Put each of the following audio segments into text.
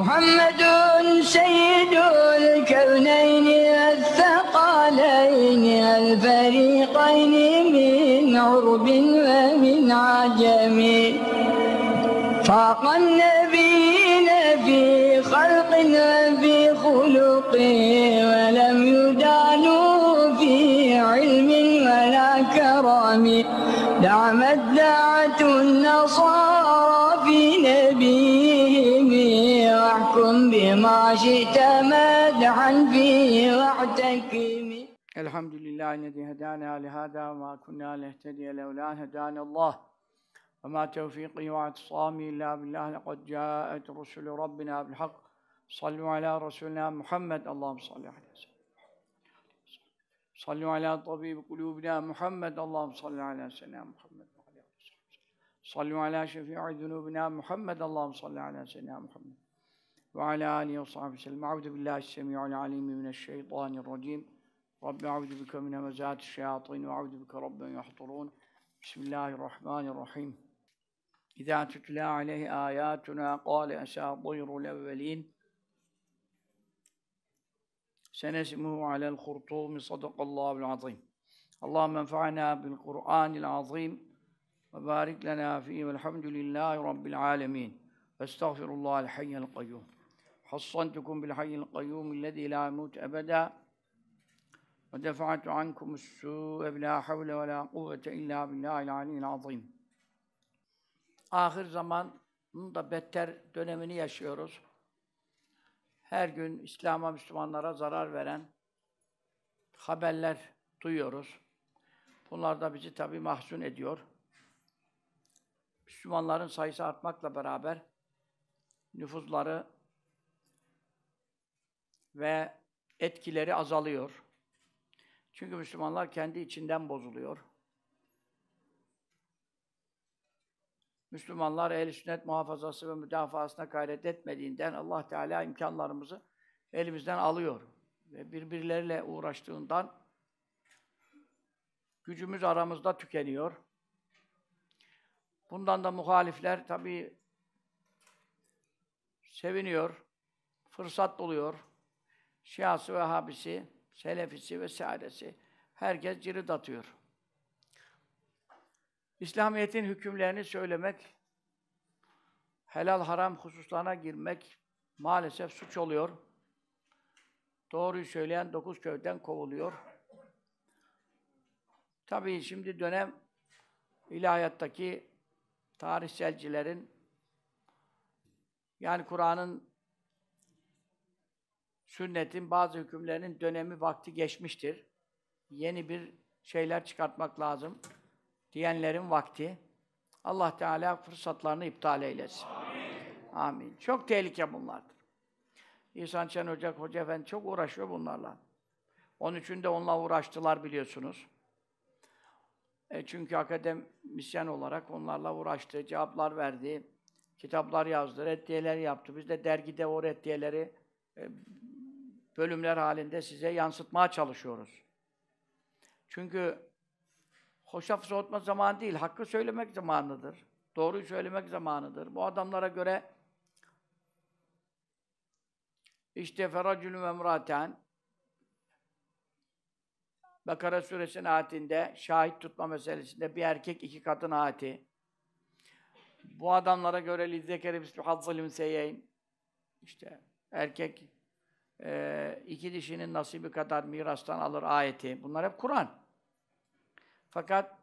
محمد سيد الكونين الثقلين الفريقين من عرب ومن عجم فاق النبيين في خلق وفي خلق ولم يدانوا في علم ولا كرم دعمت دعة النصارى ما شئت مدعا فيه واعتكم الحمد لله الذي هدانا لهذا وما كنا لنهتدي لولا ان هدانا الله وما توفيقي واعتصامي الا بالله لقد جاءت رسل ربنا بالحق صلوا على رسولنا محمد اللهم صل على سيدنا صلوا على طبيب قلوبنا محمد اللهم صل على سيدنا محمد صلوا على شفيع ذنوبنا محمد اللهم صل على سيدنا محمد وعلى آله وصحبه وسلم أعوذ بالله السميع العليم من الشيطان الرجيم رب أعوذ بك من همزات الشياطين وأعوذ بك رب يحضرون بسم الله الرحمن الرحيم إذا تتلى عليه آياتنا قال أساطير الأولين سنسمه على الخرطوم صدق الله العظيم اللهم انفعنا بالقرآن العظيم وبارك لنا فيه والحمد لله رب العالمين فاستغفر الله الحي القيوم حصنتكم بالحي القيوم الذي لا يموت أبدا ودفعت عنكم السوء بلا حول ولا قوة إلا بالله العلي العظيم Ahir zamanın da beter dönemini yaşıyoruz. Her gün İslam'a, Müslümanlara zarar veren haberler duyuyoruz. Bunlar da bizi tabii mahzun ediyor. Müslümanların sayısı artmakla beraber nüfuzları ve etkileri azalıyor. Çünkü Müslümanlar kendi içinden bozuluyor. Müslümanlar ehl sünnet muhafazası ve müdafaasına gayret etmediğinden Allah Teala imkanlarımızı elimizden alıyor. Ve birbirleriyle uğraştığından gücümüz aramızda tükeniyor. Bundan da muhalifler tabii seviniyor, fırsat buluyor. Şiası ve Habisi, Selefisi vesairesi herkes cirit atıyor. İslamiyet'in hükümlerini söylemek, helal haram hususlarına girmek maalesef suç oluyor. Doğruyu söyleyen dokuz köyden kovuluyor. Tabii şimdi dönem ilahiyattaki tarihselcilerin yani Kur'an'ın sünnetin bazı hükümlerinin dönemi vakti geçmiştir. Yeni bir şeyler çıkartmak lazım diyenlerin vakti. Allah Teala fırsatlarını iptal eylesin. Amin. Amin. Çok tehlike bunlardır. İhsan Çen Hoca, Hoca Efendi çok uğraşıyor bunlarla. Onun için de onunla uğraştılar biliyorsunuz. E çünkü akademisyen olarak onlarla uğraştı, cevaplar verdi, kitaplar yazdı, reddiyeler yaptı. Biz de dergide o reddiyeleri e, bölümler halinde size yansıtmaya çalışıyoruz. Çünkü hoşaf soğutma zamanı değil, hakkı söylemek zamanıdır. Doğruyu söylemek zamanıdır. Bu adamlara göre işte feracülü memraten Bakara suresinin ayetinde şahit tutma meselesinde bir erkek iki kadın ayeti. Bu adamlara göre lizzekeri bisbü hazzilim seyyeyn işte erkek e, iki dişinin nasibi kadar mirastan alır ayeti. Bunlar hep Kur'an. Fakat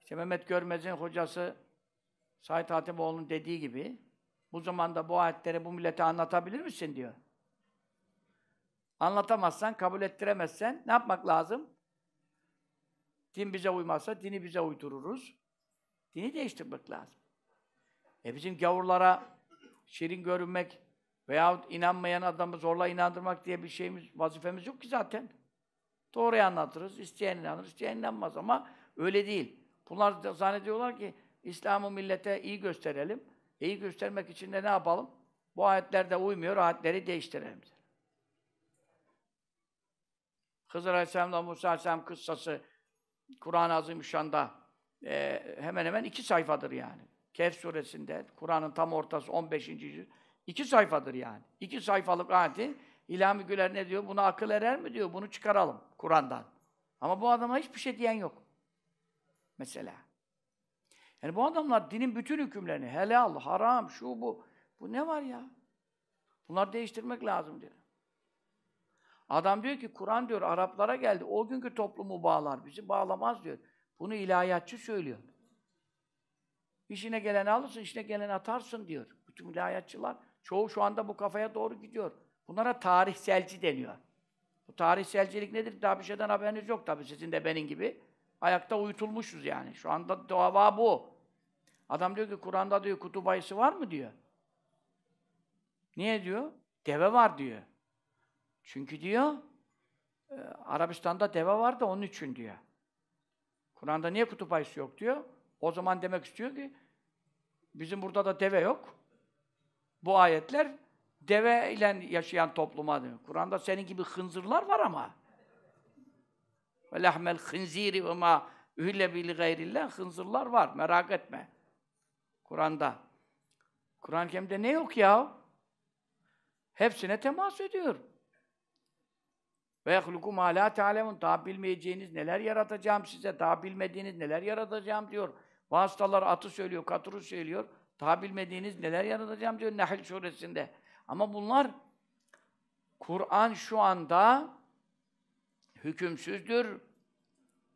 işte Mehmet Görmez'in hocası Said Hatimoğlu'nun dediği gibi bu zamanda bu ayetleri bu millete anlatabilir misin diyor. Anlatamazsan, kabul ettiremezsen ne yapmak lazım? Din bize uymazsa dini bize uydururuz. Dini değiştirmek lazım. E bizim gavurlara şirin görünmek Veyahut inanmayan adamı zorla inandırmak diye bir şeyimiz, vazifemiz yok ki zaten. Doğruyu anlatırız. isteyen inanır, isteyen inanmaz ama öyle değil. Bunlar da zannediyorlar ki İslam'ı millete iyi gösterelim. İyi göstermek için de ne yapalım? Bu ayetlerde uymuyor, ayetleri değiştirelim. Hızır Aleyhisselam'la Musa Aleyhisselam kıssası Kur'an-ı Azimüşşan'da e, hemen hemen iki sayfadır yani. Kehf suresinde, Kur'an'ın tam ortası 15. yüzyıl. İki sayfadır yani. İki sayfalık ayeti İlhami Güler ne diyor? Buna akıl erer mi diyor? Bunu çıkaralım Kur'an'dan. Ama bu adama hiçbir şey diyen yok. Mesela. Yani bu adamlar dinin bütün hükümlerini helal, haram, şu bu. Bu ne var ya? Bunlar değiştirmek lazım diyor. Adam diyor ki Kur'an diyor Araplara geldi. O günkü toplumu bağlar, bizi bağlamaz diyor. Bunu ilahiyatçı söylüyor. İşine gelen alırsın, işine gelen atarsın diyor. Bütün ilahiyatçılar Çoğu şu anda bu kafaya doğru gidiyor. Bunlara tarihselci deniyor. Bu tarihselcilik nedir? Daha bir şeyden haberiniz yok tabii sizin de benim gibi. Ayakta uyutulmuşuz yani. Şu anda dava bu. Adam diyor ki Kur'an'da diyor kutup ayısı var mı diyor. Niye diyor? Deve var diyor. Çünkü diyor e, Arabistan'da deve var da onun için diyor. Kur'an'da niye kutup ayısı yok diyor. O zaman demek istiyor ki bizim burada da deve yok bu ayetler deve ile yaşayan topluma diyor. Kur'an'da senin gibi hınzırlar var ama. Ve lahmel hınziri ve ma ühille bil gayrillah hınzırlar var. Merak etme. Kur'an'da. Kur'an-ı Kerim'de ne yok ya? Hepsine temas ediyor. Ve yahluku ma la ta'lemun. Daha bilmeyeceğiniz neler yaratacağım size, daha bilmediğiniz neler yaratacağım diyor. Vasıtalar atı söylüyor, katırı söylüyor. Daha bilmediğiniz neler yaratacağım diyor Nahl suresinde. Ama bunlar Kur'an şu anda hükümsüzdür.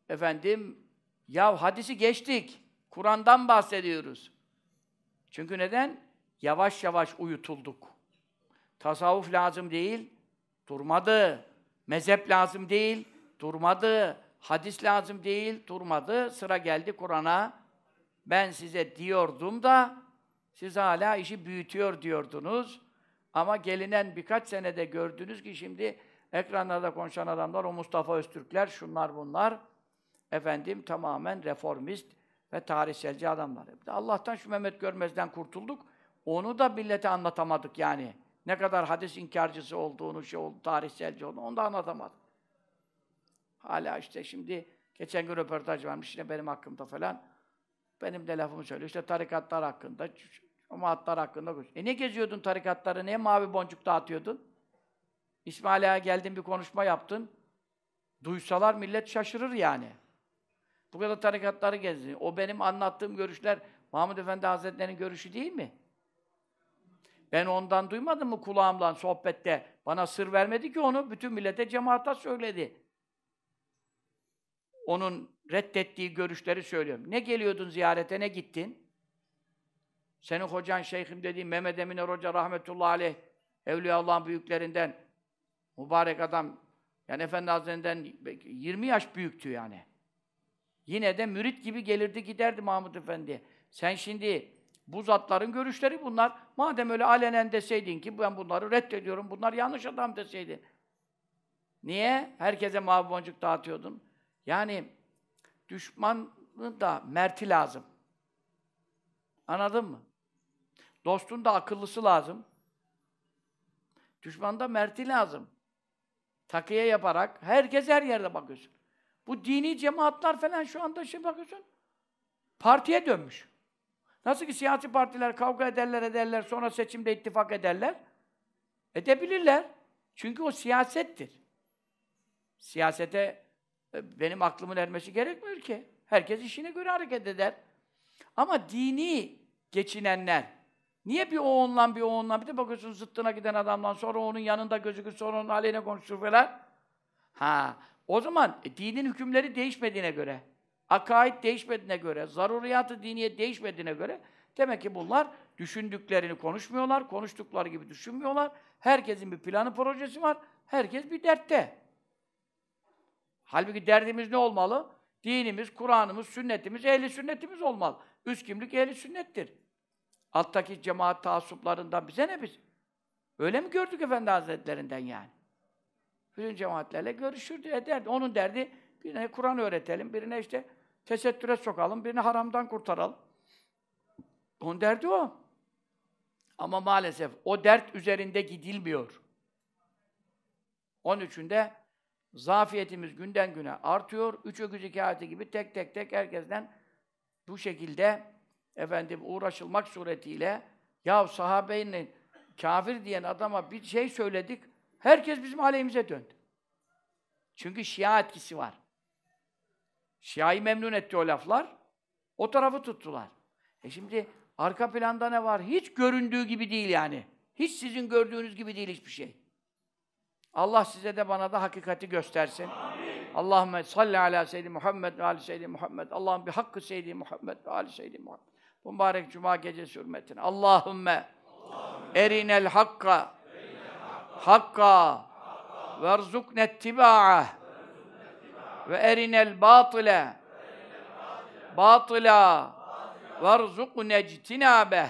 Efendim ya hadisi geçtik. Kur'an'dan bahsediyoruz. Çünkü neden? Yavaş yavaş uyutulduk. Tasavvuf lazım değil, durmadı. Mezhep lazım değil, durmadı. Hadis lazım değil, durmadı. Sıra geldi Kur'an'a. Ben size diyordum da siz hala işi büyütüyor diyordunuz. Ama gelinen birkaç senede gördünüz ki şimdi ekranlarda konuşan adamlar, o Mustafa Öztürkler, şunlar bunlar, efendim tamamen reformist ve tarihselci adamlar. Allah'tan şu Mehmet Görmez'den kurtulduk. Onu da millete anlatamadık yani. Ne kadar hadis inkarcısı olduğunu, şey oldu, tarihselci olduğunu onu da anlatamadık. Hala işte şimdi geçen gün röportaj vermiş yine benim hakkımda falan. Benim de lafımı söylüyor. İşte tarikatlar hakkında, ama hatlar hakkında konuş. E ne geziyordun tarikatları, ne mavi boncuk dağıtıyordun? İsmail Ağa'ya geldin bir konuşma yaptın. Duysalar millet şaşırır yani. Bu kadar tarikatları gezdin. O benim anlattığım görüşler Mahmud Efendi Hazretleri'nin görüşü değil mi? Ben ondan duymadım mı kulağımla sohbette? Bana sır vermedi ki onu. Bütün millete cemaata söyledi. Onun reddettiği görüşleri söylüyorum. Ne geliyordun ziyarete, ne gittin? Senin hocan, şeyhim dediğin Mehmet Emine Hoca rahmetullahi aleyh, Evliya Allah'ın büyüklerinden, mübarek adam, yani Efendi Hazretlerinden 20 yaş büyüktü yani. Yine de mürit gibi gelirdi giderdi Mahmut Efendi. Sen şimdi bu zatların görüşleri bunlar. Madem öyle alenen deseydin ki ben bunları reddediyorum, bunlar yanlış adam deseydin. Niye? Herkese mavi boncuk dağıtıyordun. Yani düşmanın da merti lazım. Anladın mı? Dostun da akıllısı lazım. Düşmanda merti lazım. Takiye yaparak herkes her yerde bakıyorsun. Bu dini cemaatler falan şu anda şey bakıyorsun. Partiye dönmüş. Nasıl ki siyasi partiler kavga ederler ederler sonra seçimde ittifak ederler. Edebilirler. Çünkü o siyasettir. Siyasete e, benim aklımın ermesi gerekmiyor ki. Herkes işine göre hareket eder. Ama dini geçinenler, Niye bir o ondan bir o ondan bir de bakıyorsun zıttına giden adamdan sonra onun yanında gözükür sonra onun aleyhine konuşur falan. Ha o zaman e, dinin hükümleri değişmediğine göre, akaid değişmediğine göre, zaruriyatı diniye değişmediğine göre demek ki bunlar düşündüklerini konuşmuyorlar, konuştukları gibi düşünmüyorlar. Herkesin bir planı, projesi var. Herkes bir dertte. Halbuki derdimiz ne olmalı? Dinimiz, Kur'an'ımız, sünnetimiz, ehli sünnetimiz olmalı. Üst kimlik ehli sünnettir. Alttaki cemaat taassuplarından bize ne biz? Öyle mi gördük Efendi Hazretlerinden yani? Bütün cemaatlerle görüşürdü, ederdi. Onun derdi, birine Kur'an öğretelim, birine işte tesettüre sokalım, birini haramdan kurtaralım. Onun derdi o. Ama maalesef o dert üzerinde gidilmiyor. Onun için de zafiyetimiz günden güne artıyor. Üç öküz hikayeti gibi tek tek tek herkesten bu şekilde efendim uğraşılmak suretiyle ya sahabenin kafir diyen adama bir şey söyledik, herkes bizim aleyhimize döndü. Çünkü Şia etkisi var. Şia'yı memnun etti o laflar. O tarafı tuttular. E şimdi arka planda ne var? Hiç göründüğü gibi değil yani. Hiç sizin gördüğünüz gibi değil hiçbir şey. Allah size de bana da hakikati göstersin. Amin. Allahümme salli ala seyyidi Muhammed ve ala seyyidi Muhammed. Allah'ım bir hakkı seyyidi Muhammed ve ala seyyidi Muhammed. Bu mübarek cuma gecesi hürmetine. Allahümme erinel hakka hakka verzukne tibaa ve erinel batile batıla verzukne ictinabe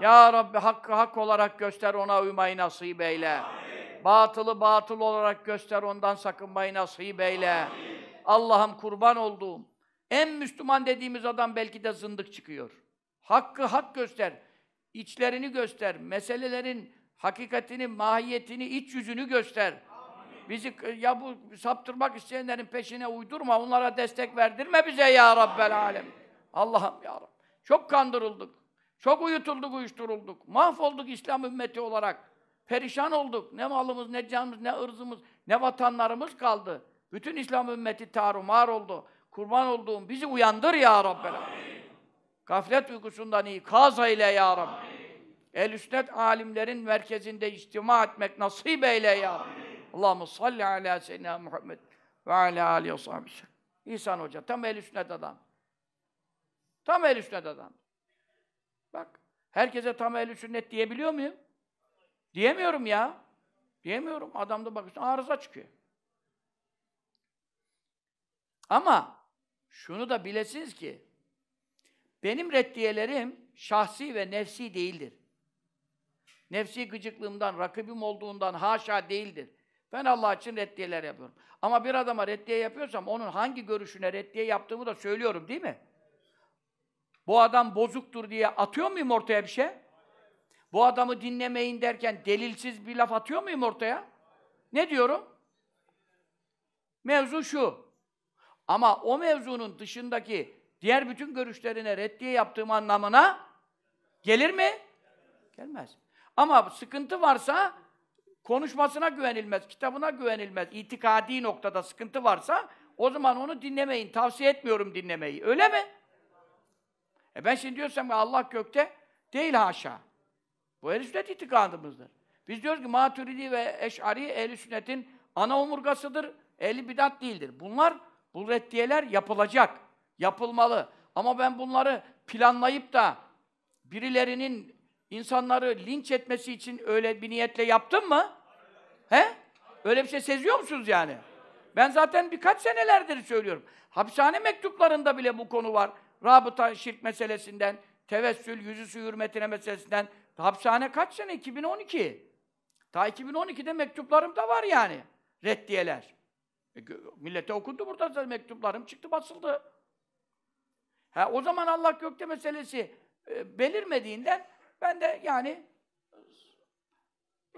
Ya Rabbi hakkı hak olarak göster ona uymayı nasip eyle. Amin. Batılı batıl olarak göster ondan sakınmayı nasip eyle. Allah'ım kurban olduğum en Müslüman dediğimiz adam belki de zındık çıkıyor. Hakkı hak göster, içlerini göster, meselelerin hakikatini, mahiyetini, iç yüzünü göster. Bizi ya bu saptırmak isteyenlerin peşine uydurma, onlara destek verdirme bize ya Rabbel Alem. Allah'ım ya Rabbi. Çok kandırıldık. Çok uyutulduk, uyuşturulduk. Mahvolduk İslam ümmeti olarak. Perişan olduk. Ne malımız, ne canımız, ne ırzımız, ne vatanlarımız kaldı. Bütün İslam ümmeti tarumar oldu. Kurban olduğum bizi uyandır ya Rabbi. Amin. Gaflet uykusundan ikaz eyle ya Rabbi. Amin. El sünnet alimlerin merkezinde içtima etmek nasip eyle ya Rabbi. Allahu salli ala seyyidina Muhammed ve ala alihi ve sahbihi. İhsan Hoca tam el sünnet adam. Tam el sünnet adam. Bak herkese tam el sünnet diyebiliyor muyum? Diyemiyorum ya. Diyemiyorum. Adamda bakıyorsun arıza çıkıyor. Ama şunu da bilesiniz ki benim reddiyelerim şahsi ve nefsi değildir. Nefsi gıcıklığımdan, rakibim olduğundan haşa değildir. Ben Allah için reddiyeler yapıyorum. Ama bir adama reddiye yapıyorsam onun hangi görüşüne reddiye yaptığımı da söylüyorum değil mi? Bu adam bozuktur diye atıyor muyum ortaya bir şey? Bu adamı dinlemeyin derken delilsiz bir laf atıyor muyum ortaya? Ne diyorum? Mevzu şu. Ama o mevzunun dışındaki diğer bütün görüşlerine reddiye yaptığım anlamına gelir mi? Gelmez. Ama sıkıntı varsa konuşmasına güvenilmez, kitabına güvenilmez, itikadi noktada sıkıntı varsa o zaman onu dinlemeyin, tavsiye etmiyorum dinlemeyi. Öyle mi? E ben şimdi diyorsam ki Allah gökte değil haşa. Bu ehl sünnet itikadımızdır. Biz diyoruz ki Maturidi ve Eş'ari ehl sünnetin ana omurgasıdır, ehli bidat değildir. Bunlar bu reddiyeler yapılacak, yapılmalı. Ama ben bunları planlayıp da birilerinin insanları linç etmesi için öyle bir niyetle yaptım mı? He? Öyle bir şey seziyor musunuz yani? Ben zaten birkaç senelerdir söylüyorum. Hapishane mektuplarında bile bu konu var. Rabıta şirk meselesinden, tevessül, yüzüsü su hürmetine meselesinden. Hapishane kaç sene? 2012. Ta 2012'de mektuplarım da var yani. Reddiyeler. E, millete okundu burada zaten mektuplarım çıktı basıldı. Ha, o zaman Allah gökte meselesi e, belirmediğinden ben de yani e,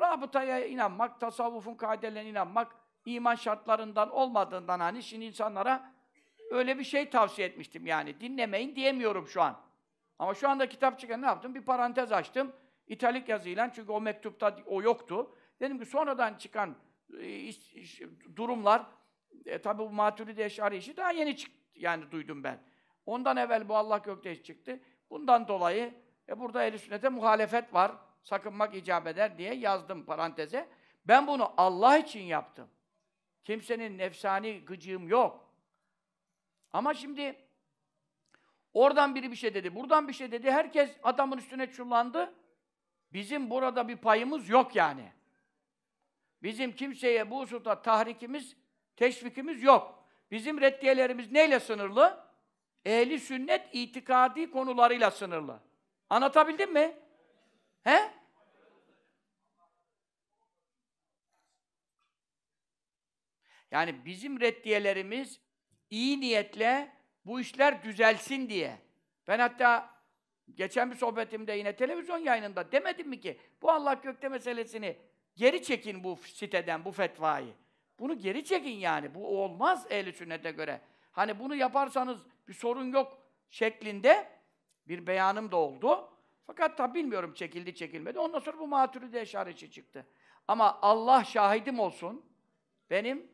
rabıtaya inanmak, tasavvufun kaidelerine inanmak, iman şartlarından olmadığından hani şimdi insanlara öyle bir şey tavsiye etmiştim yani. Dinlemeyin diyemiyorum şu an. Ama şu anda kitap çıkan ne yaptım? Bir parantez açtım. İtalik yazıyla çünkü o mektupta o yoktu. Dedim ki sonradan çıkan e, durumlar e tabi bu Maturidi Eşari işi daha yeni çıktı. Yani duydum ben. Ondan evvel bu Allah gökte çıktı. Bundan dolayı e burada el sünnete muhalefet var. Sakınmak icap eder diye yazdım paranteze. Ben bunu Allah için yaptım. Kimsenin nefsani gıcığım yok. Ama şimdi oradan biri bir şey dedi, buradan bir şey dedi. Herkes adamın üstüne çullandı. Bizim burada bir payımız yok yani. Bizim kimseye bu hususta tahrikimiz Teşvikimiz yok. Bizim reddiyelerimiz neyle sınırlı? Ehli sünnet itikadi konularıyla sınırlı. Anlatabildim mi? He? Yani bizim reddiyelerimiz iyi niyetle bu işler düzelsin diye. Ben hatta geçen bir sohbetimde yine televizyon yayınında demedim mi ki bu Allah gökte meselesini geri çekin bu siteden, bu fetvayı. Bunu geri çekin yani. Bu olmaz ehli sünnete göre. Hani bunu yaparsanız bir sorun yok şeklinde bir beyanım da oldu. Fakat tabi bilmiyorum çekildi çekilmedi. Ondan sonra bu matürü de işareti çıktı. Ama Allah şahidim olsun. Benim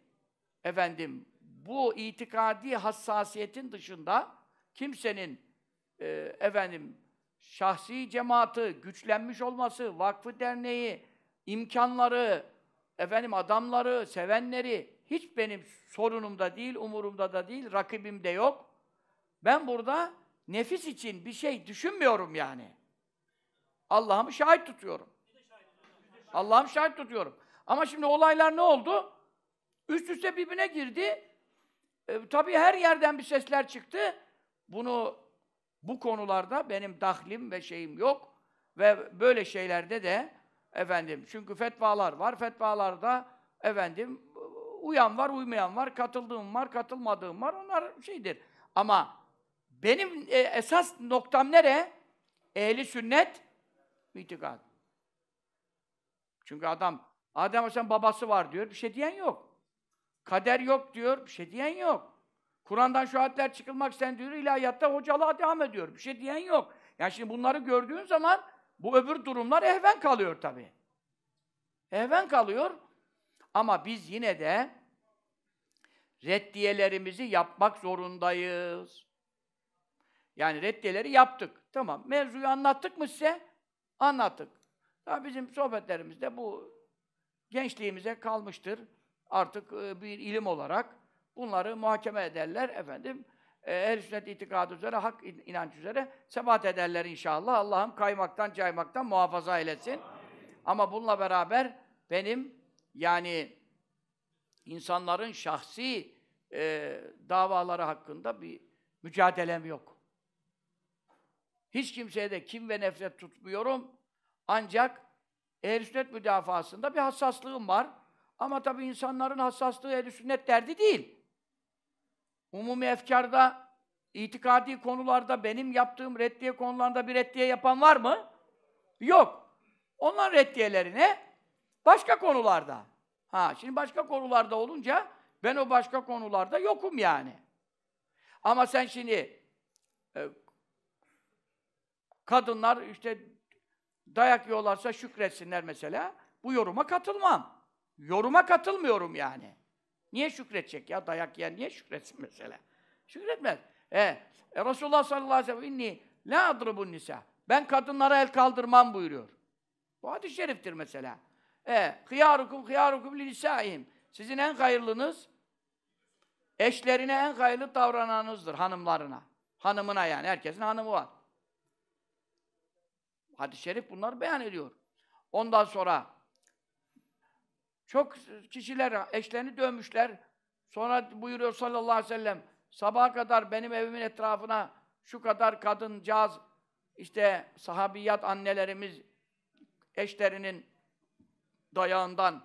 efendim bu itikadi hassasiyetin dışında kimsenin e, efendim şahsi cemaati güçlenmiş olması, vakfı derneği, imkanları, efendim adamları, sevenleri hiç benim sorunumda değil, umurumda da değil, rakibim de yok. Ben burada nefis için bir şey düşünmüyorum yani. Allah'ımı şahit tutuyorum. Allah'ımı şahit tutuyorum. Ama şimdi olaylar ne oldu? Üst üste birbirine girdi. E, tabii her yerden bir sesler çıktı. Bunu bu konularda benim dahlim ve şeyim yok ve böyle şeylerde de Efendim, çünkü fetvalar var. Fetvalarda efendim uyan var, uymayan var, katıldığım var, katılmadığım var. Onlar şeydir. Ama benim e, esas noktam nere? Ehli sünnet itikad. Çünkü adam Adem Aleyhisselam babası var diyor. Bir şey diyen yok. Kader yok diyor. Bir şey diyen yok. Kur'an'dan şu ayetler çıkılmak sen diyor. İlahiyatta hocalığa devam ediyor. Bir şey diyen yok. Yani şimdi bunları gördüğün zaman bu öbür durumlar ehven kalıyor tabii. Ehven kalıyor. Ama biz yine de reddiyelerimizi yapmak zorundayız. Yani reddiyeleri yaptık. Tamam. Mevzuyu anlattık mı size? Anlattık. Ya bizim sohbetlerimizde bu gençliğimize kalmıştır. Artık e, bir ilim olarak bunları muhakeme ederler efendim. E, ehl sünnet itikadı üzere, hak inanç üzere sebat ederler inşallah. Allah'ım kaymaktan, caymaktan muhafaza eylesin. Ama bununla beraber benim yani insanların şahsi e, davaları hakkında bir mücadelem yok. Hiç kimseye de kim ve nefret tutmuyorum. Ancak ehl sünnet müdafasında bir hassaslığım var. Ama tabii insanların hassaslığı ehl sünnet derdi değil. Umumi efkarda, itikadi konularda benim yaptığım reddiye konularında bir reddiye yapan var mı? Yok. Onların reddiyelerine başka konularda. Ha şimdi başka konularda olunca ben o başka konularda yokum yani. Ama sen şimdi e, kadınlar işte dayak yiyorlarsa şükretsinler mesela. Bu yoruma katılmam. Yoruma katılmıyorum yani. Niye şükredecek ya? Dayak yiyen niye şükretsin mesela? Şükretmez. E, e Resulullah sallallahu aleyhi ve sellem inni la adribun nisa. Ben kadınlara el kaldırmam buyuruyor. Bu hadis-i şeriftir mesela. E, hıyarukum hıyarukum lisaim. Sizin en hayırlınız eşlerine en hayırlı davrananızdır hanımlarına. Hanımına yani herkesin hanımı var. Hadis-i şerif bunları beyan ediyor. Ondan sonra çok kişiler eşlerini dövmüşler. Sonra buyuruyor sallallahu aleyhi ve sellem sabaha kadar benim evimin etrafına şu kadar kadıncağız işte sahabiyat annelerimiz eşlerinin dayağından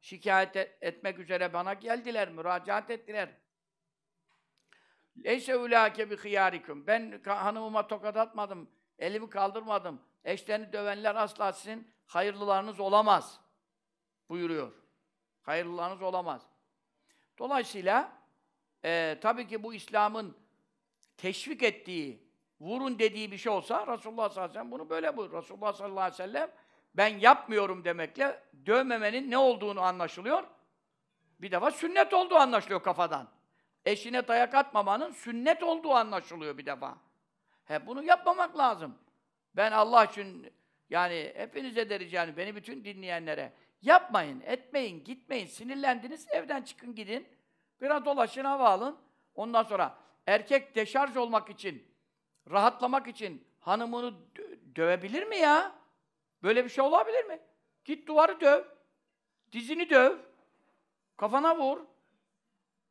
şikayet etmek üzere bana geldiler, müracaat ettiler. Leyse ulâke bi hıyârikum. Ben hanımıma tokat atmadım, elimi kaldırmadım. Eşlerini dövenler asla sizin hayırlılarınız olamaz buyuruyor. Hayırlılarınız olamaz. Dolayısıyla e, tabii ki bu İslam'ın teşvik ettiği, vurun dediği bir şey olsa Resulullah sallallahu aleyhi ve sellem bunu böyle buyur. Resulullah sallallahu aleyhi ve sellem ben yapmıyorum demekle dövmemenin ne olduğunu anlaşılıyor. Bir defa sünnet olduğu anlaşılıyor kafadan. Eşine dayak atmamanın sünnet olduğu anlaşılıyor bir defa. He bunu yapmamak lazım. Ben Allah için yani hepinize de yani beni bütün dinleyenlere Yapmayın, etmeyin, gitmeyin. Sinirlendiniz, evden çıkın gidin. Biraz dolaşın, hava alın. Ondan sonra erkek deşarj olmak için, rahatlamak için hanımını dö- dövebilir mi ya? Böyle bir şey olabilir mi? Git duvarı döv. Dizini döv. Kafana vur.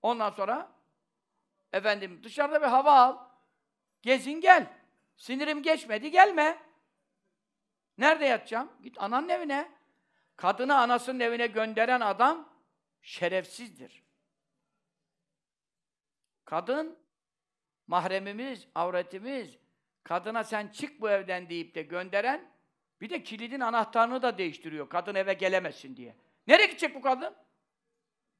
Ondan sonra efendim dışarıda bir hava al. Gezin gel. Sinirim geçmedi gelme. Nerede yatacağım? Git anneannemin evine kadını anasının evine gönderen adam şerefsizdir. Kadın mahremimiz, avretimiz. Kadına sen çık bu evden deyip de gönderen bir de kilidin anahtarını da değiştiriyor. Kadın eve gelemesin diye. Nereye gidecek bu kadın?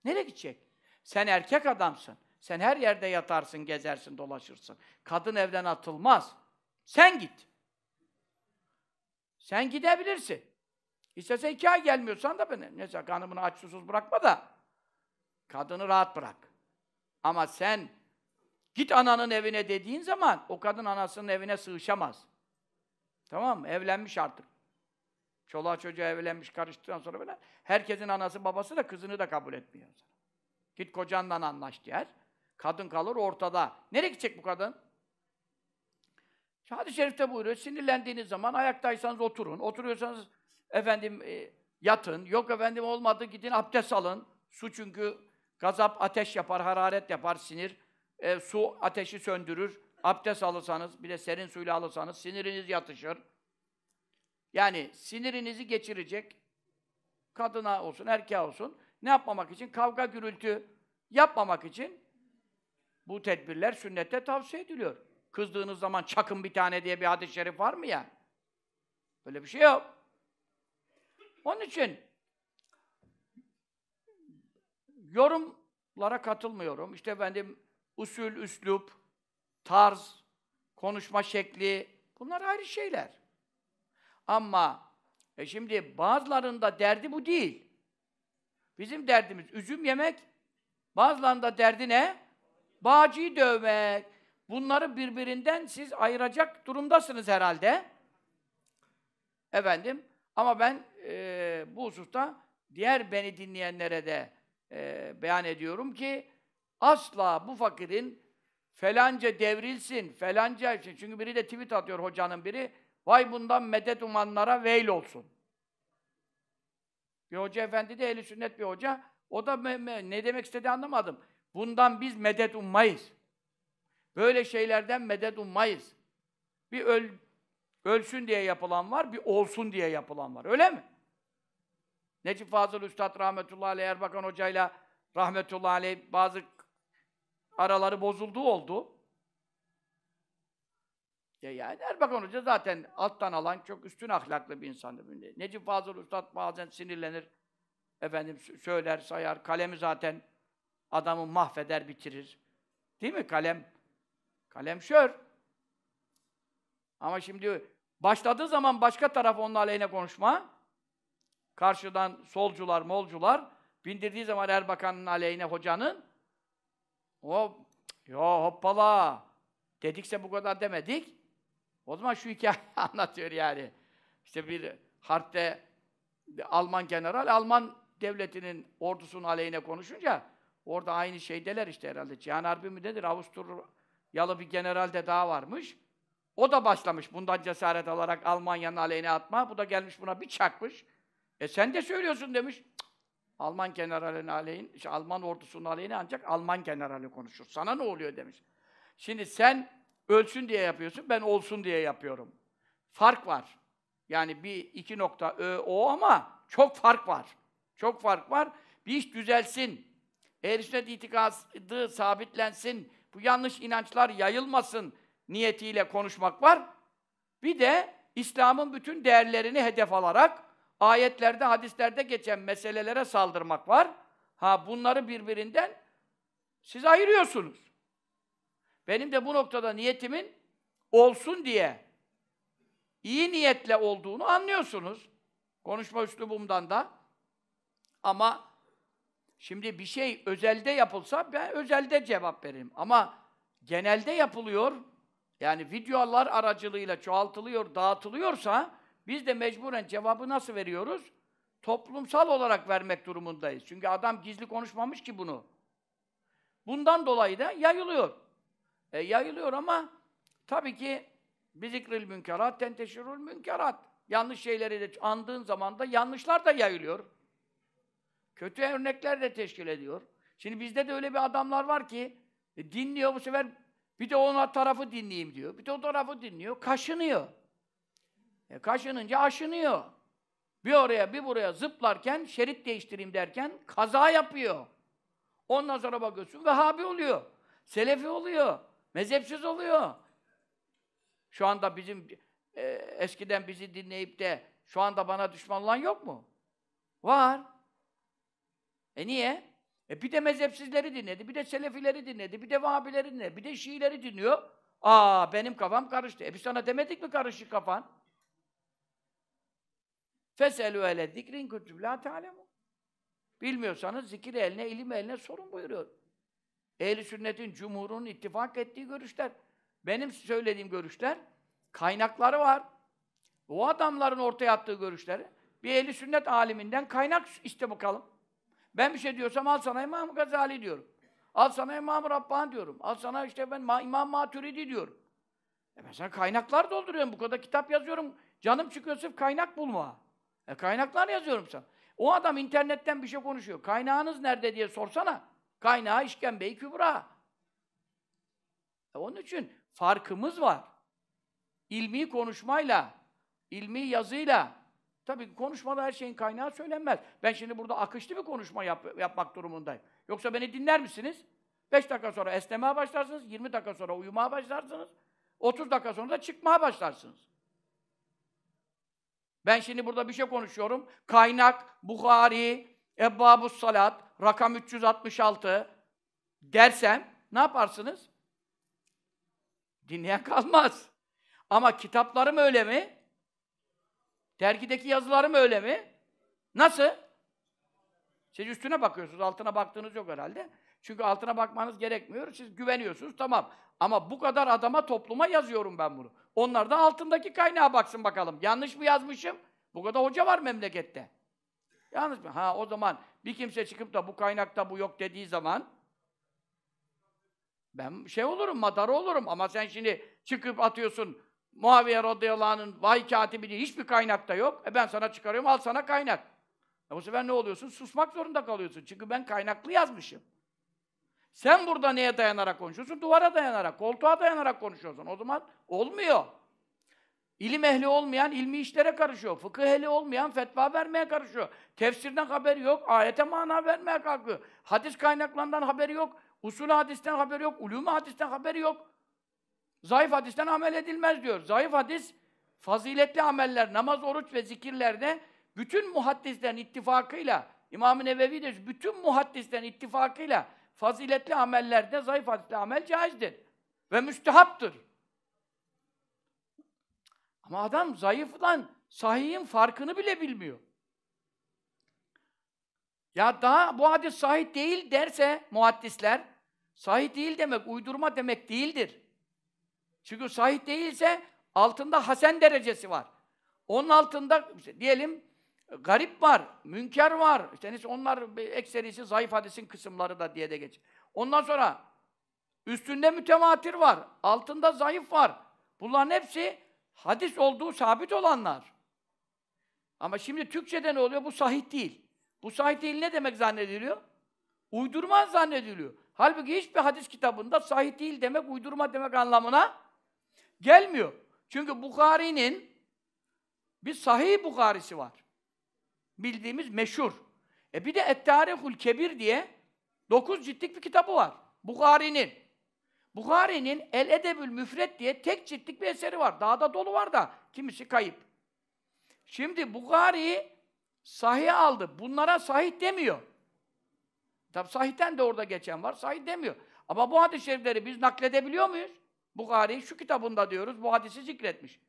Nereye gidecek? Sen erkek adamsın. Sen her yerde yatarsın, gezersin, dolaşırsın. Kadın evden atılmaz. Sen git. Sen gidebilirsin. İstersen iki ay gelmiyorsan da beni. Neyse kanımını aç susuz bırakma da. Kadını rahat bırak. Ama sen git ananın evine dediğin zaman o kadın anasının evine sığışamaz. Tamam mı? Evlenmiş artık. Çoluğa çocuğa evlenmiş karıştıktan sonra böyle herkesin anası babası da kızını da kabul etmiyor. Git kocandan anlaş diğer. Kadın kalır ortada. Nereye gidecek bu kadın? Hadis-i şerifte buyuruyor. Sinirlendiğiniz zaman ayaktaysanız oturun. Oturuyorsanız Efendim e, yatın, yok efendim olmadı gidin abdest alın. Su çünkü gazap ateş yapar, hararet yapar, sinir. E, su ateşi söndürür. Abdest alırsanız, bir de serin suyla alırsanız siniriniz yatışır. Yani sinirinizi geçirecek kadına olsun, erkeğe olsun ne yapmamak için? Kavga, gürültü yapmamak için bu tedbirler sünnette tavsiye ediliyor. Kızdığınız zaman çakın bir tane diye bir hadis-i şerif var mı ya? Böyle bir şey yok. Onun için yorumlara katılmıyorum. İşte efendim usul, üslup, tarz, konuşma şekli bunlar ayrı şeyler. Ama e şimdi bazılarında derdi bu değil. Bizim derdimiz üzüm yemek, bazılarında derdi ne? Bağcıyı dövmek. Bunları birbirinden siz ayıracak durumdasınız herhalde. Efendim, ama ben e, bu hususta diğer beni dinleyenlere de e, beyan ediyorum ki asla bu fakirin felanca devrilsin, felanca için. Şey, çünkü biri de tweet atıyor hocanın biri. Vay bundan medet umanlara veil olsun. Bir hoca efendi de eli sünnet bir hoca. O da me, me, ne demek istedi anlamadım. Bundan biz medet ummayız. Böyle şeylerden medet ummayız. Bir öl, Ölsün diye yapılan var, bir olsun diye yapılan var. Öyle mi? Necip Fazıl Üstad rahmetullahi aleyh Erbakan hocayla rahmetullahi aleyh bazı araları bozuldu oldu. Ya yani Erbakan Hoca zaten alttan alan çok üstün ahlaklı bir insandı. Necip Fazıl Üstad bazen sinirlenir. Efendim söyler, sayar. Kalemi zaten adamı mahveder, bitirir. Değil mi? Kalem. Kalem şör. Ama şimdi Başladığı zaman başka taraf onun aleyhine konuşma. Karşıdan solcular, molcular bindirdiği zaman Erbakan'ın aleyhine hocanın o yo hoppala dedikse bu kadar demedik. O zaman şu hikaye anlatıyor yani. İşte bir harpte Alman general Alman devletinin ordusunun aleyhine konuşunca orada aynı şeydeler işte herhalde. Cihan Harbi mi nedir? Avusturyalı bir general de daha varmış. O da başlamış bundan cesaret alarak Almanya'nın aleyhine atma. Bu da gelmiş buna bir çakmış. E sen de söylüyorsun demiş. Alman generalin aleyhin, işte Alman ordusunun aleyhine ancak Alman generali konuşur. Sana ne oluyor demiş. Şimdi sen ölsün diye yapıyorsun, ben olsun diye yapıyorum. Fark var. Yani bir iki nokta ö, o ama çok fark var. Çok fark var. Bir iş düzelsin. Ehl-i sünnet itikadı sabitlensin. Bu yanlış inançlar yayılmasın niyetiyle konuşmak var. Bir de İslam'ın bütün değerlerini hedef alarak ayetlerde, hadislerde geçen meselelere saldırmak var. Ha bunları birbirinden siz ayırıyorsunuz. Benim de bu noktada niyetimin olsun diye iyi niyetle olduğunu anlıyorsunuz. Konuşma üslubumdan da. Ama şimdi bir şey özelde yapılsa ben özelde cevap veririm. Ama genelde yapılıyor yani videolar aracılığıyla çoğaltılıyor, dağıtılıyorsa biz de mecburen cevabı nasıl veriyoruz? Toplumsal olarak vermek durumundayız. Çünkü adam gizli konuşmamış ki bunu. Bundan dolayı da yayılıyor. E, yayılıyor ama tabii ki bizikril münkerat, tenteşirul münkerat. Yanlış şeyleri de andığın zaman da yanlışlar da yayılıyor. Kötü örnekler de teşkil ediyor. Şimdi bizde de öyle bir adamlar var ki e, dinliyor bu sefer bir de ona tarafı dinleyeyim diyor. Bir de o tarafı dinliyor. Kaşınıyor. E kaşınınca aşınıyor. Bir oraya bir buraya zıplarken, şerit değiştireyim derken kaza yapıyor. Ondan sonra bakıyorsun Vehhabi oluyor. Selefi oluyor. Mezhepsiz oluyor. Şu anda bizim e, eskiden bizi dinleyip de şu anda bana düşman olan yok mu? Var. E niye? E bir de mezhepsizleri dinledi, bir de selefileri dinledi, bir de vahabileri dinledi, bir de şiileri dinliyor. Aa benim kafam karıştı. E biz sana demedik mi karışık kafan? Feselü ele zikrin kütüb la ta'lemu. Bilmiyorsanız zikir eline, ilim eline sorun buyuruyor. Ehli sünnetin cumhurunun ittifak ettiği görüşler. Benim söylediğim görüşler kaynakları var. O adamların ortaya attığı görüşleri bir ehli sünnet aliminden kaynak iste bakalım. Ben bir şey diyorsam al sana İmam Gazali diyorum. Al sana İmam Rabbani diyorum. Al sana işte ben Ma İmam Maturidi diyorum. E ben sana kaynaklar dolduruyorum. Bu kadar kitap yazıyorum. Canım çıkıyor sırf kaynak bulma. E kaynaklar yazıyorum sana. O adam internetten bir şey konuşuyor. Kaynağınız nerede diye sorsana. Kaynağı işkembeyi kübra. E onun için farkımız var. İlmi konuşmayla, ilmi yazıyla, Tabii konuşmada her şeyin kaynağı söylenmez. Ben şimdi burada akışlı bir konuşma yap, yapmak durumundayım. Yoksa beni dinler misiniz? 5 dakika sonra esnemeye başlarsınız, 20 dakika sonra uyumaya başlarsınız, 30 dakika sonra da çıkmaya başlarsınız. Ben şimdi burada bir şey konuşuyorum. Kaynak, Bukhari, Ebbabus Salat, rakam 366 dersem ne yaparsınız? Dinleyen kalmaz. Ama kitaplarım öyle mi? Dergideki yazılarım öyle mi? Nasıl? Siz üstüne bakıyorsunuz, altına baktığınız yok herhalde. Çünkü altına bakmanız gerekmiyor, siz güveniyorsunuz, tamam. Ama bu kadar adama, topluma yazıyorum ben bunu. Onlar da altındaki kaynağa baksın bakalım. Yanlış mı yazmışım? Bu kadar hoca var memlekette. Yanlış mı? Ha o zaman bir kimse çıkıp da bu kaynakta bu yok dediği zaman ben şey olurum, madara olurum ama sen şimdi çıkıp atıyorsun Muaviye radıyallahu anh'ın vahiy katibini hiçbir kaynakta yok. E ben sana çıkarıyorum, al sana kaynak. E bu sefer ne oluyorsun? Susmak zorunda kalıyorsun. Çünkü ben kaynaklı yazmışım. Sen burada neye dayanarak konuşuyorsun? Duvara dayanarak, koltuğa dayanarak konuşuyorsun. O zaman olmuyor. İlim ehli olmayan ilmi işlere karışıyor. Fıkıh ehli olmayan fetva vermeye karışıyor. Tefsirden haberi yok, ayete mana vermeye kalkıyor. Hadis kaynaklarından haberi yok, usul hadisten haberi yok, ulûm hadisten haberi yok. Zayıf hadisten amel edilmez diyor. Zayıf hadis, faziletli ameller, namaz, oruç ve zikirlerde bütün muhaddislerin ittifakıyla, İmam-ı Nevevi de bütün muhaddislerin ittifakıyla faziletli amellerde zayıf hadisli amel caizdir. Ve müstehaptır. Ama adam zayıflan sahihin farkını bile bilmiyor. Ya daha bu hadis sahih değil derse muhaddisler, sahih değil demek, uydurma demek değildir. Çünkü sahih değilse altında hasen derecesi var. Onun altında diyelim garip var, münker var. İşte onlar ekserisi zayıf hadisin kısımları da diye de geç. Ondan sonra üstünde mütevatir var, altında zayıf var. Bunların hepsi hadis olduğu sabit olanlar. Ama şimdi Türkçe'de ne oluyor? Bu sahih değil. Bu sahih değil ne demek zannediliyor? Uydurma zannediliyor. Halbuki hiçbir hadis kitabında sahih değil demek, uydurma demek anlamına Gelmiyor. Çünkü Bukhari'nin bir sahih Bukhari'si var. Bildiğimiz meşhur. E bir de et Kebir diye dokuz ciltlik bir kitabı var. Bukhari'nin. Bukhari'nin El Edebül Müfret diye tek ciltlik bir eseri var. Daha da dolu var da kimisi kayıp. Şimdi Bukhari sahih aldı. Bunlara sahih demiyor. Tabi sahihten de orada geçen var. Sahih demiyor. Ama bu hadis-i şerifleri biz nakledebiliyor muyuz? Bukhari şu kitabında diyoruz bu hadisi zikretmiş.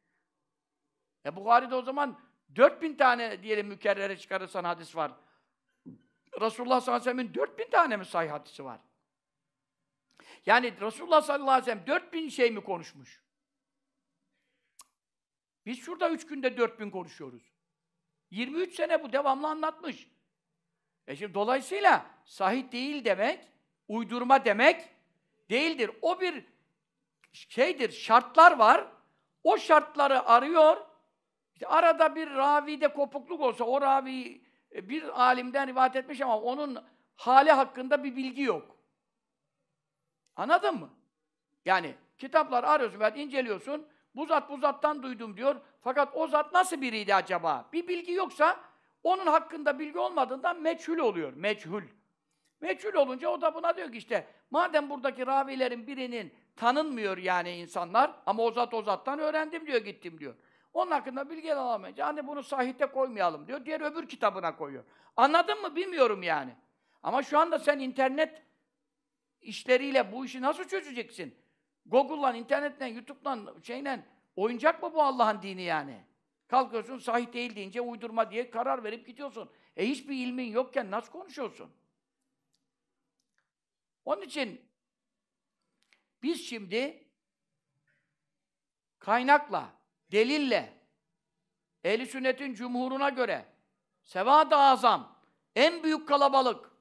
E de o zaman 4000 tane diyelim mükerrere çıkarırsan hadis var. Resulullah sallallahu aleyhi ve sellem'in 4000 tane mi sahih hadisi var? Yani Resulullah sallallahu aleyhi ve sellem 4000 şey mi konuşmuş? Biz şurada 3 günde 4000 konuşuyoruz. 23 sene bu devamlı anlatmış. E şimdi dolayısıyla sahih değil demek, uydurma demek değildir. O bir şeydir, şartlar var. O şartları arıyor. İşte arada bir ravide kopukluk olsa o ravi e, bir alimden rivayet etmiş ama onun hali hakkında bir bilgi yok. Anladın mı? Yani kitaplar arıyorsun, ben inceliyorsun. Bu zat bu zattan duydum diyor. Fakat o zat nasıl biriydi acaba? Bir bilgi yoksa onun hakkında bilgi olmadığından meçhul oluyor. Meçhul. Meçhul olunca o da buna diyor ki işte madem buradaki ravilerin birinin tanınmıyor yani insanlar ama o zat o zattan öğrendim diyor gittim diyor. Onun hakkında bilgi alamayınca hani bunu sahihte koymayalım diyor. Diğer öbür kitabına koyuyor. Anladın mı bilmiyorum yani. Ama şu anda sen internet işleriyle bu işi nasıl çözeceksin? Google'dan internetten YouTube'dan şeyle oyuncak mı bu Allah'ın dini yani? Kalkıyorsun sahih değil deyince uydurma diye karar verip gidiyorsun. E hiçbir ilmin yokken nasıl konuşuyorsun? Onun için biz şimdi kaynakla, delille, ehli sünnetin cumhuruna göre sevad-ı azam, en büyük kalabalık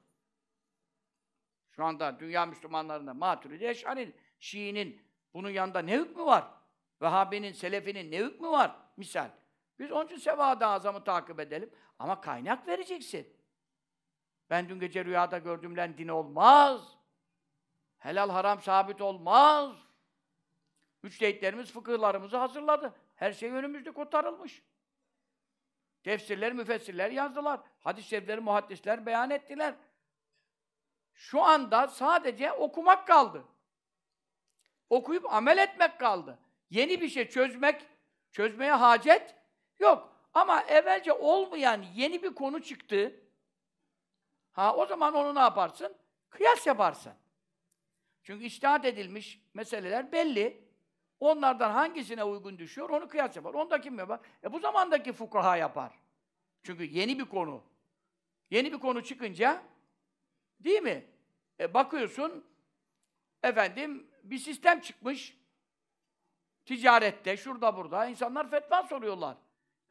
şu anda dünya Müslümanlarında Maturidi Eş'ari'nin, Şii'nin bunun yanında ne hükmü var? Vehhabi'nin, Selefi'nin ne hükmü var? Misal. Biz onun için sevad-ı azamı takip edelim. Ama kaynak vereceksin. Ben dün gece rüyada gördüğümden din olmaz. Helal haram sabit olmaz. Müçtehitlerimiz fıkıhlarımızı hazırladı. Her şey önümüzde kurtarılmış. Tefsirler, müfessirler yazdılar. Hadis-i şerifleri muhaddisler beyan ettiler. Şu anda sadece okumak kaldı. Okuyup amel etmek kaldı. Yeni bir şey çözmek, çözmeye hacet yok. Ama evvelce olmayan yeni bir konu çıktı. Ha o zaman onu ne yaparsın? Kıyas yaparsın. Çünkü iştihat edilmiş meseleler belli. Onlardan hangisine uygun düşüyor onu kıyas yapar. Onda kim yapar? E bu zamandaki fukaha yapar. Çünkü yeni bir konu. Yeni bir konu çıkınca değil mi? E bakıyorsun efendim bir sistem çıkmış ticarette, şurada burada insanlar fetva soruyorlar.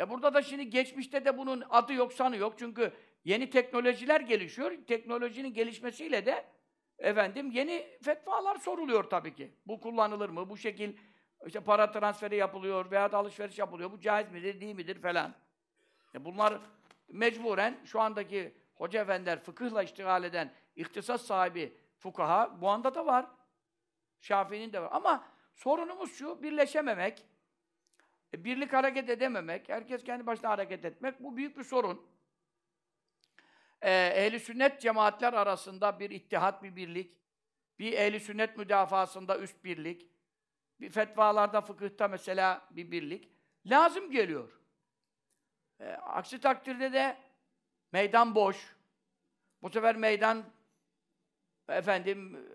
E burada da şimdi geçmişte de bunun adı yok, sanı yok. Çünkü yeni teknolojiler gelişiyor. Teknolojinin gelişmesiyle de Efendim yeni fetvalar soruluyor tabii ki. Bu kullanılır mı? Bu şekil işte para transferi yapılıyor veya da alışveriş yapılıyor. Bu caiz midir, değil midir falan. E bunlar mecburen şu andaki hoca efendiler fıkıhla iştigal eden ihtisas sahibi fukaha bu anda da var. Şafii'nin de var. Ama sorunumuz şu, birleşememek, e birlik hareket edememek, herkes kendi başına hareket etmek, bu büyük bir sorun e, ehli sünnet cemaatler arasında bir ittihat, bir birlik, bir ehli sünnet müdafasında üst birlik, bir fetvalarda, fıkıhta mesela bir birlik lazım geliyor. E, aksi takdirde de meydan boş. Bu sefer meydan efendim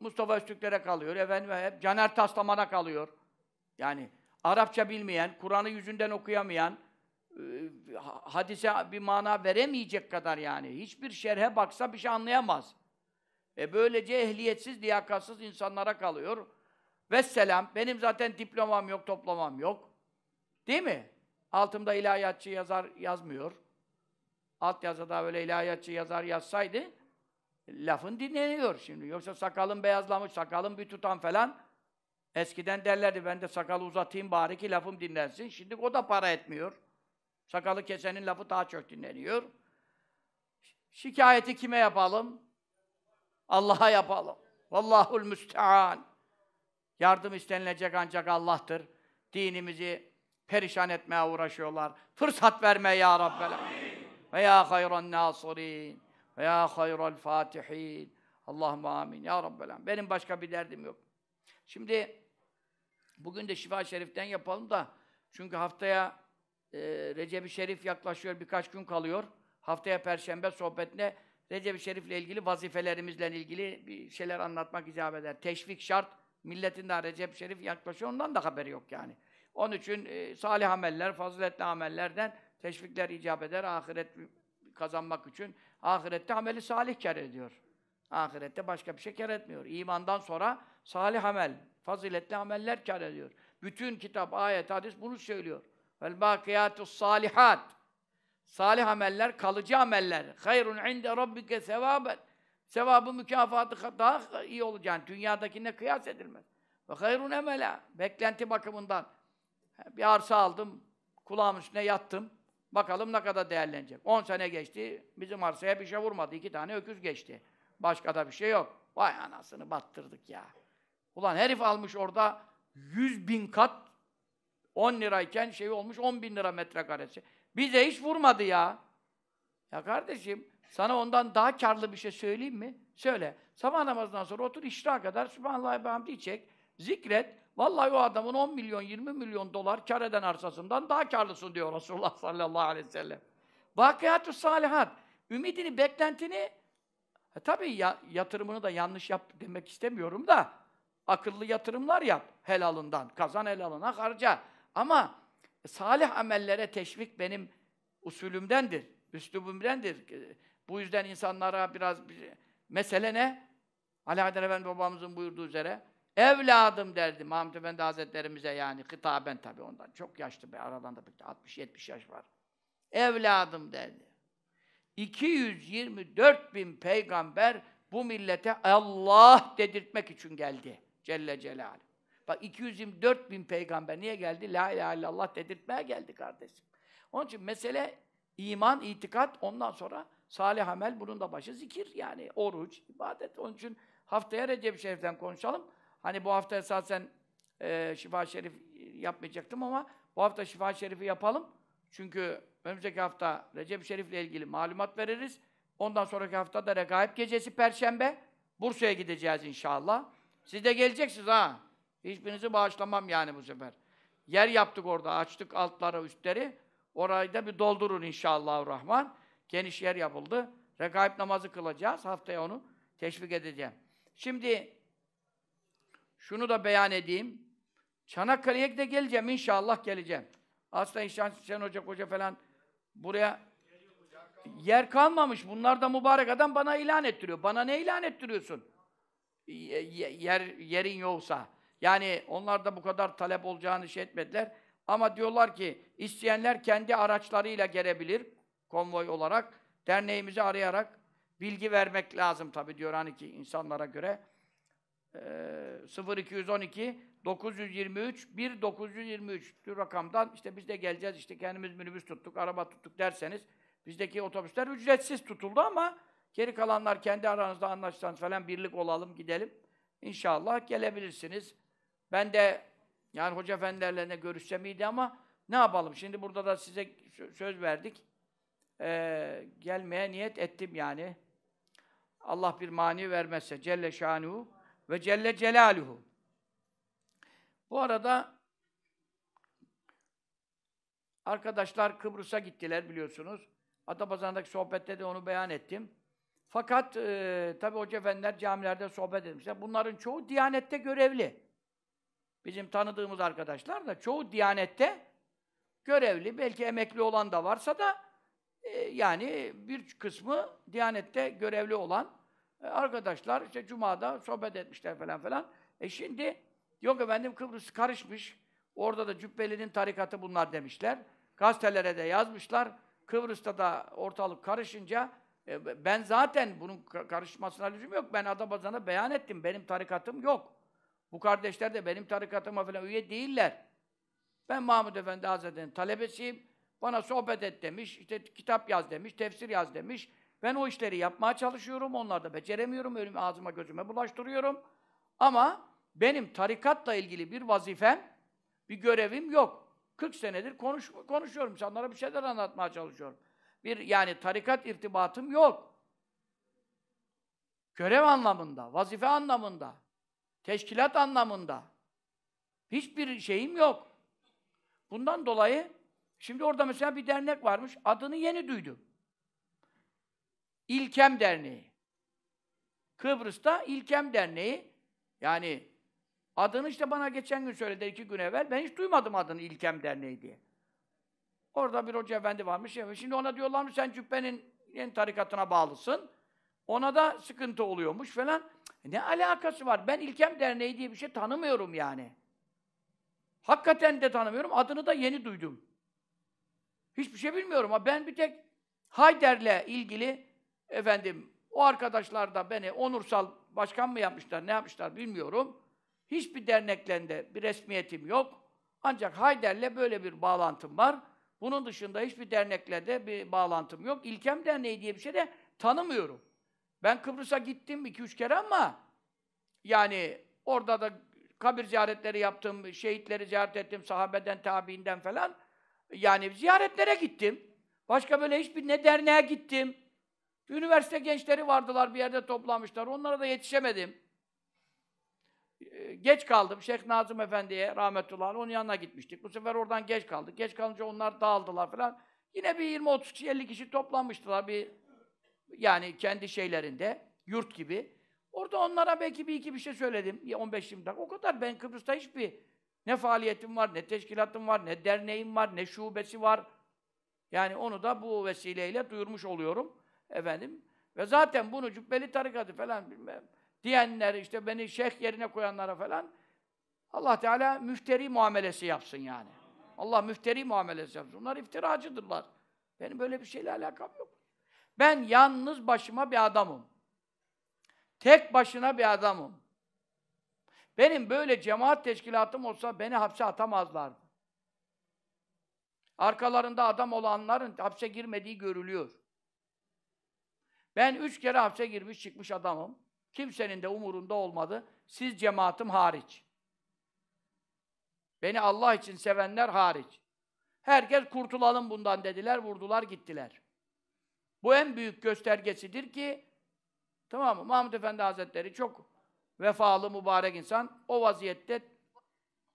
Mustafa Öztürklere kalıyor, efendim hep Caner Taslaman'a kalıyor. Yani Arapça bilmeyen, Kur'an'ı yüzünden okuyamayan, ee, hadise bir mana veremeyecek kadar yani. Hiçbir şerhe baksa bir şey anlayamaz. E böylece ehliyetsiz, liyakatsız insanlara kalıyor. Vesselam, benim zaten diplomam yok, toplamam yok. Değil mi? Altımda ilahiyatçı yazar yazmıyor. Alt yazıda böyle ilahiyatçı yazar yazsaydı lafın dinleniyor şimdi. Yoksa sakalım beyazlamış, sakalım bir tutan falan. Eskiden derlerdi ben de sakalı uzatayım bari ki lafım dinlensin. Şimdi o da para etmiyor. Sakalı kesenin lafı daha çok dinleniyor. Şikayeti kime yapalım? Allah'a yapalım. Vallahul müstean. Yardım istenilecek ancak Allah'tır. Dinimizi perişan etmeye uğraşıyorlar. Fırsat verme ya Rabbel. Ve ya hayran nasirin. Ve ya hayral fatihin. Allahümme amin. Ya Rabbel. Benim başka bir derdim yok. Şimdi bugün de Şifa Şerif'ten yapalım da çünkü haftaya ee, Recep-i Şerif yaklaşıyor, birkaç gün kalıyor. Haftaya Perşembe sohbetine Recep-i Şerif'le ilgili vazifelerimizle ilgili bir şeyler anlatmak icap eder. Teşvik şart, milletin daha Recep-i Şerif yaklaşıyor, ondan da haberi yok yani. Onun için e, salih ameller, faziletli amellerden teşvikler icap eder, ahiret kazanmak için. Ahirette ameli salih kere ediyor. Ahirette başka bir şey kere etmiyor. İmandan sonra salih amel, faziletli ameller kere ediyor. Bütün kitap, ayet, hadis bunu söylüyor. Vel bakiyatus salihat. Salih ameller, kalıcı ameller. Hayrun inde rabbike sevaben. Sevabı, mükafatı daha iyi olacağını, dünyadakine kıyas edilmez. Ve hayrun emela. Beklenti bakımından. Bir arsa aldım, kulağımın üstüne yattım. Bakalım ne kadar değerlenecek. 10 sene geçti, bizim arsaya bir şey vurmadı. iki tane öküz geçti. Başka da bir şey yok. Vay anasını battırdık ya. Ulan herif almış orada 100 bin kat 10 lirayken şey olmuş 10 bin lira metrekaresi. Bize hiç vurmadı ya. Ya kardeşim sana ondan daha karlı bir şey söyleyeyim mi? Söyle. Sabah namazından sonra otur işra kadar Sübhanallah ve Hamdi çek. Zikret. Vallahi o adamın 10 milyon, 20 milyon dolar kar eden arsasından daha karlısın diyor Resulullah sallallahu aleyhi ve sellem. Bakiyatü salihat. Ümidini, beklentini e tabii ya, yatırımını da yanlış yap demek istemiyorum da akıllı yatırımlar yap helalından. Kazan helalına harca. Ama salih amellere teşvik benim usulümdendir, üslubumdendir. Bu yüzden insanlara biraz bir, mesele ne? Alaaddin Efendi babamızın buyurduğu üzere evladım derdi Mahmut Efendi Hazretlerimize yani hitaben tabi ondan. Çok yaşlı bir aradan da 60-70 yaş var. Evladım derdi. 224 bin peygamber bu millete Allah dedirtmek için geldi. Celle Celaluhu. Bak 224 bin peygamber niye geldi? La ilahe illallah dedirtmeye geldi kardeşim. Onun için mesele iman, itikat, ondan sonra salih amel, bunun da başı zikir yani oruç, ibadet. Onun için haftaya Recep Şerif'ten konuşalım. Hani bu hafta esasen e, Şifa Şerif yapmayacaktım ama bu hafta Şifa Şerif'i yapalım. Çünkü önümüzdeki hafta Recep Şerif'le ilgili malumat veririz. Ondan sonraki hafta da Regaib Gecesi Perşembe. Bursa'ya gideceğiz inşallah. Siz de geleceksiniz ha. Hiçbirinizi bağışlamam yani bu sefer. Yer yaptık orada, açtık altları üstleri. Orayı da bir doldurun inşallah rahman. Geniş yer yapıldı. Rekaip namazı kılacağız. Haftaya onu teşvik edeceğim. Şimdi şunu da beyan edeyim. Çanakkale'ye de geleceğim inşallah geleceğim. Aslında inşallah Sen Hoca Koca falan buraya yer kalmamış. Bunlar da mübarek adam bana ilan ettiriyor. Bana ne ilan ettiriyorsun? Yer, yerin yoksa. Yani onlar da bu kadar talep olacağını şey etmediler. Ama diyorlar ki isteyenler kendi araçlarıyla gelebilir konvoy olarak. Derneğimizi arayarak bilgi vermek lazım tabii diyor hani ki insanlara göre. E, 0212 923 1923 rakamdan işte biz de geleceğiz işte kendimiz minibüs tuttuk, araba tuttuk derseniz bizdeki otobüsler ücretsiz tutuldu ama geri kalanlar kendi aranızda anlaşsanız falan birlik olalım gidelim. İnşallah gelebilirsiniz. Ben de yani hoca efendilerle ne görüşsem iyiydi ama ne yapalım? Şimdi burada da size söz verdik. Ee, gelmeye niyet ettim yani. Allah bir mani vermezse Celle Şanuhu ve Celle Celaluhu. Bu arada arkadaşlar Kıbrıs'a gittiler biliyorsunuz. Atapazarı'ndaki sohbette de onu beyan ettim. Fakat e, tabi hoca efendiler camilerde sohbet etmişler. Bunların çoğu Diyanet'te görevli. Bizim tanıdığımız arkadaşlar da çoğu Diyanet'te görevli, belki emekli olan da varsa da e, yani bir kısmı Diyanet'te görevli olan e, arkadaşlar işte Cuma'da sohbet etmişler falan falan. E şimdi yok efendim Kıbrıs karışmış. Orada da Cübbeli'nin tarikatı bunlar demişler. Gazetelere de yazmışlar. Kıbrıs'ta da ortalık karışınca e, ben zaten bunun karışmasına lüzum yok. Ben Adabazan'a beyan ettim. Benim tarikatım yok. Bu kardeşler de benim tarikatıma falan üye değiller. Ben Mahmud Efendi Hazretleri'nin talebesiyim. Bana sohbet et demiş, işte kitap yaz demiş, tefsir yaz demiş. Ben o işleri yapmaya çalışıyorum, onlar da beceremiyorum, ölüm ağzıma gözüme bulaştırıyorum. Ama benim tarikatla ilgili bir vazifem, bir görevim yok. 40 senedir konuş, konuşuyorum, insanlara bir şeyler anlatmaya çalışıyorum. Bir yani tarikat irtibatım yok. Görev anlamında, vazife anlamında. Teşkilat anlamında. Hiçbir şeyim yok. Bundan dolayı şimdi orada mesela bir dernek varmış. Adını yeni duydum. İlkem Derneği. Kıbrıs'ta İlkem Derneği yani adını işte bana geçen gün söyledi iki gün evvel. Ben hiç duymadım adını İlkem Derneği diye. Orada bir hoca efendi varmış. Şimdi ona diyorlarmış sen cübbenin yeni tarikatına bağlısın. Ona da sıkıntı oluyormuş falan. Ne alakası var? Ben İlkem Derneği diye bir şey tanımıyorum yani. Hakikaten de tanımıyorum. Adını da yeni duydum. Hiçbir şey bilmiyorum. Ha ben bir tek Hayder'le ilgili efendim o arkadaşlar da beni onursal başkan mı yapmışlar, ne yapmışlar bilmiyorum. Hiçbir derneklerinde bir resmiyetim yok. Ancak Hayder'le böyle bir bağlantım var. Bunun dışında hiçbir dernekle de bir bağlantım yok. İlkem Derneği diye bir şey de tanımıyorum. Ben Kıbrıs'a gittim iki üç kere ama yani orada da kabir ziyaretleri yaptım, şehitleri ziyaret ettim, sahabeden, tabiinden falan. Yani ziyaretlere gittim. Başka böyle hiçbir ne derneğe gittim. Üniversite gençleri vardılar bir yerde toplamışlar. Onlara da yetişemedim. Ee, geç kaldım. Şeyh Nazım Efendi'ye rahmetullahi onun yanına gitmiştik. Bu sefer oradan geç kaldık. Geç kalınca onlar dağıldılar falan. Yine bir 20-30 kişi, 50 kişi toplanmıştılar. Bir yani kendi şeylerinde, yurt gibi. Orada onlara belki bir iki bir şey söyledim. 15-20 dakika. O kadar. Ben Kıbrıs'ta hiçbir ne faaliyetim var, ne teşkilatım var, ne derneğim var, ne şubesi var. Yani onu da bu vesileyle duyurmuş oluyorum. Efendim. Ve zaten bunu cübbeli tarikatı falan bilmem diyenler, işte beni şeyh yerine koyanlara falan Allah Teala müfteri muamelesi yapsın yani. Allah müfteri muamelesi yapsın. Bunlar iftiracıdırlar. Benim böyle bir şeyle alakam yok. Ben yalnız başıma bir adamım. Tek başına bir adamım. Benim böyle cemaat teşkilatım olsa beni hapse atamazlardı. Arkalarında adam olanların hapse girmediği görülüyor. Ben üç kere hapse girmiş çıkmış adamım. Kimsenin de umurunda olmadı. Siz cemaatim hariç. Beni Allah için sevenler hariç. Herkes kurtulalım bundan dediler, vurdular gittiler. Bu en büyük göstergesidir ki tamam mı? Mahmud Efendi Hazretleri çok vefalı, mübarek insan. O vaziyette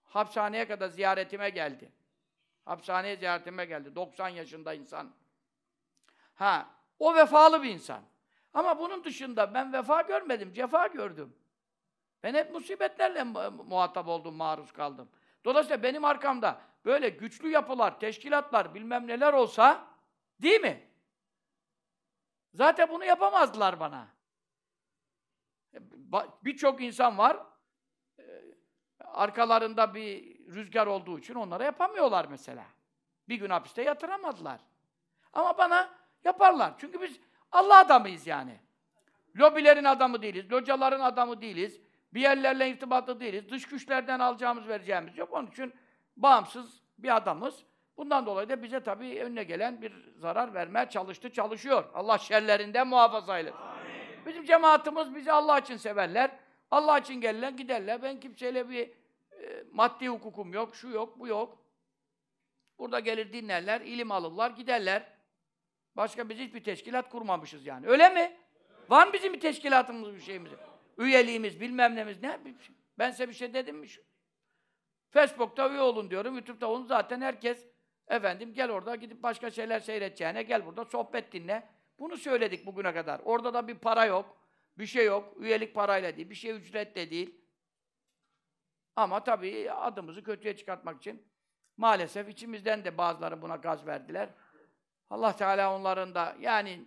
hapishaneye kadar ziyaretime geldi. Hapishaneye ziyaretime geldi. 90 yaşında insan. Ha, o vefalı bir insan. Ama bunun dışında ben vefa görmedim, cefa gördüm. Ben hep musibetlerle muhatap oldum, maruz kaldım. Dolayısıyla benim arkamda böyle güçlü yapılar, teşkilatlar, bilmem neler olsa, değil mi? Zaten bunu yapamazdılar bana. Birçok insan var, e, arkalarında bir rüzgar olduğu için onlara yapamıyorlar mesela. Bir gün hapiste yatıramadılar. Ama bana yaparlar. Çünkü biz Allah adamıyız yani. Lobilerin adamı değiliz, locaların adamı değiliz, bir yerlerle irtibatlı değiliz, dış güçlerden alacağımız vereceğimiz yok. Onun için bağımsız bir adamız. Bundan dolayı da bize tabii önüne gelen bir zarar vermeye çalıştı, çalışıyor. Allah şerlerinden muhafaza eylesin. Bizim cemaatimiz bizi Allah için severler. Allah için gelirler, giderler. Ben kimseyle bir e, maddi hukukum yok, şu yok, bu yok. Burada gelir dinlerler, ilim alırlar, giderler. Başka biz hiçbir teşkilat kurmamışız yani. Öyle mi? Var mı bizim bir teşkilatımız, bir şeyimiz? Üyeliğimiz, bilmem nemiz, ne? Ben size bir şey dedim mi? Facebook'ta üye olun diyorum, YouTube'da olun. Zaten herkes Efendim gel orada gidip başka şeyler seyredeceğine gel burada sohbet dinle. Bunu söyledik bugüne kadar. Orada da bir para yok, bir şey yok. Üyelik parayla değil, bir şey ücretle değil. Ama tabii adımızı kötüye çıkartmak için maalesef içimizden de bazıları buna gaz verdiler. Allah Teala onların da yani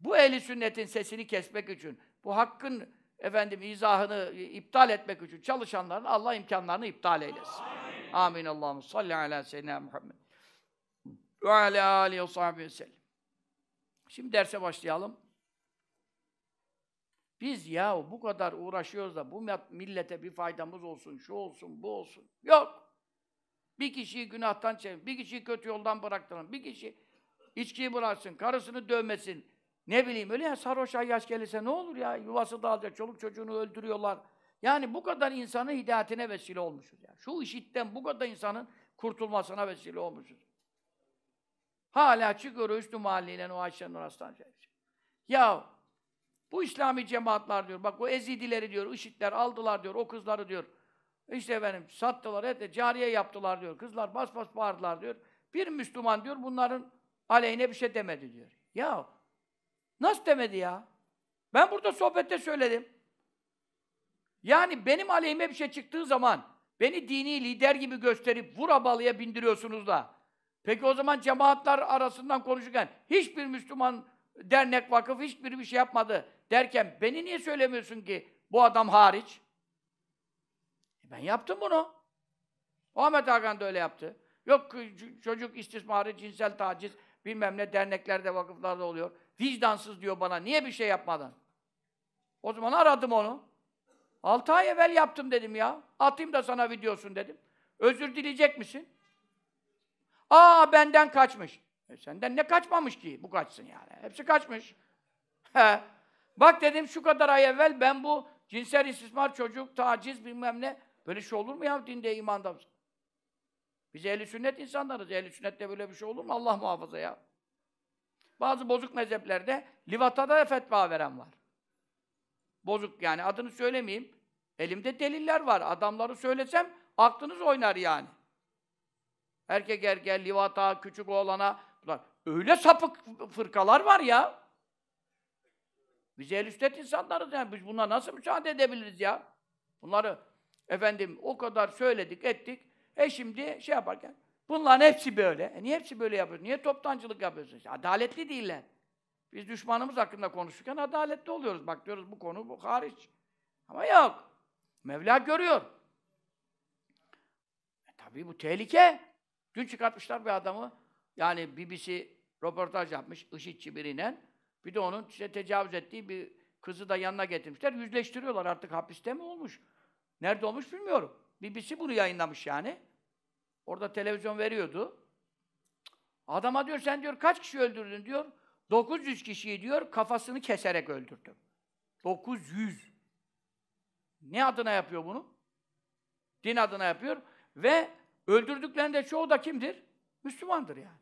bu eli sünnetin sesini kesmek için, bu hakkın efendim izahını iptal etmek için çalışanların Allah imkanlarını iptal eylesin. Amin. Amin. Allah'ım salli ala seyyidina Muhammed. Ve ala alihi ve sahbihi sellem. Şimdi derse başlayalım. Biz ya bu kadar uğraşıyoruz da bu millete bir faydamız olsun, şu olsun, bu olsun. Yok. Bir kişiyi günahtan çevir, bir kişiyi kötü yoldan bıraktırın, bir kişi içkiyi bıraksın, karısını dövmesin. Ne bileyim öyle ya sarhoş ayyaş gelirse ne olur ya? Yuvası dağılacak, çoluk çocuğunu öldürüyorlar. Yani bu kadar insanın hidayetine vesile olmuşuz. Yani. Şu işitten bu kadar insanın kurtulmasına vesile olmuşuz. Hala çıkıyor Üstü Mahalli'yle o Ayşe Nur Aslan Ya bu İslami cemaatler diyor, bak o Ezidileri diyor, işitler aldılar diyor, o kızları diyor. İşte efendim sattılar, et cariye yaptılar diyor. Kızlar bas bas bağırdılar diyor. Bir Müslüman diyor bunların aleyhine bir şey demedi diyor. Ya nasıl demedi ya? Ben burada sohbette söyledim. Yani benim aleyhime bir şey çıktığı zaman beni dini lider gibi gösterip vura balıya bindiriyorsunuz da. Peki o zaman cemaatler arasından konuşurken hiçbir Müslüman dernek, vakıf hiçbir bir şey yapmadı derken beni niye söylemiyorsun ki bu adam hariç? E ben yaptım bunu. Ahmet Hakan da öyle yaptı. Yok çocuk istismarı, cinsel taciz, bilmem ne derneklerde, vakıflarda oluyor. Vicdansız diyor bana. Niye bir şey yapmadın? O zaman aradım onu. Altı ay evvel yaptım dedim ya. Atayım da sana videosun dedim. Özür dileyecek misin? Aa benden kaçmış. E senden ne kaçmamış ki bu kaçsın yani. Hepsi kaçmış. He. Bak dedim şu kadar ay evvel ben bu cinsel istismar, çocuk, taciz bilmem ne. Böyle şey olur mu ya dinde, imanda? Biz ehli sünnet insanlarız. Ehli sünnette böyle bir şey olur mu? Allah muhafaza ya. Bazı bozuk mezheplerde livatada da fetva veren var. Bozuk yani adını söylemeyeyim. Elimde deliller var. Adamları söylesem aklınız oynar yani. Erkek erkeğe, livata, küçük oğlana. Bunlar. Öyle sapık fırkalar var ya. Biz el üstet insanlarız yani. Biz buna nasıl müsaade edebiliriz ya? Bunları efendim o kadar söyledik, ettik. E şimdi şey yaparken bunların hepsi böyle. E niye hepsi böyle yapıyor? Niye toptancılık yapıyorsun? Adaletli değiller. Biz düşmanımız hakkında konuşurken adaletli oluyoruz. Bak diyoruz bu konu bu hariç. Ama yok. Mevla görüyor. E, tabii bu tehlike. Dün çıkartmışlar bir adamı. Yani BBC röportaj yapmış IŞİD'çi biriyle. Bir de onun işte tecavüz ettiği bir kızı da yanına getirmişler. Yüzleştiriyorlar artık hapiste mi olmuş? Nerede olmuş bilmiyorum. BBC bunu yayınlamış yani. Orada televizyon veriyordu. Adama diyor sen diyor kaç kişi öldürdün diyor. 900 kişiyi diyor kafasını keserek öldürdüm. 900. Ne adına yapıyor bunu? Din adına yapıyor ve öldürdüklerinde çoğu da kimdir? Müslümandır yani.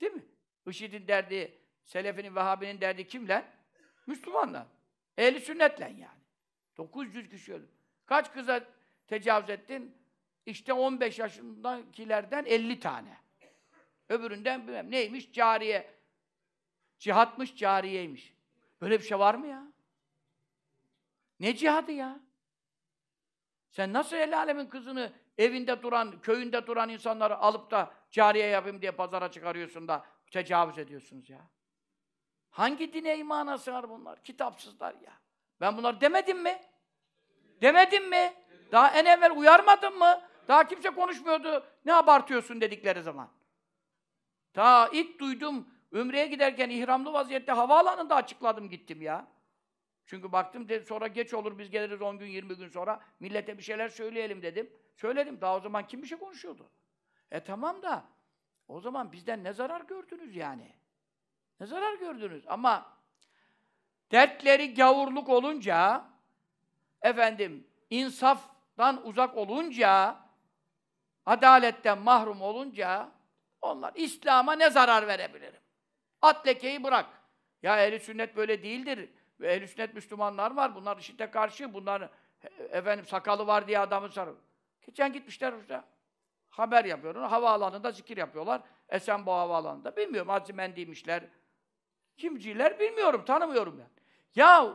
Değil mi? IŞİD'in derdi, Selefi'nin, vahabinin derdi kimler? Müslümanla. Ehli sünnetle yani. 900 kişi öldü. Kaç kıza tecavüz ettin? İşte 15 yaşındakilerden 50 tane. Öbüründen bilmem neymiş cariye Cihatmış, cariyeymiş. Böyle bir şey var mı ya? Ne cihadı ya? Sen nasıl el alemin kızını evinde duran, köyünde duran insanları alıp da cariye yapayım diye pazara çıkarıyorsun da tecavüz ediyorsunuz ya? Hangi dine imana sığar bunlar? Kitapsızlar ya. Ben bunlar demedim mi? Demedim mi? Daha en evvel uyarmadın mı? Daha kimse konuşmuyordu. Ne abartıyorsun dedikleri zaman. Ta ilk duydum Ümre'ye giderken ihramlı vaziyette havaalanında açıkladım gittim ya. Çünkü baktım dedi, sonra geç olur biz geliriz 10 gün 20 gün sonra millete bir şeyler söyleyelim dedim. Söyledim daha o zaman kim bir şey konuşuyordu? E tamam da o zaman bizden ne zarar gördünüz yani? Ne zarar gördünüz? Ama dertleri gavurluk olunca efendim insaftan uzak olunca adaletten mahrum olunca onlar İslam'a ne zarar verebilirim? At lekeyi bırak. Ya ehli sünnet böyle değildir. Ve ehli sünnet Müslümanlar var. Bunlar işite karşı. Bunlar efendim sakalı var diye adamı sarı. Geçen gitmişler işte. Haber yapıyorlar. Havaalanında zikir yapıyorlar. Esenboğa havaalanında. Bilmiyorum Hacı Mendi'ymişler. Kimciler bilmiyorum. Tanımıyorum ben. Ya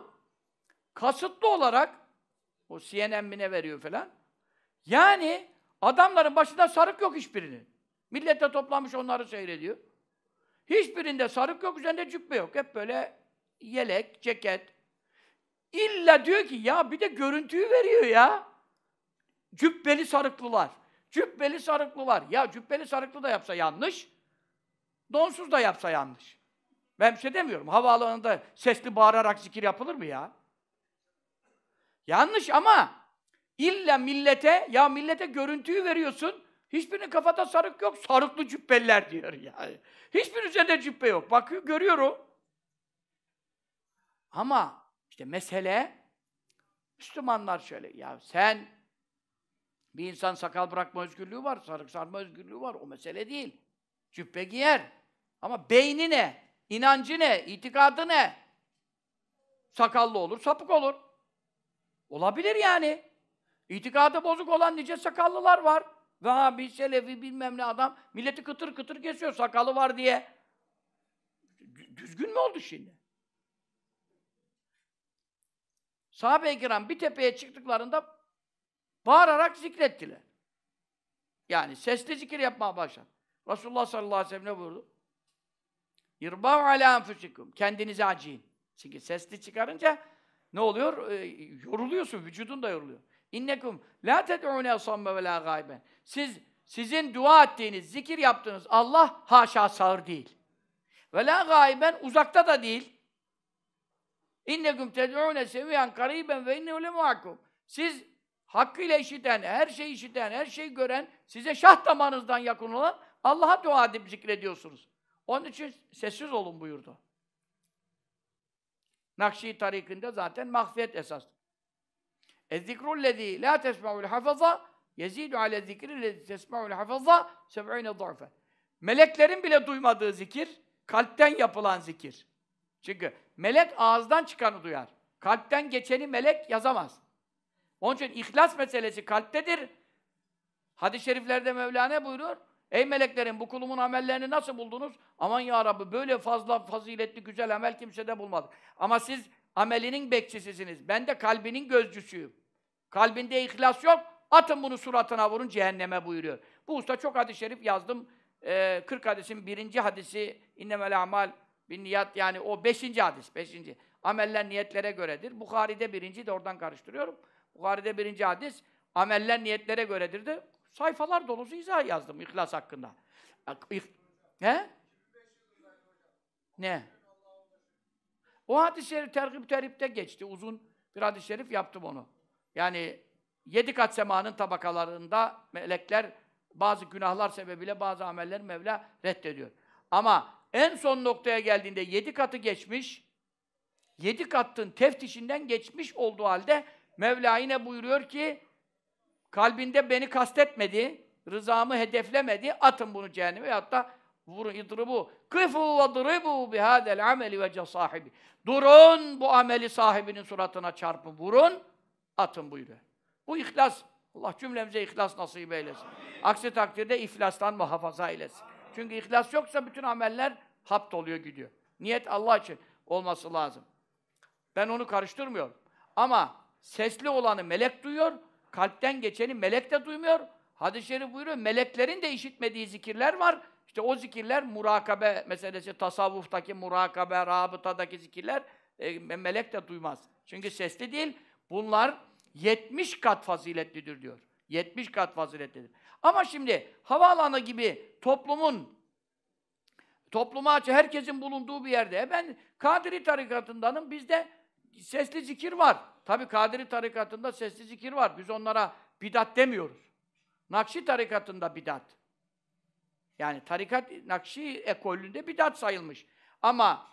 kasıtlı olarak o CNN mi ne veriyor falan. Yani adamların başında sarık yok hiçbirinin. Millete toplanmış onları seyrediyor. Hiçbirinde sarık yok, üzerinde cübbe yok. Hep böyle yelek, ceket. İlla diyor ki ya bir de görüntüyü veriyor ya. Cübbeli sarıklılar. Cübbeli sarıklılar. Ya cübbeli sarıklı da yapsa yanlış. Donsuz da yapsa yanlış. Ben bir şey demiyorum. Havaalanında sesli bağırarak zikir yapılır mı ya? Yanlış ama illa millete, ya millete görüntüyü veriyorsun. Hiçbirinin kafada sarık yok, sarıklı cübbeler diyor yani. Hiçbirinin üzerinde cübbe yok. Bakıyor, görüyorum. Ama işte mesele Müslümanlar şöyle, ya sen bir insan sakal bırakma özgürlüğü var, sarık sarma özgürlüğü var. O mesele değil. Cübbe giyer. Ama beyni ne? İnancı ne? İtikadı ne? Sakallı olur, sapık olur. Olabilir yani. İtikadı bozuk olan nice sakallılar var. Vehhabi, Selefi bilmem ne adam milleti kıtır kıtır kesiyor sakalı var diye. Düzgün mü oldu şimdi? Sahabe-i kiram bir tepeye çıktıklarında bağırarak zikrettiler. Yani sesli zikir yapmaya başladı. Resulullah sallallahu aleyhi ve sellem ne buyurdu? İrbav ala enfusikum. Kendinize acıyın. Çünkü sesli çıkarınca ne oluyor? E, yoruluyorsun, vücudun da yoruluyor. İnnekum la ted'ûne samme ve la gayben. Siz sizin dua ettiğiniz, zikir yaptığınız Allah haşa sağır değil. Ve la gayben uzakta da değil. İnnekum ted'ûne seviyen kariben ve innehu le muakum. Siz hakkıyla işiten, her şeyi işiten, her şeyi gören, size şah damarınızdan yakın olan Allah'a dua edip zikrediyorsunuz. Onun için sessiz olun buyurdu. Nakşi tarikinde zaten mahfiyet esas. Ezzikrullezî la tesma'ul hafaza yezidu ale zikrillezî tesma'ul hafaza seb'ine da'fe. Meleklerin bile duymadığı zikir, kalpten yapılan zikir. Çünkü melek ağızdan çıkanı duyar. Kalpten geçeni melek yazamaz. Onun için ihlas meselesi kalptedir. Hadis-i şeriflerde Mevlana buyurur Ey meleklerin bu kulumun amellerini nasıl buldunuz? Aman ya Rabbi böyle fazla faziletli güzel amel kimsede bulmadık. Ama siz amelinin bekçisisiniz. Ben de kalbinin gözcüsüyüm. Kalbinde ihlas yok. Atın bunu suratına vurun cehenneme buyuruyor. Bu usta çok hadis-i şerif yazdım. Ee, 40 hadisin birinci hadisi innemel amal bin niyat yani o beşinci hadis. Beşinci. Ameller niyetlere göredir. Bukhari'de birinci de oradan karıştırıyorum. Bukhari'de birinci hadis ameller niyetlere göredir de sayfalar dolusu izah yazdım ihlas hakkında. He? Ne? O hadis-i şerif tergib teripte geçti. Uzun bir hadis-i şerif yaptım onu. Yani yedi kat semanın tabakalarında melekler bazı günahlar sebebiyle bazı amelleri Mevla reddediyor. Ama en son noktaya geldiğinde yedi katı geçmiş, yedi katın teftişinden geçmiş olduğu halde Mevla yine buyuruyor ki kalbinde beni kastetmedi, rızamı hedeflemedi, atın bunu cehenneme ya da vurun, idribu. Kıfu ve dribu bihâdel ameli ve sahibi. Durun bu ameli sahibinin suratına çarpın, vurun atın buyuruyor. Bu ihlas. Allah cümlemize ihlas nasip eylesin. Aksi takdirde iflastan muhafaza eylesin. Çünkü ihlas yoksa bütün ameller hapt oluyor gidiyor. Niyet Allah için olması lazım. Ben onu karıştırmıyorum. Ama sesli olanı melek duyuyor, kalpten geçeni melek de duymuyor. Hadis-i şerif buyuruyor, meleklerin de işitmediği zikirler var. İşte o zikirler murakabe meselesi, tasavvuftaki murakabe, rabıtadaki zikirler e, melek de duymaz. Çünkü sesli değil, Bunlar 70 kat faziletlidir diyor. 70 kat faziletlidir. Ama şimdi havaalanı gibi toplumun topluma aç, herkesin bulunduğu bir yerde. E ben Kadiri tarikatındanım. Bizde sesli zikir var. Tabii Kadiri tarikatında sesli zikir var. Biz onlara bidat demiyoruz. Nakşi tarikatında bidat. Yani tarikat Nakşi ekolünde bidat sayılmış. Ama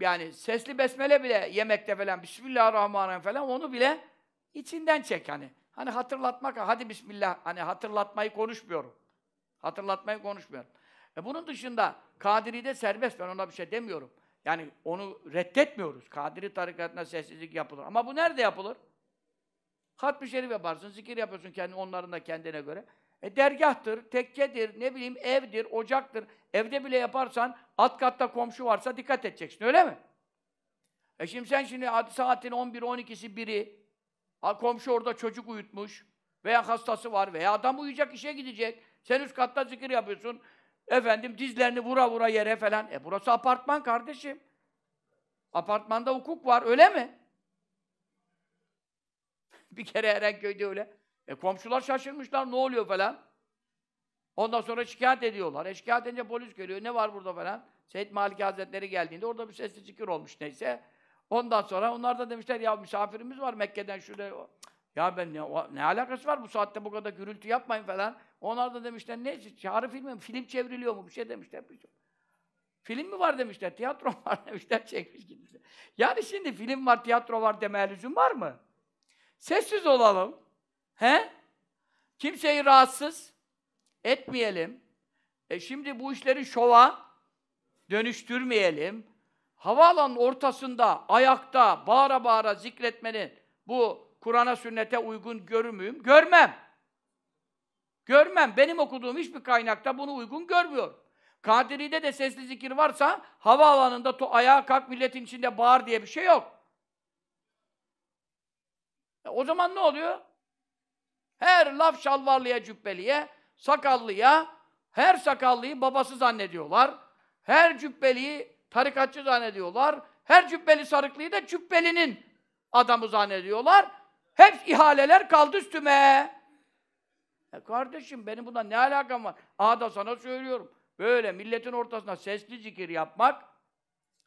yani sesli besmele bile yemekte falan Bismillahirrahmanirrahim falan onu bile içinden çek hani. Hani hatırlatmak, hadi Bismillah, hani hatırlatmayı konuşmuyorum. Hatırlatmayı konuşmuyorum. E bunun dışında Kadiri'de serbest, ben ona bir şey demiyorum. Yani onu reddetmiyoruz. Kadiri tarikatına sessizlik yapılır. Ama bu nerede yapılır? Hatmi şerif yaparsın, zikir yapıyorsun kendi onların da kendine göre. E dergahtır, tekkedir, ne bileyim evdir, ocaktır. Evde bile yaparsan alt katta komşu varsa dikkat edeceksin öyle mi? E şimdi sen şimdi saatin 11 12'si biri komşu orada çocuk uyutmuş veya hastası var veya adam uyuyacak işe gidecek. Sen üst katta zikir yapıyorsun. Efendim dizlerini vura vura yere falan. E burası apartman kardeşim. Apartmanda hukuk var öyle mi? bir kere Erenköy'de öyle. E komşular şaşırmışlar, ne oluyor falan. Ondan sonra şikayet ediyorlar. E şikayet edince polis geliyor, ne var burada falan. Seyyid Malik Hazretleri geldiğinde orada bir sesli zikir olmuş neyse. Ondan sonra onlar da demişler, ya misafirimiz var Mekke'den şuraya. Ya ben ne, ne alakası var bu saatte bu kadar gürültü yapmayın falan. Onlar da demişler, neyse çağrı filmi Film çevriliyor mu? Bir şey demişler. Bir şey. Film mi var demişler, tiyatro var demişler, çekmiş gitmişler. Yani şimdi film var, tiyatro var demeye lüzum var mı? Sessiz olalım. He? Kimseyi rahatsız etmeyelim. E şimdi bu işleri şova dönüştürmeyelim. Havaalanın ortasında, ayakta, bağıra bağıra zikretmenin bu Kur'an'a sünnete uygun görmüyüm Görmem. Görmem. Benim okuduğum hiçbir kaynakta bunu uygun görmüyor. Kadiri'de de sesli zikir varsa havaalanında to ayağa kalk milletin içinde bağır diye bir şey yok. E, o zaman ne oluyor? Her laf şalvarlıya, cübbeliye, sakallıya, her sakallıyı babası zannediyorlar. Her cübbeliyi tarikatçı zannediyorlar. Her cübbeli sarıklıyı da cübbelinin adamı zannediyorlar. Hep ihaleler kaldı üstüme. E kardeşim benim bundan ne alakam var? Aha da sana söylüyorum. Böyle milletin ortasına sesli zikir yapmak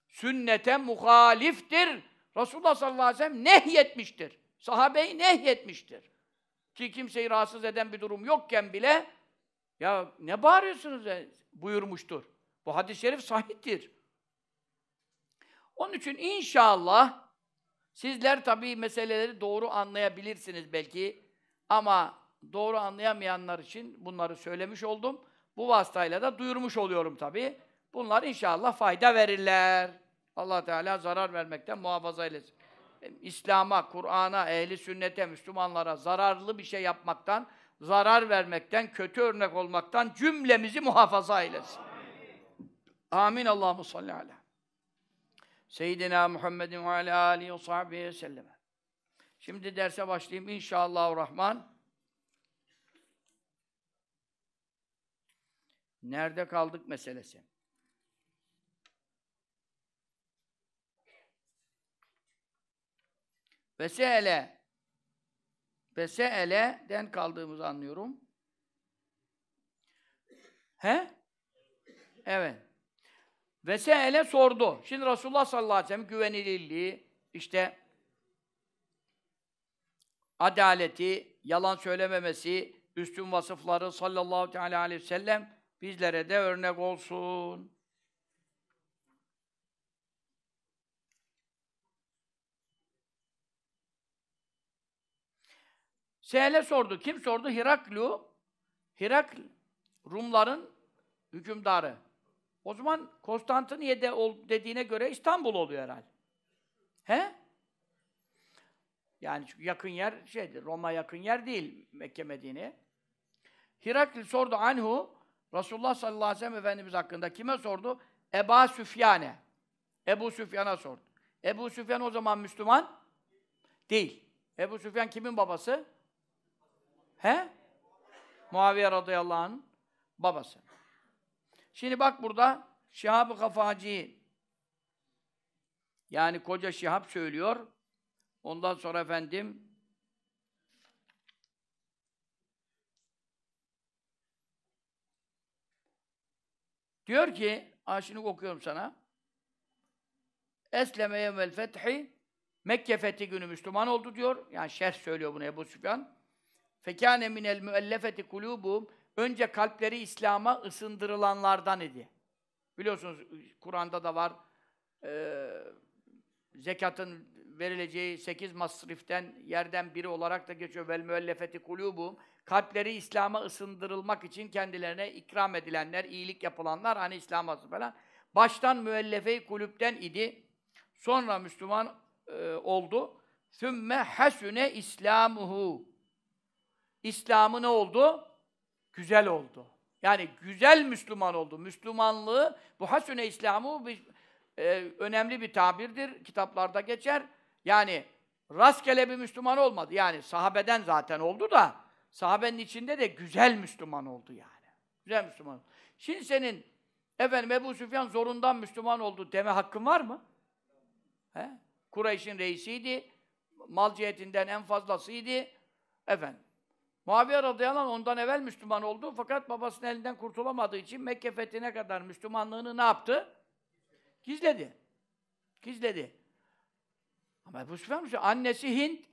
sünnete muhaliftir. Resulullah sallallahu aleyhi ve sellem nehyetmiştir. Sahabeyi nehyetmiştir ki kimseyi rahatsız eden bir durum yokken bile ya ne bağırıyorsunuz buyurmuştur. Bu hadis-i şerif sahiptir. Onun için inşallah sizler tabii meseleleri doğru anlayabilirsiniz belki ama doğru anlayamayanlar için bunları söylemiş oldum. Bu vasıtayla da duyurmuş oluyorum tabii. Bunlar inşallah fayda verirler. Allah Teala zarar vermekten muhafaza eylesin. E, İslam'a, Kur'an'a, ehli sünnete, Müslümanlara zararlı bir şey yapmaktan, zarar vermekten, kötü örnek olmaktan cümlemizi muhafaza eylesin. Amin. Allahu salli ala. Seyyidina Muhammedin ve ala alihi ve sahbihi sellem. Şimdi derse başlayayım inşallah rahman. Nerede kaldık meselesi. Vesele, vesele den se'ele'den kaldığımızı anlıyorum. He? Evet. Vesele sordu. Şimdi Resulullah sallallahu aleyhi ve sellem güvenilirliği, işte adaleti, yalan söylememesi, üstün vasıfları sallallahu teala aleyhi ve sellem bizlere de örnek olsun. Sehel'e sordu. Kim sordu? Hiraklu. Hirakl, Rumların hükümdarı. O zaman Konstantiniye'de ol dediğine göre İstanbul oluyor herhalde. He? Yani çünkü yakın yer şeydir Roma yakın yer değil Mekke Medine. Hirakl sordu anhu, Resulullah sallallahu aleyhi ve sellem Efendimiz hakkında kime sordu? Eba Süfyane. Ebu Süfyan'a sordu. Ebu Süfyan o zaman Müslüman değil. Ebu Süfyan kimin babası? He? Muaviye radıyallahu anh babası. Şimdi bak burada Şihab-ı Kafaci yani koca Şihab söylüyor. Ondan sonra efendim diyor ki, ah şimdi okuyorum sana. Esleme yevmel fethi Mekke fethi günü Müslüman oldu diyor. Yani şerh söylüyor bunu Ebu Süfyan. Fekâne minel müellefeti kulûbuhum önce kalpleri İslam'a ısındırılanlardan idi. Biliyorsunuz Kur'an'da da var e, zekatın verileceği sekiz masriften yerden biri olarak da geçiyor. Vel müellefeti kulûbuhum kalpleri İslam'a ısındırılmak için kendilerine ikram edilenler, iyilik yapılanlar hani İslam'a falan. Baştan müellefe-i kulüpten idi. Sonra Müslüman e, oldu. Sümme hasune İslamuhu. İslam'ı ne oldu? Güzel oldu. Yani güzel Müslüman oldu. Müslümanlığı, bu hasüne İslam'ı e, önemli bir tabirdir. Kitaplarda geçer. Yani rastgele bir Müslüman olmadı. Yani sahabeden zaten oldu da sahabenin içinde de güzel Müslüman oldu yani. Güzel Müslüman oldu. Şimdi senin efendim Ebu Süfyan zorundan Müslüman oldu deme hakkın var mı? He? Kureyş'in reisiydi. Mal cihetinden en fazlasıydı. Efendim Muaviye radıyallahu anh ondan evvel Müslüman oldu fakat babasının elinden kurtulamadığı için Mekke fethine kadar Müslümanlığını ne yaptı? Gizledi. Gizledi. Ama bu Süfyan annesi Hint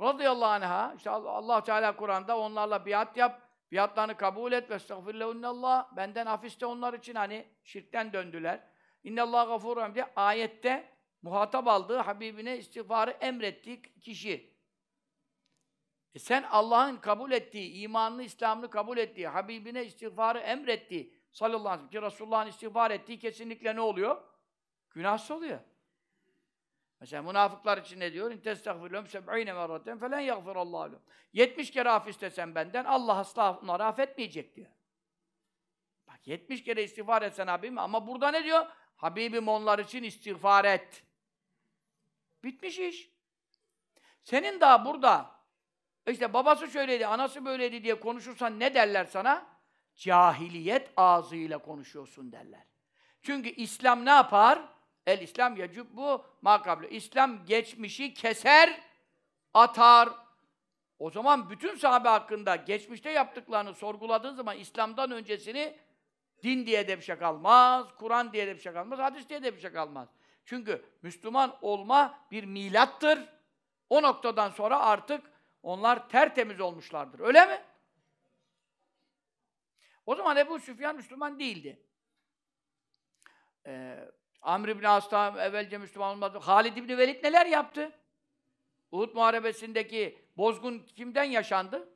radıyallahu anh'a işte Allah Teala Kur'an'da onlarla biat yap, biatlarını kabul et ve estağfirullah benden hafiste onlar için hani şirkten döndüler. İnnallah gafurun diye ayette muhatap aldığı Habibine istiğfarı emrettik kişi. E sen Allah'ın kabul ettiği, imanını, İslam'ını kabul ettiği, Habibine istiğfarı emrettiği, sallallahu aleyhi ve sellem ki Resulullah'ın istiğfar ettiği kesinlikle ne oluyor? Günahsız oluyor. Mesela münafıklar için ne diyor? İntestagfirlüm seb'ine merraten felen yagfirallahu lehum. 70 kere af istesen benden Allah asla onları affetmeyecek diyor. Bak 70 kere istiğfar etsen Habibim ama burada ne diyor? Habibim onlar için istiğfar et. Bitmiş iş. Senin daha burada işte babası şöyleydi, anası böyleydi diye konuşursan ne derler sana? Cahiliyet ağzıyla konuşuyorsun derler. Çünkü İslam ne yapar? El İslam ya bu makablu. İslam geçmişi keser, atar. O zaman bütün sahabe hakkında geçmişte yaptıklarını sorguladığın zaman İslam'dan öncesini din diye de bir şey kalmaz, Kur'an diye de bir şey kalmaz, hadis diye de bir şey kalmaz. Çünkü Müslüman olma bir milattır. O noktadan sonra artık onlar tertemiz olmuşlardır. Öyle mi? O zaman Ebu Süfyan Müslüman değildi. Ee, Amr ibn As'ta evvelce Müslüman olmadı. Halid ibn Velid neler yaptı? Uhud Muharebesi'ndeki bozgun kimden yaşandı?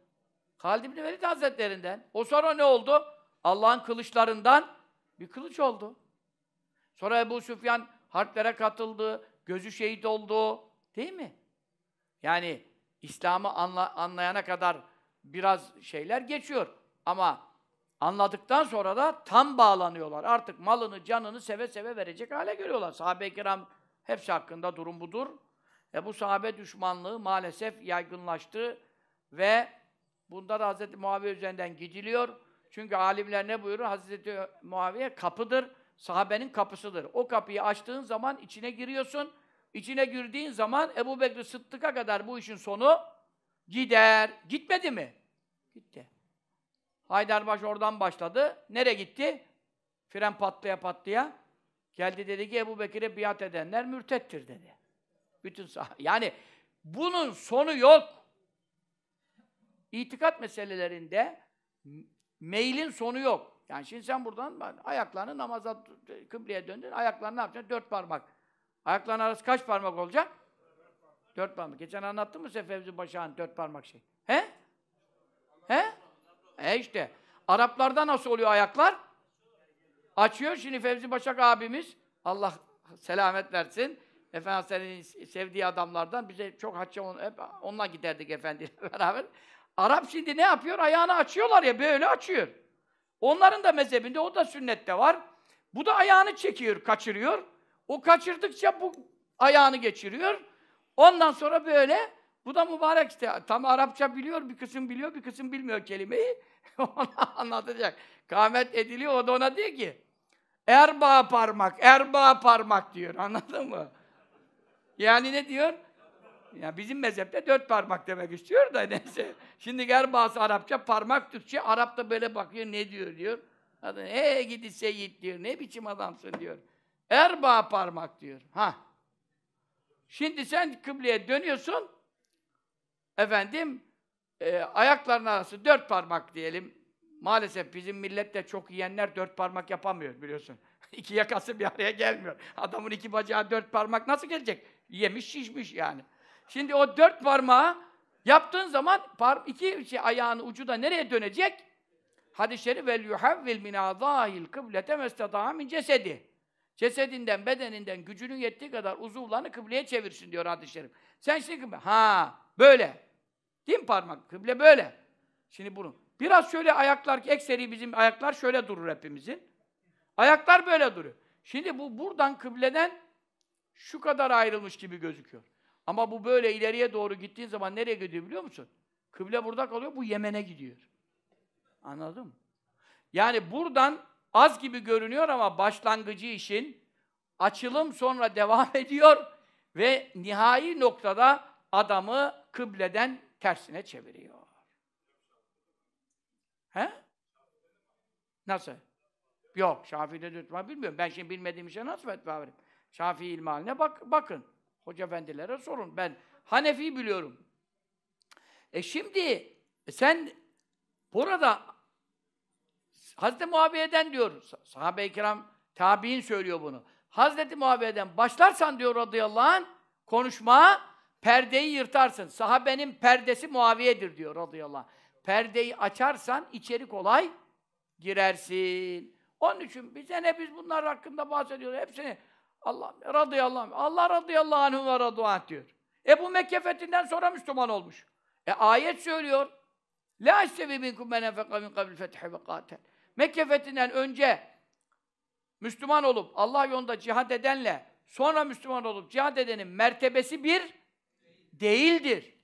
Halid ibn Velid Hazretlerinden. O sonra ne oldu? Allah'ın kılıçlarından bir kılıç oldu. Sonra Ebu Süfyan harplere katıldı, gözü şehit oldu. Değil mi? Yani İslam'ı anla, anlayana kadar biraz şeyler geçiyor. Ama anladıktan sonra da tam bağlanıyorlar. Artık malını, canını seve seve verecek hale geliyorlar. Sahabe-i kiram hepsi hakkında durum budur. E bu sahabe düşmanlığı maalesef yaygınlaştı ve bunda da Hz. Muaviye üzerinden gidiliyor. Çünkü alimler ne buyurur Hz. Muaviye kapıdır, sahabenin kapısıdır. O kapıyı açtığın zaman içine giriyorsun İçine girdiğin zaman Ebu Bekir Sıddık'a kadar bu işin sonu gider. Gitmedi mi? Gitti. Haydarbaş oradan başladı. Nere gitti? Fren patlaya patlaya. Geldi dedi ki Ebu Bekir'e biat edenler mürtettir dedi. Bütün sah yani bunun sonu yok. İtikat meselelerinde meylin sonu yok. Yani şimdi sen buradan ayaklarını namaza kıbleye döndün, ayaklarını ne yapacaksın? Dört parmak Ayakların arası kaç parmak olacak? Dört parmak. Geçen anlattın mı Sefevzi Başak'ın dört parmak şey? He? He? E işte. Araplarda nasıl oluyor ayaklar? Açıyor. Şimdi Fevzi Başak abimiz, Allah selamet versin. Efendim senin sevdiği adamlardan bize çok haçça on, hep onunla giderdik efendiyle beraber. Arap şimdi ne yapıyor? Ayağını açıyorlar ya böyle açıyor. Onların da mezhebinde o da sünnette var. Bu da ayağını çekiyor, kaçırıyor. O kaçırdıkça bu ayağını geçiriyor. Ondan sonra böyle bu da mübarek işte. Tam Arapça biliyor, bir kısım biliyor, bir kısım bilmiyor kelimeyi. ona anlatacak. Kamet ediliyor, o da ona diyor ki Erbaa parmak, erbaa parmak diyor. Anladın mı? Yani ne diyor? Ya bizim mezhepte dört parmak demek istiyor da neyse. Şimdi erbası Arapça, parmak Türkçe. Arap da böyle bakıyor, ne diyor diyor. Hadi ee gidi seyit diyor, ne biçim adamsın diyor. Erba parmak diyor. Ha. Şimdi sen kıbleye dönüyorsun. Efendim e, ayakların arası dört parmak diyelim. Maalesef bizim millette çok yiyenler dört parmak yapamıyor biliyorsun. İki yakası bir araya gelmiyor. Adamın iki bacağı dört parmak nasıl gelecek? Yemiş şişmiş yani. Şimdi o dört parmağı yaptığın zaman par iki şey, ayağın ucu da nereye dönecek? Hadis-i şerif vel yuhavvil min azahil kıblete mestata'a min cesedi. Cesedinden, bedeninden, gücünün yettiği kadar uzuvlarını kıbleye çevirsin diyor hadis-i şerif. Sen şimdi kıble, ha böyle. Değil mi parmak? Kıble böyle. Şimdi bunu. Biraz şöyle ayaklar, ekseri bizim ayaklar şöyle durur hepimizin. Ayaklar böyle duruyor. Şimdi bu buradan kıbleden şu kadar ayrılmış gibi gözüküyor. Ama bu böyle ileriye doğru gittiğin zaman nereye gidiyor biliyor musun? Kıble burada kalıyor, bu Yemen'e gidiyor. Anladın mı? Yani buradan az gibi görünüyor ama başlangıcı işin açılım sonra devam ediyor ve nihai noktada adamı kıbleden tersine çeviriyor. He? Nasıl? Yok, Şafii'de tutma bilmiyorum. Ben şimdi bilmediğim işe nasıl fetva veririm? Şafii ilmi haline bak, bakın. Hoca efendilere sorun. Ben Hanefi biliyorum. E şimdi sen burada Hazreti Muaviye'den diyor, sahabe-i kiram, tabi'in söylüyor bunu. Hazreti Muaviye'den başlarsan diyor radıyallahu anh, konuşma, perdeyi yırtarsın. Sahabenin perdesi Muaviye'dir diyor radıyallahu anh. Perdeyi açarsan içeri kolay girersin. Onun için bize ne biz bunlar hakkında bahsediyoruz. Hepsini Allah radıyallahu anh. Allah radıyallahu anhu ve radıyallahu diyor. Ebu Mekke fethinden sonra Müslüman olmuş. E ayet söylüyor. La istevi minkum men enfeka min kabil fethi ve katel. Mekke fethinden önce Müslüman olup Allah yolunda cihad edenle sonra Müslüman olup cihad edenin mertebesi bir değildir.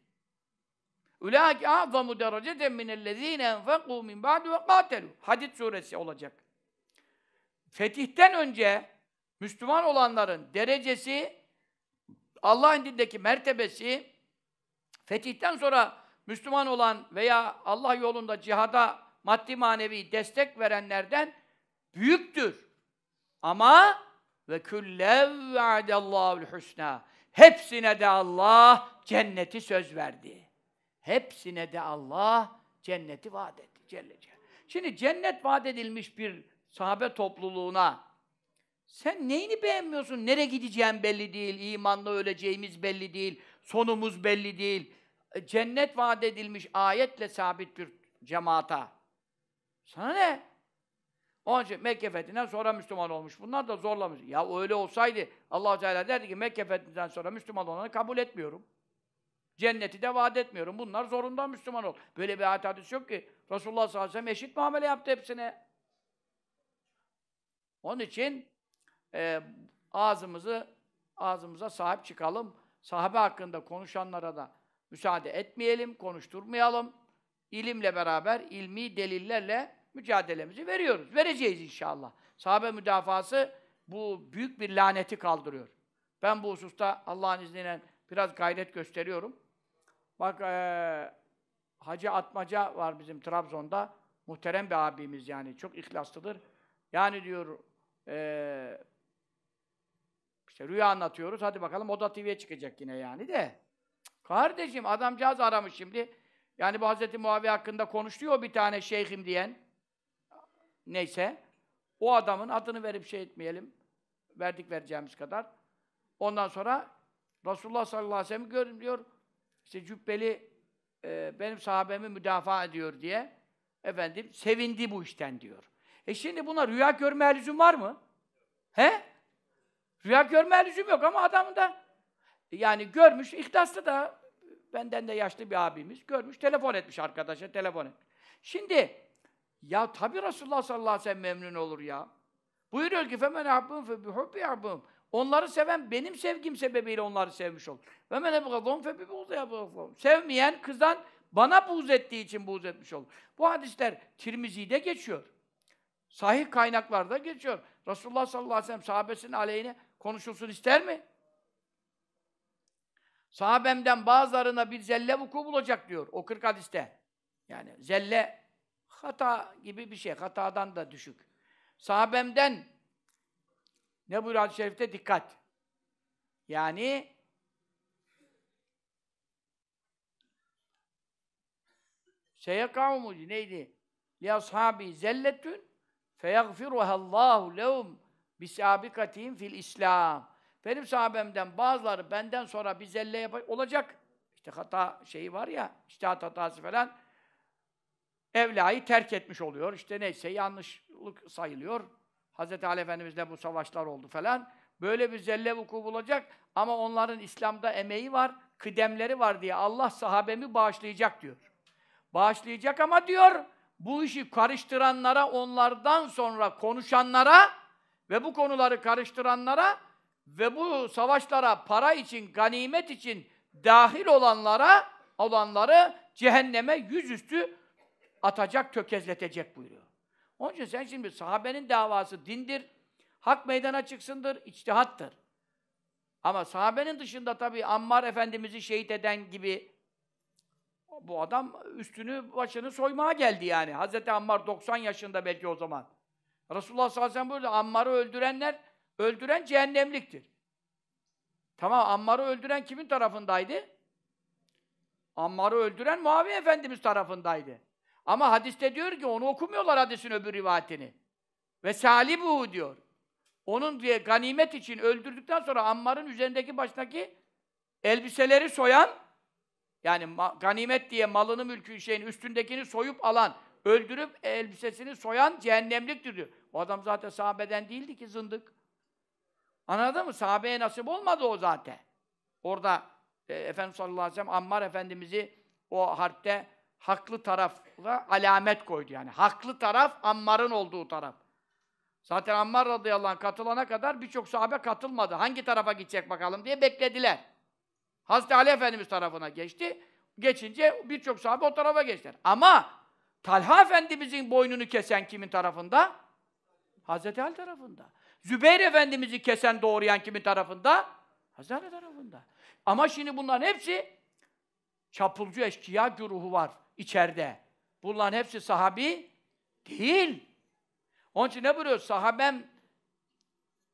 Ulaik azamu dereceten minellezine enfekû min ba'du ve kâtelû. Hadid suresi olacak. Fetihten önce Müslüman olanların derecesi Allah indindeki mertebesi fetihten sonra Müslüman olan veya Allah yolunda cihada maddi manevi destek verenlerden büyüktür. Ama ve küllev ve'adellahu'l husna. Hepsine de Allah cenneti söz verdi. Hepsine de Allah cenneti vaat etti. Celle Şimdi cennet vaat edilmiş bir sahabe topluluğuna sen neyini beğenmiyorsun? Nereye gideceğim belli değil, İmanla öleceğimiz belli değil, sonumuz belli değil. E, cennet vaat edilmiş ayetle sabit bir cemaata. Sana ne? Onun için Mekke fethinden sonra Müslüman olmuş. Bunlar da zorlamış. Ya öyle olsaydı allah Teala derdi ki Mekke fethinden sonra Müslüman olanı kabul etmiyorum. Cenneti de vaat etmiyorum. Bunlar zorunda Müslüman ol. Böyle bir ayet hadis yok ki. Resulullah sallallahu aleyhi ve sellem eşit muamele yaptı hepsine. Onun için e, ağzımızı ağzımıza sahip çıkalım. Sahabe hakkında konuşanlara da müsaade etmeyelim, konuşturmayalım ilimle beraber, ilmi delillerle mücadelemizi veriyoruz. Vereceğiz inşallah. Sahabe müdafası bu büyük bir laneti kaldırıyor. Ben bu hususta Allah'ın izniyle biraz gayret gösteriyorum. Bak ee, Hacı Atmaca var bizim Trabzon'da. Muhterem bir abimiz yani. Çok ihlaslıdır. Yani diyor ee, işte rüya anlatıyoruz. Hadi bakalım Oda TV'ye çıkacak yine yani de. Kardeşim adamcağız aramış şimdi. Yani bu Hazreti Muavi hakkında konuşuyor bir tane şeyhim diyen. Neyse. O adamın adını verip şey etmeyelim. Verdik vereceğimiz kadar. Ondan sonra Resulullah sallallahu aleyhi ve sellem gördüm diyor. İşte cübbeli e, benim sahabemi müdafaa ediyor diye. Efendim sevindi bu işten diyor. E şimdi buna rüya görme lüzum var mı? He? Rüya görme lüzum yok ama adamın da yani görmüş, ihlaslı da Benden de yaşlı bir abimiz görmüş, telefon etmiş arkadaşa, telefon etmiş. Şimdi, ya tabi Resulullah sallallahu aleyhi ve sellem memnun olur ya. Buyuruyor ki femen habbim fe bihubbi habbim. Onları seven benim sevgim sebebiyle onları sevmiş olur. Ve men ebgadhum fe bibughdhum. Sevmeyen kızdan bana buğz ettiği için buğz etmiş olur. Bu hadisler Tirmizi'de geçiyor. Sahih kaynaklarda geçiyor. Resulullah sallallahu aleyhi ve sellem sahabesinin aleyhine konuşulsun ister mi? Sahabemden bazılarına bir zelle vuku bulacak diyor o 40 hadiste. Yani zelle hata gibi bir şey. Hatadan da düşük. Sahabemden ne buyuruyor hadis-i şerifte? Dikkat. Yani şeye kavmucu neydi? Li ashabi zelletün feyagfiruha Allahu lehum bisabikatihim fil İslam. Benim sahabemden bazıları benden sonra bir zelle yapacak. Olacak. İşte hata şeyi var ya, işte hatası falan. Evlayı terk etmiş oluyor. İşte neyse yanlışlık sayılıyor. Hz. Ali Efendimiz'le bu savaşlar oldu falan. Böyle bir zelle vuku bulacak ama onların İslam'da emeği var, kıdemleri var diye Allah sahabemi bağışlayacak diyor. Bağışlayacak ama diyor, bu işi karıştıranlara, onlardan sonra konuşanlara ve bu konuları karıştıranlara ve bu savaşlara para için, ganimet için dahil olanlara olanları cehenneme yüzüstü atacak, tökezletecek buyuruyor. Onun için sen şimdi sahabenin davası dindir, hak meydana çıksındır, içtihattır. Ama sahabenin dışında tabii Ammar Efendimiz'i şehit eden gibi bu adam üstünü başını soymaya geldi yani. Hazreti Ammar 90 yaşında belki o zaman. Resulullah sallallahu aleyhi ve sellem buyurdu, Ammar'ı öldürenler Öldüren cehennemliktir. Tamam Ammar'ı öldüren kimin tarafındaydı? Ammar'ı öldüren Muaviye Efendimiz tarafındaydı. Ama hadiste diyor ki onu okumuyorlar hadisin öbür rivayetini. Ve salibu diyor. Onun diye ganimet için öldürdükten sonra Ammar'ın üzerindeki baştaki elbiseleri soyan yani ganimet diye malını mülkü şeyin üstündekini soyup alan, öldürüp elbisesini soyan cehennemliktir diyor. O adam zaten sahabeden değildi ki zındık. Anladın mı? Sahabeye nasip olmadı o zaten. Orada e, Efendimiz sallallahu aleyhi ve sellem Ammar Efendimiz'i o harpte haklı tarafla alamet koydu yani. Haklı taraf Ammar'ın olduğu taraf. Zaten Ammar radıyallahu anh katılana kadar birçok sahabe katılmadı. Hangi tarafa gidecek bakalım diye beklediler. Hazreti Ali Efendimiz tarafına geçti. Geçince birçok sahabe o tarafa geçtiler. Ama Talha Efendimizin boynunu kesen kimin tarafında? Hazreti Ali tarafında. Zübeyir Efendimiz'i kesen doğrayan kimin tarafında? Hazreti tarafında. Ama şimdi bunların hepsi çapulcu eşkıya güruhu var içeride. Bunların hepsi sahabi değil. Onun için ne buyuruyor? Sahabem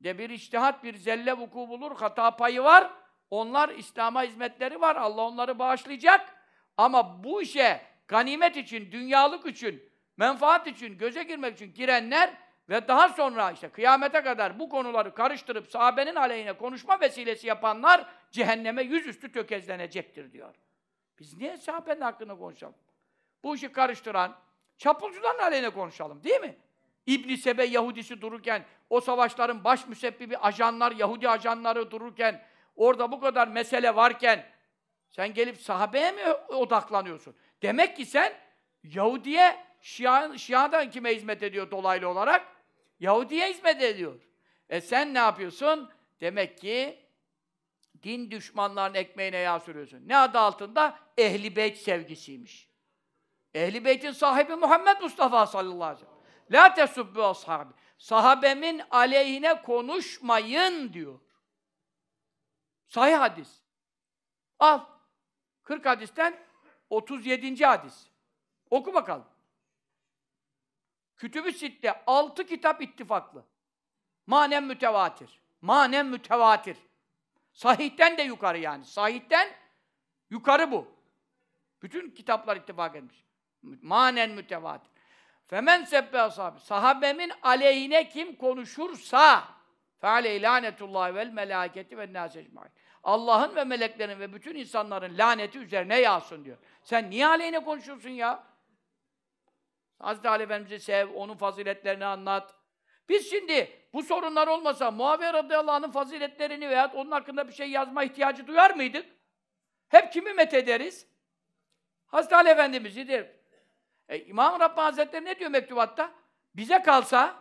de bir iştihat, bir zelle vuku bulur, hata payı var. Onlar İslam'a hizmetleri var. Allah onları bağışlayacak. Ama bu işe ganimet için, dünyalık için, menfaat için, göze girmek için girenler ve daha sonra işte kıyamete kadar bu konuları karıştırıp sahabenin aleyhine konuşma vesilesi yapanlar cehenneme yüzüstü tökezlenecektir diyor. Biz niye sahabenin hakkında konuşalım? Bu işi karıştıran çapulcuların aleyhine konuşalım değil mi? İbn Sebe Yahudisi dururken, o savaşların baş müsebbibi ajanlar, Yahudi ajanları dururken, orada bu kadar mesele varken sen gelip sahabeye mi odaklanıyorsun? Demek ki sen Yahudi'ye Şia, Şia'dan kime hizmet ediyor dolaylı olarak? Yahudi'ye hizmet ediyor. E sen ne yapıyorsun? Demek ki din düşmanlarının ekmeğine yağ sürüyorsun. Ne adı altında? Ehli Beyt sevgisiymiş. Ehli Beyt'in sahibi Muhammed Mustafa sallallahu aleyhi ve sellem. La tesubbu ashabi. Sahabemin aleyhine konuşmayın diyor. Sahih hadis. Al. 40 hadisten 37. hadis. Oku bakalım. Kütübü ü Sitte altı kitap ittifaklı. Manen mütevatir. Manen mütevatir. Sahihten de yukarı yani. Sahihten yukarı bu. Bütün kitaplar ittifak etmiş. Manen mütevatir. Femen sebbe ashabi. Sahabemin aleyhine kim konuşursa feale lanetullahi vel melaketi ve nas ecmaîn. Allah'ın ve meleklerin ve bütün insanların laneti üzerine yağsın diyor. Sen niye aleyhine konuşuyorsun ya? Hazreti Ali Efendimiz'i sev, onun faziletlerini anlat. Biz şimdi bu sorunlar olmasa Muaviye radıyallahu anh'ın faziletlerini veya onun hakkında bir şey yazma ihtiyacı duyar mıydık? Hep kimi methederiz? Hazreti Ali Efendimiz'i der. E, İmam Rabbani Hazretleri ne diyor mektubatta? Bize kalsa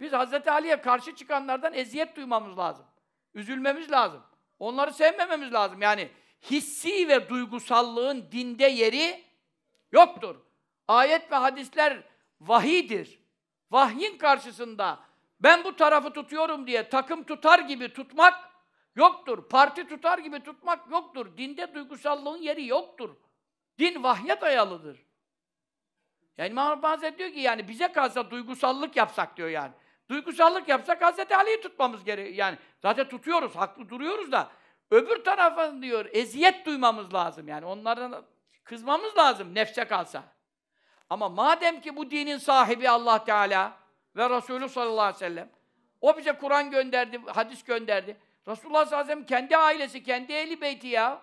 biz Hazreti Ali'ye karşı çıkanlardan eziyet duymamız lazım. Üzülmemiz lazım. Onları sevmememiz lazım. Yani hissi ve duygusallığın dinde yeri yoktur. Ayet ve hadisler vahidir. Vahyin karşısında ben bu tarafı tutuyorum diye takım tutar gibi tutmak yoktur. Parti tutar gibi tutmak yoktur. Dinde duygusallığın yeri yoktur. Din vahye dayalıdır. Yani İmam Rabbani Hazretleri diyor ki yani bize kalsa duygusallık yapsak diyor yani. Duygusallık yapsak Hazreti Ali'yi tutmamız gerekiyor. Yani zaten tutuyoruz, haklı duruyoruz da öbür tarafa diyor eziyet duymamız lazım. Yani onlardan kızmamız lazım nefse kalsa. Ama madem ki bu dinin sahibi Allah Teala ve Resulü sallallahu aleyhi ve sellem o bize Kur'an gönderdi, hadis gönderdi. Resulullah sallallahu aleyhi ve sellem kendi ailesi, kendi eli beyti ya.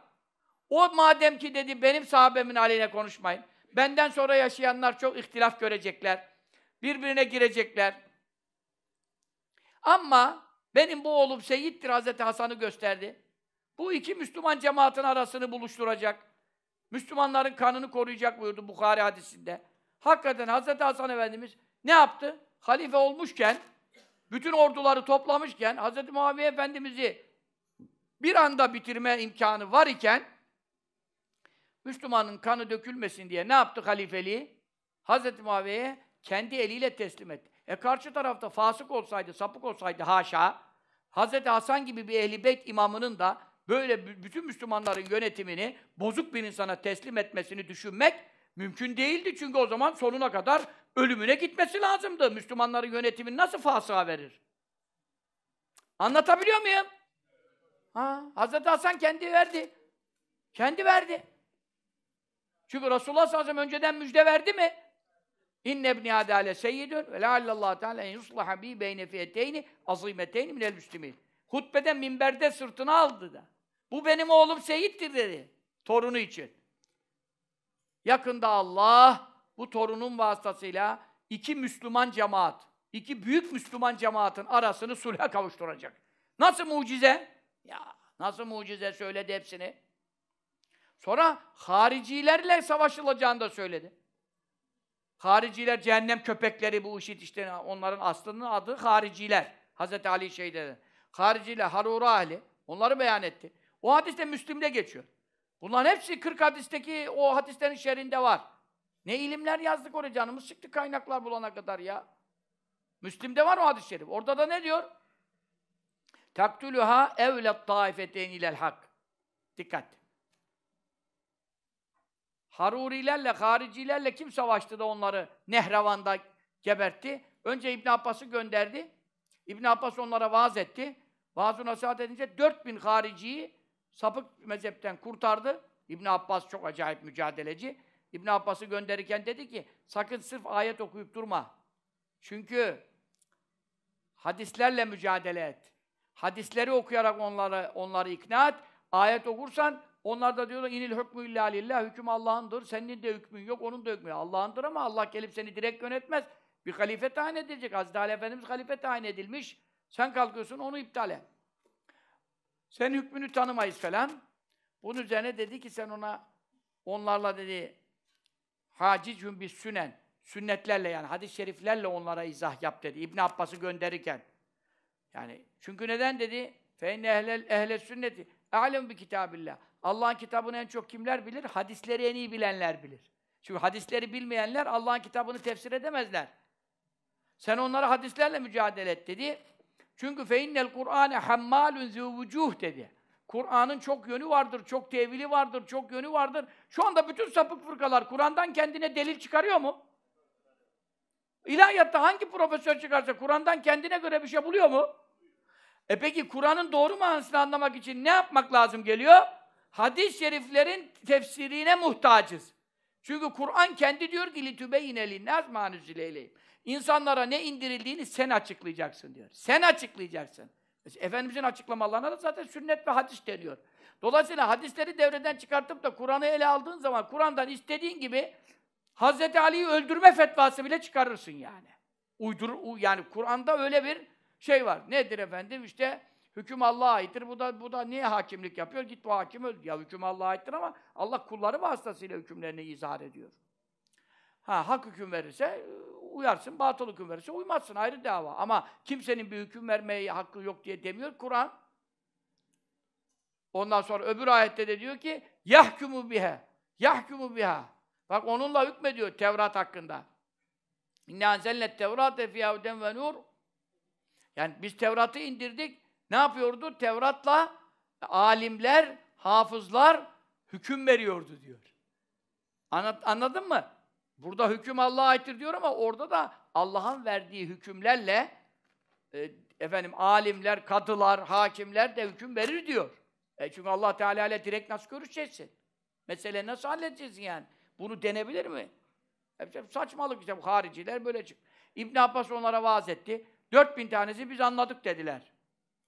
O madem ki dedi benim sahabemin aleyhine konuşmayın. Benden sonra yaşayanlar çok ihtilaf görecekler. Birbirine girecekler. Ama benim bu oğlum Seyyid'dir Hazreti Hasan'ı gösterdi. Bu iki Müslüman cemaatin arasını buluşturacak. Müslümanların kanını koruyacak buyurdu Bukhari hadisinde hakikaten Hazreti Hasan Efendimiz ne yaptı? Halife olmuşken, bütün orduları toplamışken, Hazreti Muaviye Efendimiz'i bir anda bitirme imkanı var iken, Müslümanın kanı dökülmesin diye ne yaptı halifeliği? Hazreti Muaviye'ye kendi eliyle teslim etti. E karşı tarafta fasık olsaydı, sapık olsaydı haşa, Hazreti Hasan gibi bir ehli imamının da böyle bütün Müslümanların yönetimini bozuk bir insana teslim etmesini düşünmek Mümkün değildi çünkü o zaman sonuna kadar ölümüne gitmesi lazımdı. Müslümanların yönetimi nasıl fasıha verir? Anlatabiliyor muyum? Ha, Hazreti Hasan kendi verdi. Kendi verdi. Çünkü Resulullah sallallahu aleyhi ve sellem önceden müjde verdi mi? İnne ibni adale seyyidun ve leallallah teala en yuslaha bi beyne fiyeteyni azimeteyni minel müslimin. Hutbede minberde sırtına aldı da. Bu benim oğlum seyittir dedi. Torunu için. Yakında Allah bu torunun vasıtasıyla iki Müslüman cemaat, iki büyük Müslüman cemaatin arasını sulha kavuşturacak. Nasıl mucize? Ya nasıl mucize söyledi hepsini. Sonra haricilerle savaşılacağını da söyledi. Hariciler cehennem köpekleri bu işit işte onların aslının adı hariciler. Hz. Ali şey dedi. Hariciler, Harura ahli. Onları beyan etti. O hadis de Müslim'de geçiyor. Bunların hepsi 40 hadisteki o hadislerin şerinde var. Ne ilimler yazdık oraya canımız çıktı kaynaklar bulana kadar ya. Müslim'de var o hadis-i şerif. Orada da ne diyor? Taktuluha evlet taifeteyn ilel hak. Dikkat. Harurilerle, haricilerle kim savaştı da onları Nehravan'da gebertti? Önce İbn Abbas'ı gönderdi. İbn Abbas onlara vaaz etti. Vaaz-ı nasihat edince 4000 hariciyi sapık mezhepten kurtardı. İbn Abbas çok acayip mücadeleci. İbn Abbas'ı gönderirken dedi ki sakın sırf ayet okuyup durma. Çünkü hadislerle mücadele et. Hadisleri okuyarak onları onları ikna et. Ayet okursan onlar da diyorlar inil hükmü illa lillah. Hüküm Allah'ındır. Senin de hükmün yok, onun da hükmü Allah'ındır ama Allah gelip seni direkt yönetmez. Bir halife tayin edilecek. Hazreti Ali Efendimiz halife tayin edilmiş. Sen kalkıyorsun onu iptal et. Sen hükmünü tanımayız falan. Bunun üzerine dedi ki sen ona onlarla dedi hacicun bir sünen sünnetlerle yani hadis-i şeriflerle onlara izah yap dedi. İbn Abbas'ı gönderirken. Yani çünkü neden dedi? Fe inne ehle, ehle sünneti alem bi kitabillah. Allah'ın kitabını en çok kimler bilir? Hadisleri en iyi bilenler bilir. Çünkü hadisleri bilmeyenler Allah'ın kitabını tefsir edemezler. Sen onlara hadislerle mücadele et dedi. Çünkü feinnel Kur'ane hammalun vucuh dedi. Kur'an'ın çok yönü vardır, çok tevili vardır, çok yönü vardır. Şu anda bütün sapık fırkalar Kur'an'dan kendine delil çıkarıyor mu? İlahiyatta hangi profesör çıkarsa Kur'an'dan kendine göre bir şey buluyor mu? E peki Kur'an'ın doğru manasını anlamak için ne yapmak lazım geliyor? Hadis-i şeriflerin tefsirine muhtacız. Çünkü Kur'an kendi diyor ki لِتُبَيِّنَ لِنَّاسْ مَا نُزِّلَ İnsanlara ne indirildiğini sen açıklayacaksın diyor. Sen açıklayacaksın. Efendimizin açıklamalarına da zaten sünnet ve hadis deniyor. Dolayısıyla hadisleri devreden çıkartıp da Kur'an'ı ele aldığın zaman Kur'an'dan istediğin gibi Hz. Ali'yi öldürme fetvası bile çıkarırsın yani. Uydur, yani Kur'an'da öyle bir şey var. Nedir efendim? İşte hüküm Allah'a aittir. Bu da bu da niye hakimlik yapıyor? Git bu hakim öldü. Ya hüküm Allah'a aittir ama Allah kulları vasıtasıyla hükümlerini izah ediyor. Ha hak hüküm verirse uyarsın, batıl hüküm verirse uymazsın, ayrı dava. Ama kimsenin bir hüküm vermeye hakkı yok diye demiyor Kur'an. Ondan sonra öbür ayette de diyor ki yahkumu biha. Yahkumu biha. Bak onunla hükmediyor Tevrat hakkında. İnne anzelnet Tevrat fiyâ huden ve nur. Yani biz Tevrat'ı indirdik. Ne yapıyordu? Tevrat'la alimler, hafızlar hüküm veriyordu diyor. Anladın mı? Burada hüküm Allah'a aittir diyor ama orada da Allah'ın verdiği hükümlerle e, efendim alimler, kadılar, hakimler de hüküm verir diyor. E çünkü Allah Teala ile direkt nasıl görüşeceksin? Mesele nasıl halledeceksin yani? Bunu denebilir mi? E, saçmalık işte bu hariciler böyle çık. İbn Abbas onlara vaaz etti. 4000 tanesi biz anladık dediler.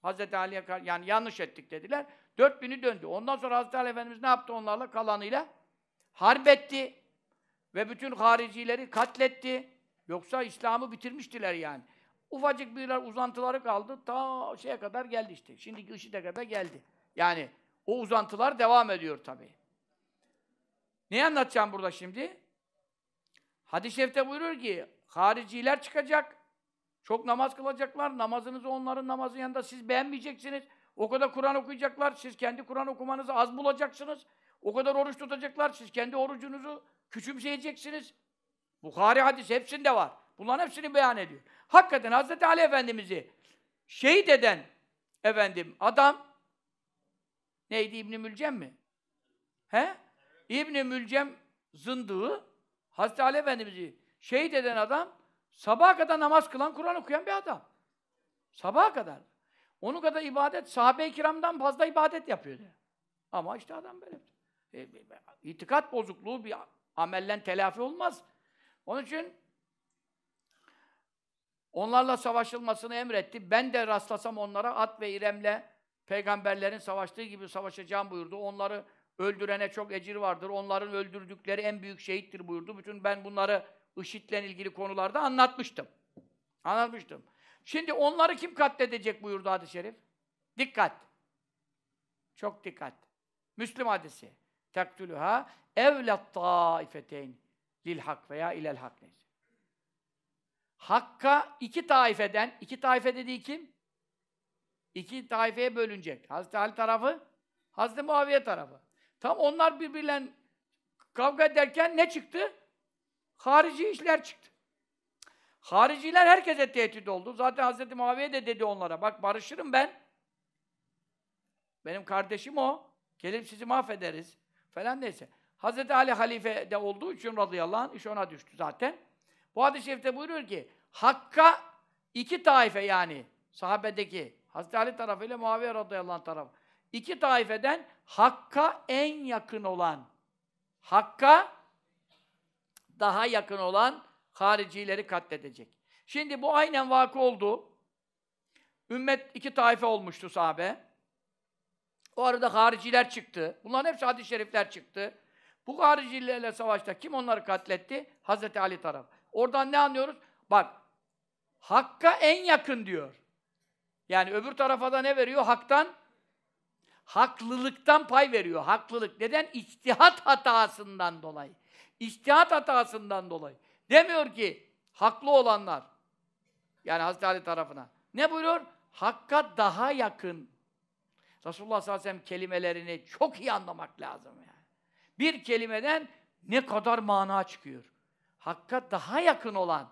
Hazreti Ali'ye yani yanlış ettik dediler. 4000'i döndü. Ondan sonra Hazreti Ali Efendimiz ne yaptı onlarla kalanıyla? Harbetti ve bütün haricileri katletti. Yoksa İslam'ı bitirmiştiler yani. Ufacık birler uzantıları kaldı. Ta şeye kadar geldi işte. Şimdiki IŞİD'e kadar geldi. Yani o uzantılar devam ediyor tabii. Neyi anlatacağım burada şimdi? Hadis-i şerifte buyurur ki hariciler çıkacak. Çok namaz kılacaklar. Namazınızı onların namazı yanında siz beğenmeyeceksiniz. O kadar Kur'an okuyacaklar. Siz kendi Kur'an okumanızı az bulacaksınız. O kadar oruç tutacaklar. Siz kendi orucunuzu Küçümseyeceksiniz. Bukhari hadis hepsinde var. Bunların hepsini beyan ediyor. Hakikaten Hazreti Ali Efendimiz'i şehit eden efendim adam neydi İbn Mülcem mi? He? İbn Mülcem zındığı Hazreti Ali Efendimiz'i şehit eden adam sabaha kadar namaz kılan, Kur'an okuyan bir adam. Sabaha kadar. Onu kadar ibadet, sahabe-i kiramdan fazla ibadet yapıyordu. Ama işte adam böyle. E, e, e itikat bozukluğu bir Amellen telafi olmaz. Onun için onlarla savaşılmasını emretti. Ben de rastlasam onlara at ve iremle peygamberlerin savaştığı gibi savaşacağım buyurdu. Onları öldürene çok ecir vardır. Onların öldürdükleri en büyük şehittir buyurdu. Bütün ben bunları IŞİD'le ilgili konularda anlatmıştım. Anlatmıştım. Şimdi onları kim katledecek buyurdu hadis-i şerif? Dikkat. Çok dikkat. Müslüm hadisi. Tektülüha evle taifeteyn lil hak veya ilel hak neyse. Hakka iki taifeden, iki taife dediği kim? İki taifeye bölünecek. Hazreti Ali tarafı, Hazreti Muaviye tarafı. Tam onlar birbirlen kavga ederken ne çıktı? Harici işler çıktı. Hariciler herkese tehdit oldu. Zaten Hazreti Muaviye de dedi onlara, bak barışırım ben. Benim kardeşim o. Gelip sizi mahvederiz. Falan neyse. Hz. Ali halife de olduğu için radıyallahu anh iş ona düştü zaten. Bu hadis-i şerifte buyuruyor ki Hakk'a iki taife yani sahabedeki Hz. Ali tarafı ile Muaviye radıyallahu anh tarafı. İki taifeden Hakk'a en yakın olan Hakk'a daha yakın olan haricileri katledecek. Şimdi bu aynen vakı oldu. Ümmet iki taife olmuştu sahabe. O arada hariciler çıktı. Bunların hepsi hadis-i şerifler çıktı. Bu haricilerle savaşta kim onları katletti? Hazreti Ali taraf. Oradan ne anlıyoruz? Bak, Hakka en yakın diyor. Yani öbür tarafa da ne veriyor? Haktan, haklılıktan pay veriyor. Haklılık. Neden? İçtihat hatasından dolayı. İçtihat hatasından dolayı. Demiyor ki, haklı olanlar, yani Hazreti Ali tarafına. Ne buyuruyor? Hakka daha yakın. Resulullah sallallahu aleyhi ve sellem kelimelerini çok iyi anlamak lazım bir kelimeden ne kadar mana çıkıyor. Hakka daha yakın olan.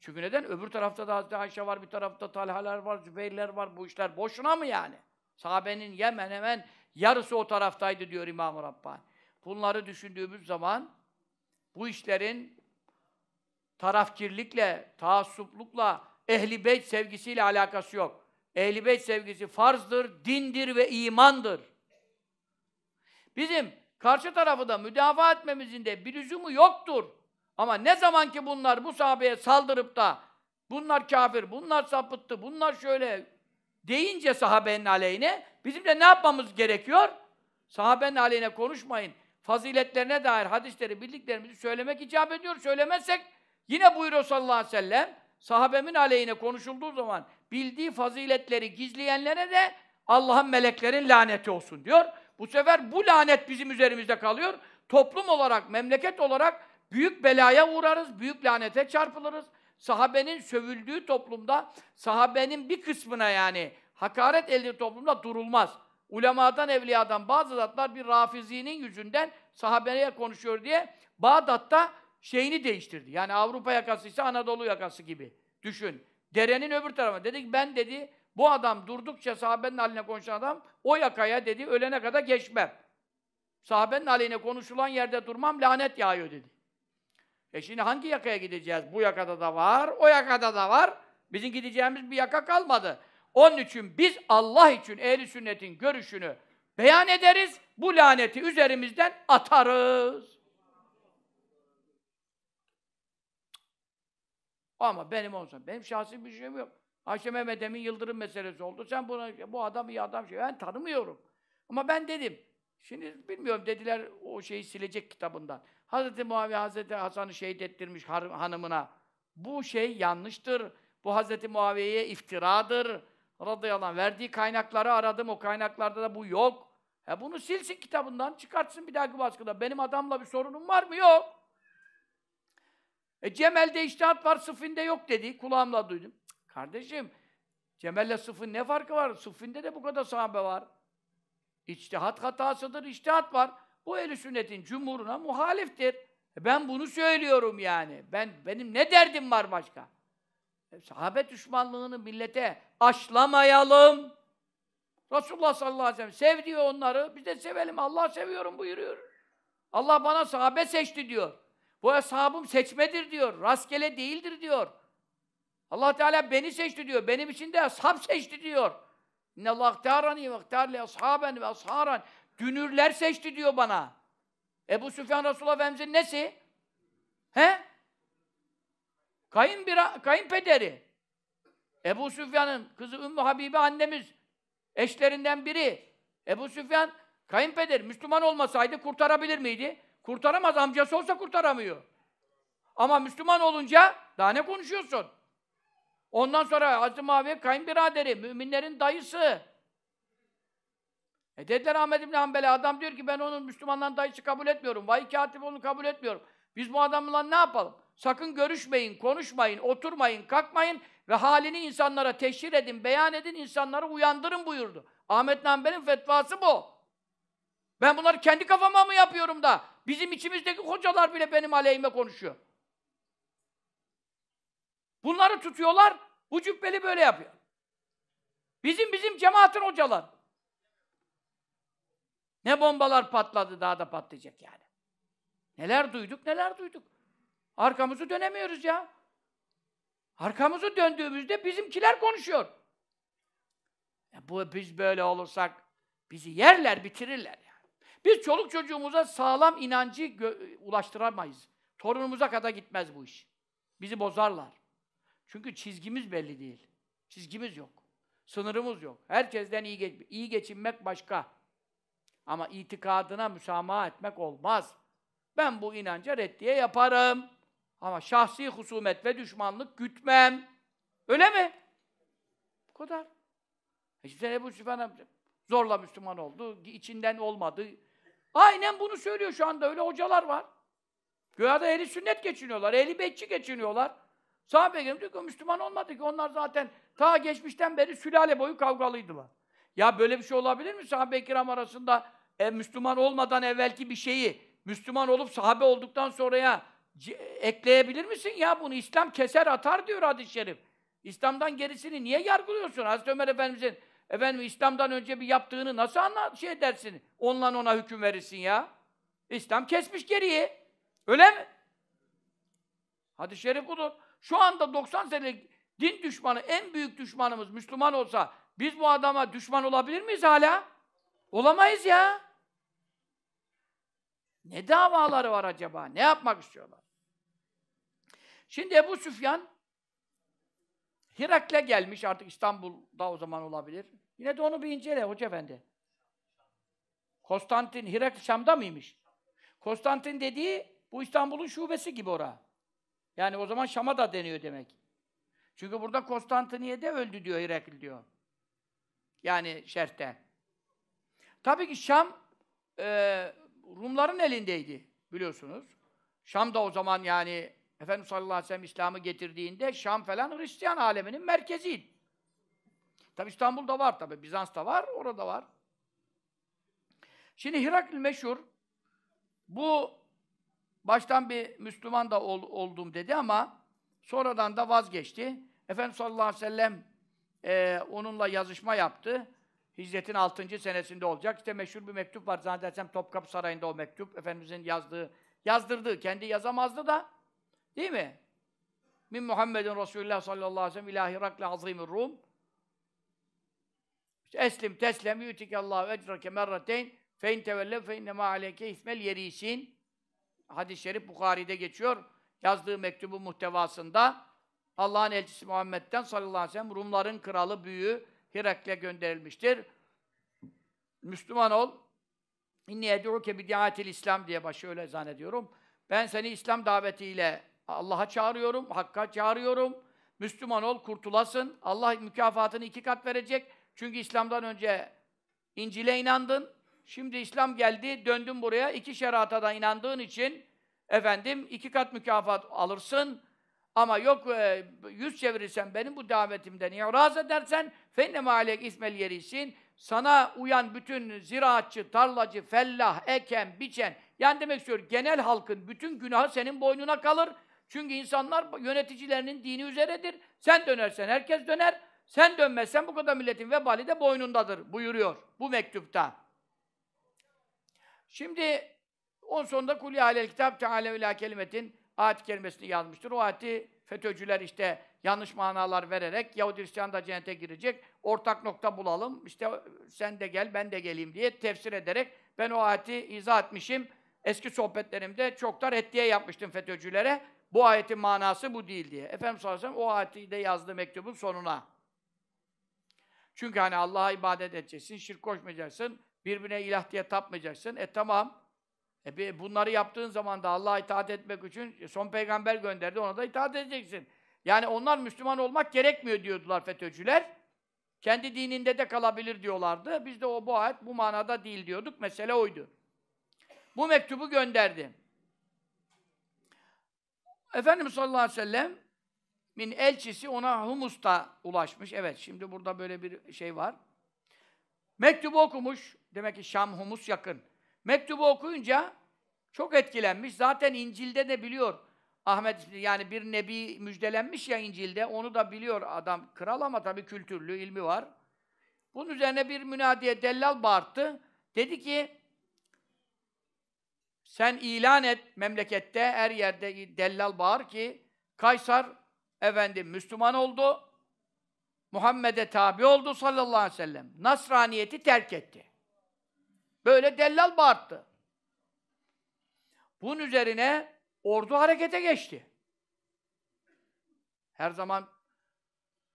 Çünkü neden? Öbür tarafta da Hazreti Ayşe var, bir tarafta Talhalar var, Zübeyirler var. Bu işler boşuna mı yani? Sahabenin Yemen hemen yarısı o taraftaydı diyor İmam-ı Rabbani. Bunları düşündüğümüz zaman bu işlerin tarafkirlikle, taassuplukla, ehli beyt sevgisiyle alakası yok. Ehli beyt sevgisi farzdır, dindir ve imandır. Bizim Karşı tarafı da müdafaa etmemizin de bir lüzumu yoktur. Ama ne zaman ki bunlar bu sahabeye saldırıp da bunlar kafir, bunlar sapıttı, bunlar şöyle deyince sahabenin aleyhine bizim de ne yapmamız gerekiyor? Sahabenin aleyhine konuşmayın. Faziletlerine dair hadisleri, bildiklerimizi söylemek icap ediyor. Söylemezsek yine buyuruyor sallallahu aleyhi ve sellem sahabemin aleyhine konuşulduğu zaman bildiği faziletleri gizleyenlere de Allah'ın meleklerin laneti olsun diyor. Bu sefer bu lanet bizim üzerimizde kalıyor. Toplum olarak, memleket olarak büyük belaya uğrarız, büyük lanete çarpılırız. Sahabenin sövüldüğü toplumda, sahabenin bir kısmına yani hakaret edildiği toplumda durulmaz. Ulemadan, evliyadan bazı zatlar bir rafizinin yüzünden sahabeye konuşuyor diye Bağdat'ta şeyini değiştirdi. Yani Avrupa yakası ise Anadolu yakası gibi. Düşün. Derenin öbür tarafı. Dedi ki ben dedi bu adam durdukça sahabenin haline konuşan adam o yakaya dedi ölene kadar geçmem. Sahabenin aleyhine konuşulan yerde durmam lanet yağıyor dedi. E şimdi hangi yakaya gideceğiz? Bu yakada da var, o yakada da var. Bizim gideceğimiz bir yaka kalmadı. Onun için biz Allah için ehli sünnetin görüşünü beyan ederiz. Bu laneti üzerimizden atarız. Ama benim olsa, benim şahsi bir şeyim yok. Ayşe Mehmet Yıldırım meselesi oldu. Sen buna, bu adam iyi adam şey. Ben tanımıyorum. Ama ben dedim. Şimdi bilmiyorum dediler o şeyi silecek kitabından. Hazreti Muaviye Hazreti Hasan'ı şehit ettirmiş hanımına. Bu şey yanlıştır. Bu Hazreti Muaviye'ye iftiradır. Radıyallahu anh. Verdiği kaynakları aradım. O kaynaklarda da bu yok. E bunu silsin kitabından, çıkartsın bir dahaki baskıda. Benim adamla bir sorunum var mı? Yok. E Cemel'de iştihat var, Sıfin'de yok dedi. Kulağımla duydum. Kardeşim, Cemel'le Sıfın ne farkı var? Sufi'nde de bu kadar sahabe var. İçtihat hatasıdır, içtihat var. Bu ehl sünnetin cumhuruna muhaliftir. E ben bunu söylüyorum yani. Ben Benim ne derdim var başka? E sahabe düşmanlığını millete aşlamayalım. Resulullah sallallahu aleyhi ve sellem sev onları. Biz de sevelim. Allah seviyorum buyuruyor. Allah bana sahabe seçti diyor. Bu eshabım seçmedir diyor. Rastgele değildir diyor. Allah Teala beni seçti diyor. Benim için de ashab seçti diyor. İnne Allah tearani ve tearli ashaben ve asharan. Dünürler seçti diyor bana. Ebu Süfyan Resulullah Efendimiz'in nesi? He? Kayınbira, kayınpederi. Ebu Süfyan'ın kızı Ümmü Habibi annemiz. Eşlerinden biri. Ebu Süfyan kayınpederi. Müslüman olmasaydı kurtarabilir miydi? Kurtaramaz. Amcası olsa kurtaramıyor. Ama Müslüman olunca daha ne konuşuyorsun? Ondan sonra Hazreti Muaviye kayınbiraderi, müminlerin dayısı. E dediler Ahmet İbni Hanbel'e, adam diyor ki ben onun Müslümanların dayısı kabul etmiyorum. Vay katip onu kabul etmiyorum. Biz bu adamla ne yapalım? Sakın görüşmeyin, konuşmayın, oturmayın, kalkmayın ve halini insanlara teşhir edin, beyan edin, insanları uyandırın buyurdu. Ahmet Hanbel'in fetvası bu. Ben bunları kendi kafama mı yapıyorum da? Bizim içimizdeki hocalar bile benim aleyhime konuşuyor. Bunları tutuyorlar, bu cübbeli böyle yapıyor. Bizim bizim cemaatin hocalar. Ne bombalar patladı, daha da patlayacak yani. Neler duyduk, neler duyduk. Arkamızı dönemiyoruz ya. Arkamızı döndüğümüzde bizimkiler konuşuyor. Ya bu biz böyle olursak bizi yerler, bitirirler yani. Biz çoluk çocuğumuza sağlam inancı ulaştıramayız. Torunumuza kadar gitmez bu iş. Bizi bozarlar. Çünkü çizgimiz belli değil. Çizgimiz yok. Sınırımız yok. Herkesten iyi, geç iyi geçinmek başka. Ama itikadına müsamaha etmek olmaz. Ben bu inanca reddiye yaparım. Ama şahsi husumet ve düşmanlık gütmem. Öyle mi? Bu kadar. E işte Ebu Süfyan zorla Müslüman oldu, içinden olmadı. Aynen bunu söylüyor şu anda öyle hocalar var. Göya da ehli sünnet geçiniyorlar, ehli beytçi geçiniyorlar. Sahabe-i diyor ki Müslüman olmadı ki. Onlar zaten ta geçmişten beri sülale boyu kavgalıydılar. Ya böyle bir şey olabilir mi sahabe kiram arasında e, Müslüman olmadan evvelki bir şeyi Müslüman olup sahabe olduktan sonraya ekleyebilir misin ya bunu? İslam keser atar diyor hadis-i şerif. İslam'dan gerisini niye yargılıyorsun? Hazreti Ömer Efendimiz'in efendim İslam'dan önce bir yaptığını nasıl anla şey edersin? Onunla ona hüküm verirsin ya. İslam kesmiş geriyi. Öyle mi? Hadis-i şerif budur. Şu anda 90 senelik din düşmanı, en büyük düşmanımız Müslüman olsa biz bu adama düşman olabilir miyiz hala? Olamayız ya. Ne davaları var acaba? Ne yapmak istiyorlar? Şimdi Ebu Süfyan Hirak'le gelmiş artık İstanbul'da o zaman olabilir. Yine de onu bir incele Hoca Efendi. Konstantin Hirak Şam'da mıymış? Konstantin dediği bu İstanbul'un şubesi gibi orası. Yani o zaman Şam'a da deniyor demek. Çünkü burada Konstantiniye'de öldü diyor Herakl diyor. Yani şerhte. Tabii ki Şam e, Rumların elindeydi biliyorsunuz. Şam da o zaman yani Efendimiz sallallahu aleyhi ve sellem İslam'ı getirdiğinde Şam falan Hristiyan aleminin merkeziydi. Tabi İstanbul'da var tabi, Bizans'ta var, orada var. Şimdi Hirakl meşhur, bu baştan bir Müslüman da ol, oldum dedi ama sonradan da vazgeçti. Efendimiz sallallahu aleyhi ve sellem e, onunla yazışma yaptı. Hicretin 6. senesinde olacak. İşte meşhur bir mektup var zannedersem Topkapı Sarayı'nda o mektup. Efendimizin yazdığı, yazdırdığı, kendi yazamazdı da değil mi? Min Muhammedin Resulullah sallallahu aleyhi ve sellem ilahi rakle azimir Rum. İşte eslim teslem yütikallahu ecrake merrateyn fe in tevelle fe innema aleyke ismel yerisin hadis-i şerif Bukhari'de geçiyor. Yazdığı mektubu muhtevasında Allah'ın elçisi Muhammed'den sallallahu aleyhi ve sellem Rumların kralı büyüğü Hirakle gönderilmiştir. Müslüman ol. İnni ed'uke bi diatil İslam diye başı öyle zannediyorum. Ben seni İslam davetiyle Allah'a çağırıyorum, Hakk'a çağırıyorum. Müslüman ol, kurtulasın. Allah mükafatını iki kat verecek. Çünkü İslam'dan önce İncil'e inandın, Şimdi İslam geldi, döndün buraya, iki şeratadan inandığın için efendim iki kat mükafat alırsın. Ama yok e, yüz çevirirsen benim bu davetimden iraz edersen fenne malek ismel yerisin. Sana uyan bütün ziraatçı, tarlacı, fellah, eken, biçen yani demek istiyorum genel halkın bütün günahı senin boynuna kalır. Çünkü insanlar yöneticilerinin dini üzeredir. Sen dönersen herkes döner. Sen dönmezsen bu kadar milletin vebali de boynundadır buyuruyor bu mektupta. Şimdi on sonunda Kulya alel kitap teala ila kelimetin ayet kelimesini yazmıştır. O ayeti FETÖ'cüler işte yanlış manalar vererek Yahudi Hristiyan da cennete girecek. Ortak nokta bulalım. İşte sen de gel ben de geleyim diye tefsir ederek ben o ayeti izah etmişim. Eski sohbetlerimde çok da reddiye yapmıştım FETÖ'cülere. Bu ayetin manası bu değil diye. Efendimiz sorarsam o ayeti de yazdı mektubun sonuna. Çünkü hani Allah'a ibadet edeceksin, şirk koşmayacaksın, Birbirine ilah diye tapmayacaksın. E tamam. E bunları yaptığın zaman da Allah'a itaat etmek için son peygamber gönderdi. Ona da itaat edeceksin. Yani onlar Müslüman olmak gerekmiyor diyordular FETÖ'cüler. Kendi dininde de kalabilir diyorlardı. Biz de o bu ayet bu manada değil diyorduk. Mesele oydu. Bu mektubu gönderdi. Efendimiz sallallahu aleyhi ve sellem min elçisi ona Humus'ta ulaşmış. Evet şimdi burada böyle bir şey var. Mektubu okumuş. Demek ki Şam, Humus yakın. Mektubu okuyunca çok etkilenmiş. Zaten İncil'de de biliyor. Ahmet yani bir nebi müjdelenmiş ya İncil'de. Onu da biliyor adam. Kral ama tabii kültürlü, ilmi var. Bunun üzerine bir münadiye dellal bağırttı. Dedi ki sen ilan et memlekette her yerde dellal bağır ki Kaysar efendim Müslüman oldu. Muhammed'e tabi oldu sallallahu aleyhi ve sellem. Nasraniyeti terk etti. Böyle dellal bağırttı. Bunun üzerine ordu harekete geçti. Her zaman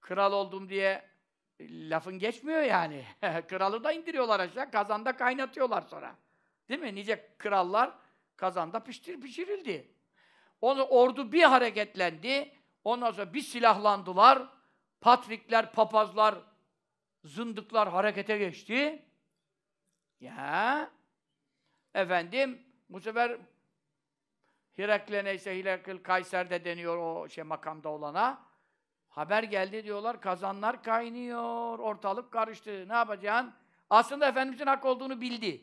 kral oldum diye lafın geçmiyor yani. Kralı da indiriyorlar aşağı, kazanda kaynatıyorlar sonra. Değil mi? Nice krallar kazanda piştir pişirildi. Onu ordu bir hareketlendi. Ondan sonra bir silahlandılar. Patrikler, papazlar, zındıklar harekete geçti. Ya efendim bu sefer Hiraklen'e işte Hirakl Kayser'de deniyor o şey makamda olana. Haber geldi diyorlar kazanlar kaynıyor, ortalık karıştı. Ne yapacaksın? Aslında Efendimizin hak olduğunu bildi.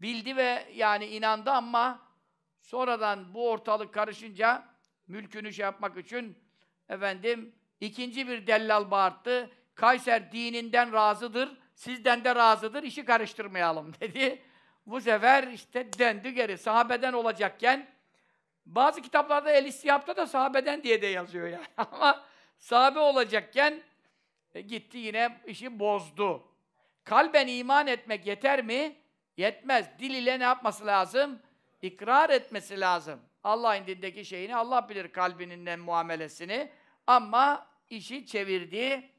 Bildi ve yani inandı ama sonradan bu ortalık karışınca mülkünü şey yapmak için efendim ikinci bir dellal bağırttı. Kayser dininden razıdır. Sizden de razıdır, işi karıştırmayalım dedi. Bu sefer işte döndü geri. Sahabeden olacakken bazı kitaplarda el istiyapta da sahabeden diye de yazıyor yani. Ama sahabe olacakken e, gitti yine işi bozdu. Kalben iman etmek yeter mi? Yetmez. Dil ile ne yapması lazım? İkrar etmesi lazım. Allah indindeki şeyini Allah bilir kalbinin muamelesini. Ama işi çevirdi.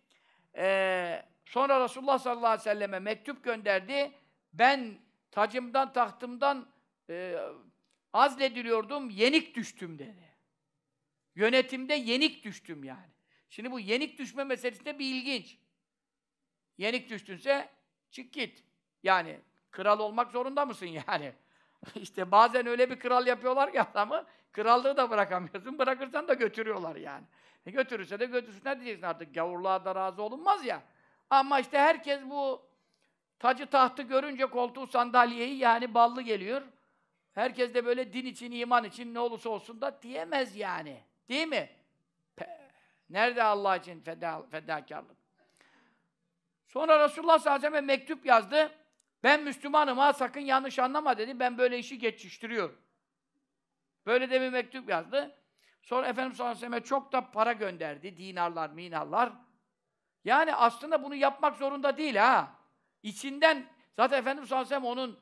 Eee Sonra Resulullah sallallahu aleyhi ve selleme mektup gönderdi. Ben tacımdan, tahtımdan e, azlediliyordum, yenik düştüm dedi. Yönetimde yenik düştüm yani. Şimdi bu yenik düşme meselesi bir ilginç. Yenik düştünse çık git. Yani kral olmak zorunda mısın yani? İşte bazen öyle bir kral yapıyorlar ki adamı, krallığı da bırakamıyorsun, bırakırsan da götürüyorlar yani. E götürürse de götürsünler diyeceksin artık, gavurluğa da razı olunmaz ya. Ama işte herkes bu tacı tahtı görünce koltuğu sandalyeyi yani ballı geliyor. Herkes de böyle din için, iman için ne olursa olsun da diyemez yani. Değil mi? Pe Nerede Allah için feda, fedakarlık? Sonra Resulullah sallallahu aleyhi ve sellem mektup yazdı. Ben Müslümanım ha sakın yanlış anlama dedi. Ben böyle işi geçiştiriyorum. Böyle de bir mektup yazdı. Sonra Efendimiz sallallahu aleyhi ve sellem'e çok da para gönderdi. Dinarlar, minarlar. Yani aslında bunu yapmak zorunda değil ha. İçinden zaten Efendimiz sallallahu aleyhi onun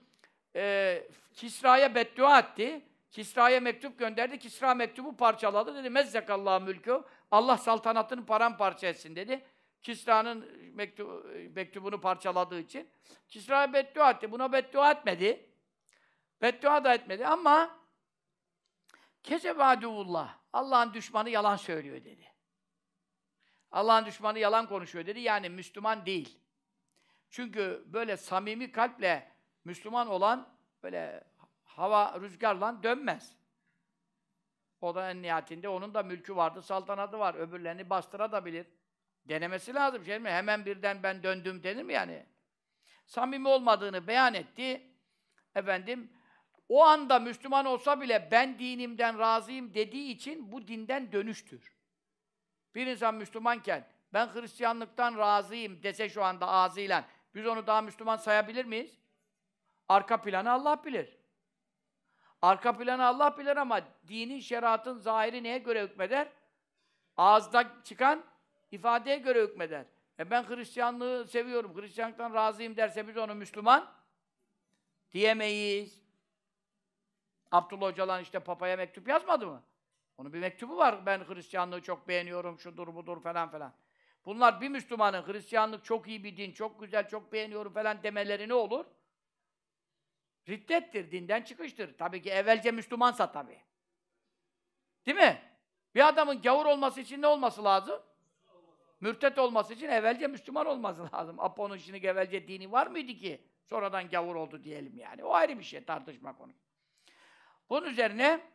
e, Kisra'ya beddua etti. Kisra'ya mektup gönderdi. Kisra mektubu parçaladı. Dedi mezzekallah mülkü. Allah saltanatını paramparça etsin dedi. Kisra'nın mektubu, mektubunu parçaladığı için. Kisra'ya beddua etti. Buna beddua etmedi. Beddua da etmedi ama kezebaduvullah. Allah'ın düşmanı yalan söylüyor dedi. Allah'ın düşmanı yalan konuşuyor dedi. Yani Müslüman değil. Çünkü böyle samimi kalple Müslüman olan böyle hava rüzgarla dönmez. O da en nihayetinde onun da mülkü vardı, saltanatı var. Öbürlerini bastıra da bilir. Denemesi lazım şey mi? Hemen birden ben döndüm denir mi yani? Samimi olmadığını beyan etti. Efendim, o anda Müslüman olsa bile ben dinimden razıyım dediği için bu dinden dönüştür. Bir insan Müslümanken ben Hristiyanlıktan razıyım dese şu anda ağzıyla biz onu daha Müslüman sayabilir miyiz? Arka planı Allah bilir. Arka planı Allah bilir ama dinin, şeriatın zahiri neye göre hükmeder? Ağızda çıkan ifadeye göre hükmeder. E ben Hristiyanlığı seviyorum, Hristiyanlıktan razıyım derse biz onu Müslüman diyemeyiz. Abdullah Öcalan işte papaya mektup yazmadı mı? Onun bir mektubu var. Ben Hristiyanlığı çok beğeniyorum, şudur budur falan falan. Bunlar bir Müslümanın Hristiyanlık çok iyi bir din, çok güzel, çok beğeniyorum falan demeleri ne olur? Riddettir, dinden çıkıştır. Tabii ki evvelce Müslümansa tabii. Değil mi? Bir adamın gavur olması için ne olması lazım? Mürtet olması için evvelce Müslüman olması lazım. Apo'nun şimdi evvelce dini var mıydı ki? Sonradan gavur oldu diyelim yani. O ayrı bir şey tartışma konusu. Bunun üzerine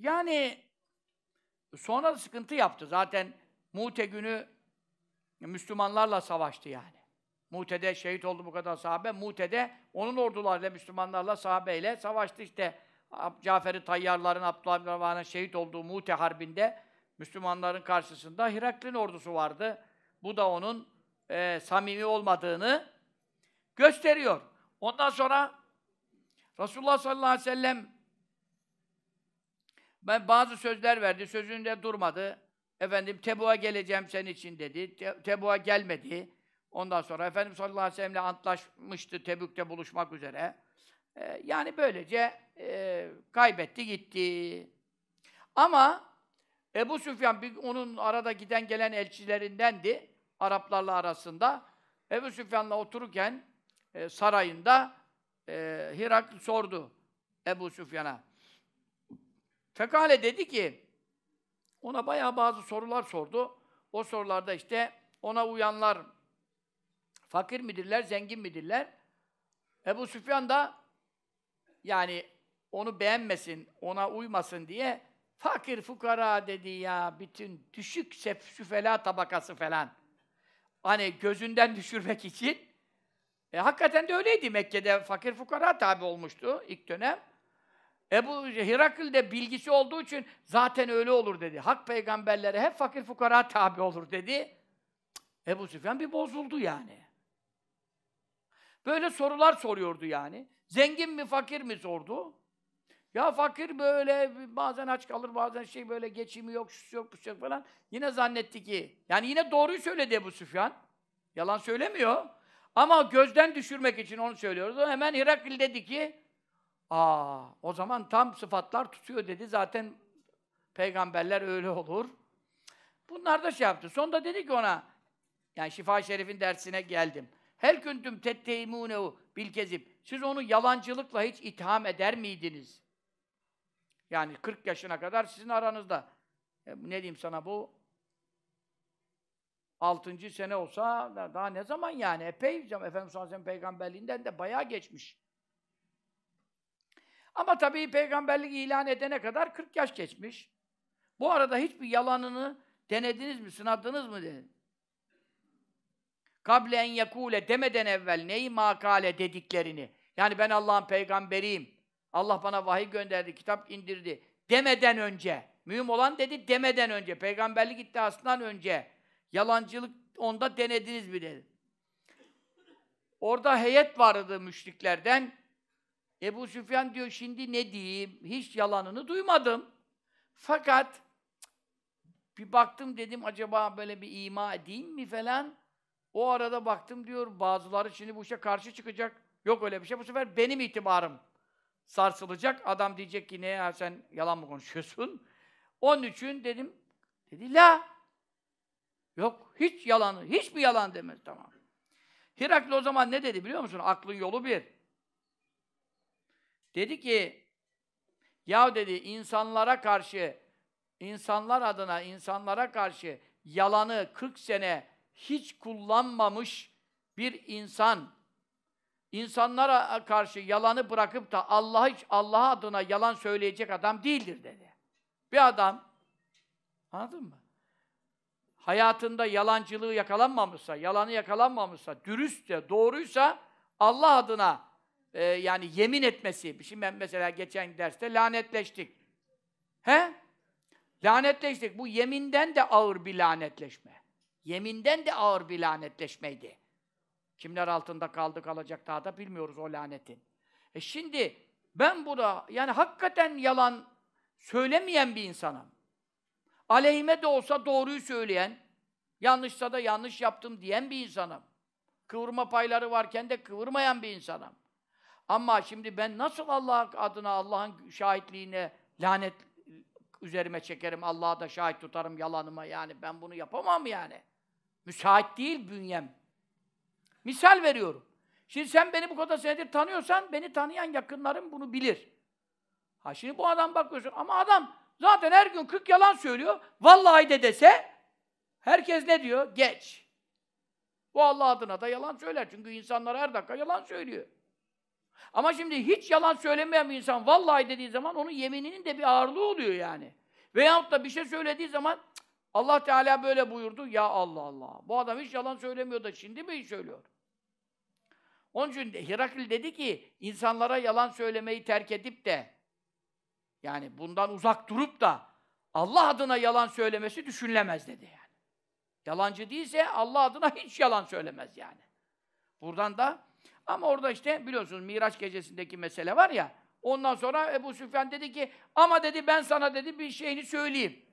yani sonra da sıkıntı yaptı. Zaten Mute günü Müslümanlarla savaştı yani. Mute'de şehit oldu bu kadar sahabe. Mute'de onun ordularıyla, Müslümanlarla, sahabeyle savaştı işte. Cafer-i Tayyarların, Abdullah bin şehit olduğu Mute Harbi'nde Müslümanların karşısında Hiraklin ordusu vardı. Bu da onun e, samimi olmadığını gösteriyor. Ondan sonra Resulullah sallallahu aleyhi ve sellem ben bazı sözler verdi, sözünde durmadı. Efendim Tebu'a geleceğim senin için dedi. Te Tebu'a gelmedi. Ondan sonra Efendim sallallahu aleyhi ve sellem'le antlaşmıştı Tebük'te buluşmak üzere. Ee, yani böylece e, kaybetti gitti. Ama Ebu Süfyan bir, onun arada giden gelen elçilerindendi. Araplarla arasında. Ebu Süfyan'la otururken e, sarayında e, Hirak sordu Ebu Süfyan'a. Fekale dedi ki, ona bayağı bazı sorular sordu. O sorularda işte ona uyanlar fakir midirler, zengin midirler? Ebu Süfyan da yani onu beğenmesin, ona uymasın diye fakir fukara dedi ya bütün düşük süfela tabakası falan. Hani gözünden düşürmek için. E, hakikaten de öyleydi Mekke'de fakir fukara tabi olmuştu ilk dönem. Ebu Hirakl de bilgisi olduğu için zaten öyle olur dedi. Hak peygamberlere hep fakir fukara tabi olur dedi. Ebu Süfyan bir bozuldu yani. Böyle sorular soruyordu yani. Zengin mi fakir mi sordu. Ya fakir böyle bazen aç kalır bazen şey böyle geçimi yok, şu yok, bu yok falan. Yine zannetti ki. Yani yine doğruyu söyledi Ebu Süfyan. Yalan söylemiyor. Ama gözden düşürmek için onu söylüyoruz. Hemen Hirakl dedi ki Aa, o zaman tam sıfatlar tutuyor dedi. Zaten peygamberler öyle olur. Bunlar da şey yaptı. Sonunda dedi ki ona, yani Şifa Şerif'in dersine geldim. Her küntüm tetteymunehu bil kezip. Siz onu yalancılıkla hiç itham eder miydiniz? Yani 40 yaşına kadar sizin aranızda. E, ne diyeyim sana bu? 6. sene olsa daha ne zaman yani? Epey. Efendimiz Aleyhisselam peygamberliğinden de bayağı geçmiş. Ama tabii peygamberlik ilan edene kadar 40 yaş geçmiş. Bu arada hiçbir yalanını denediniz mi, sınadınız mı dedi. Kable en yakule demeden evvel neyi makale dediklerini. Yani ben Allah'ın peygamberiyim. Allah bana vahiy gönderdi, kitap indirdi. Demeden önce. Mühim olan dedi demeden önce. Peygamberlik iddiasından önce. Yalancılık onda denediniz mi dedi. Orada heyet vardı müşriklerden. Ebu Süfyan diyor şimdi ne diyeyim? Hiç yalanını duymadım. Fakat bir baktım dedim acaba böyle bir ima edeyim mi falan. O arada baktım diyor bazıları şimdi bu işe karşı çıkacak. Yok öyle bir şey. Bu sefer benim itibarım sarsılacak. Adam diyecek ki ne ya sen yalan mı konuşuyorsun? Onun için dedim dedi la. Yok hiç yalanı, hiçbir yalan demez tamam. Hirakli o zaman ne dedi biliyor musun? Aklın yolu bir. Dedi ki, ya dedi insanlara karşı, insanlar adına, insanlara karşı yalanı 40 sene hiç kullanmamış bir insan, insanlara karşı yalanı bırakıp da Allah hiç Allah adına yalan söyleyecek adam değildir dedi. Bir adam, anladın mı? Hayatında yalancılığı yakalanmamışsa, yalanı yakalanmamışsa, dürüstse, doğruysa Allah adına e, yani yemin etmesi. Şimdi ben mesela geçen derste lanetleştik. He? Lanetleştik. Bu yeminden de ağır bir lanetleşme. Yeminden de ağır bir lanetleşmeydi. Kimler altında kaldı kalacak daha da bilmiyoruz o lanetin. E şimdi ben burada yani hakikaten yalan söylemeyen bir insanım. Aleyhime de olsa doğruyu söyleyen, yanlışsa da yanlış yaptım diyen bir insanım. Kıvırma payları varken de kıvırmayan bir insanım. Ama şimdi ben nasıl Allah adına, Allah'ın şahitliğine lanet üzerime çekerim, Allah'a da şahit tutarım yalanıma yani. Ben bunu yapamam yani. Müsait değil bünyem. Misal veriyorum. Şimdi sen beni bu kadar senedir tanıyorsan, beni tanıyan yakınlarım bunu bilir. Ha şimdi bu adam bakıyorsun ama adam zaten her gün 40 yalan söylüyor. Vallahi de dese herkes ne diyor? Geç. Bu Allah adına da yalan söyler. Çünkü insanlar her dakika yalan söylüyor. Ama şimdi hiç yalan söylemeyen bir insan vallahi dediği zaman onun yemininin de bir ağırlığı oluyor yani. Veyahut da bir şey söylediği zaman Allah Teala böyle buyurdu. Ya Allah Allah. Bu adam hiç yalan söylemiyor da şimdi mi söylüyor? Onun için Hirakl dedi ki insanlara yalan söylemeyi terk edip de yani bundan uzak durup da Allah adına yalan söylemesi düşünülemez dedi yani. Yalancı değilse Allah adına hiç yalan söylemez yani. Buradan da ama orada işte biliyorsunuz Miraç gecesindeki mesele var ya, ondan sonra Ebu Süfyan dedi ki, ama dedi ben sana dedi bir şeyini söyleyeyim.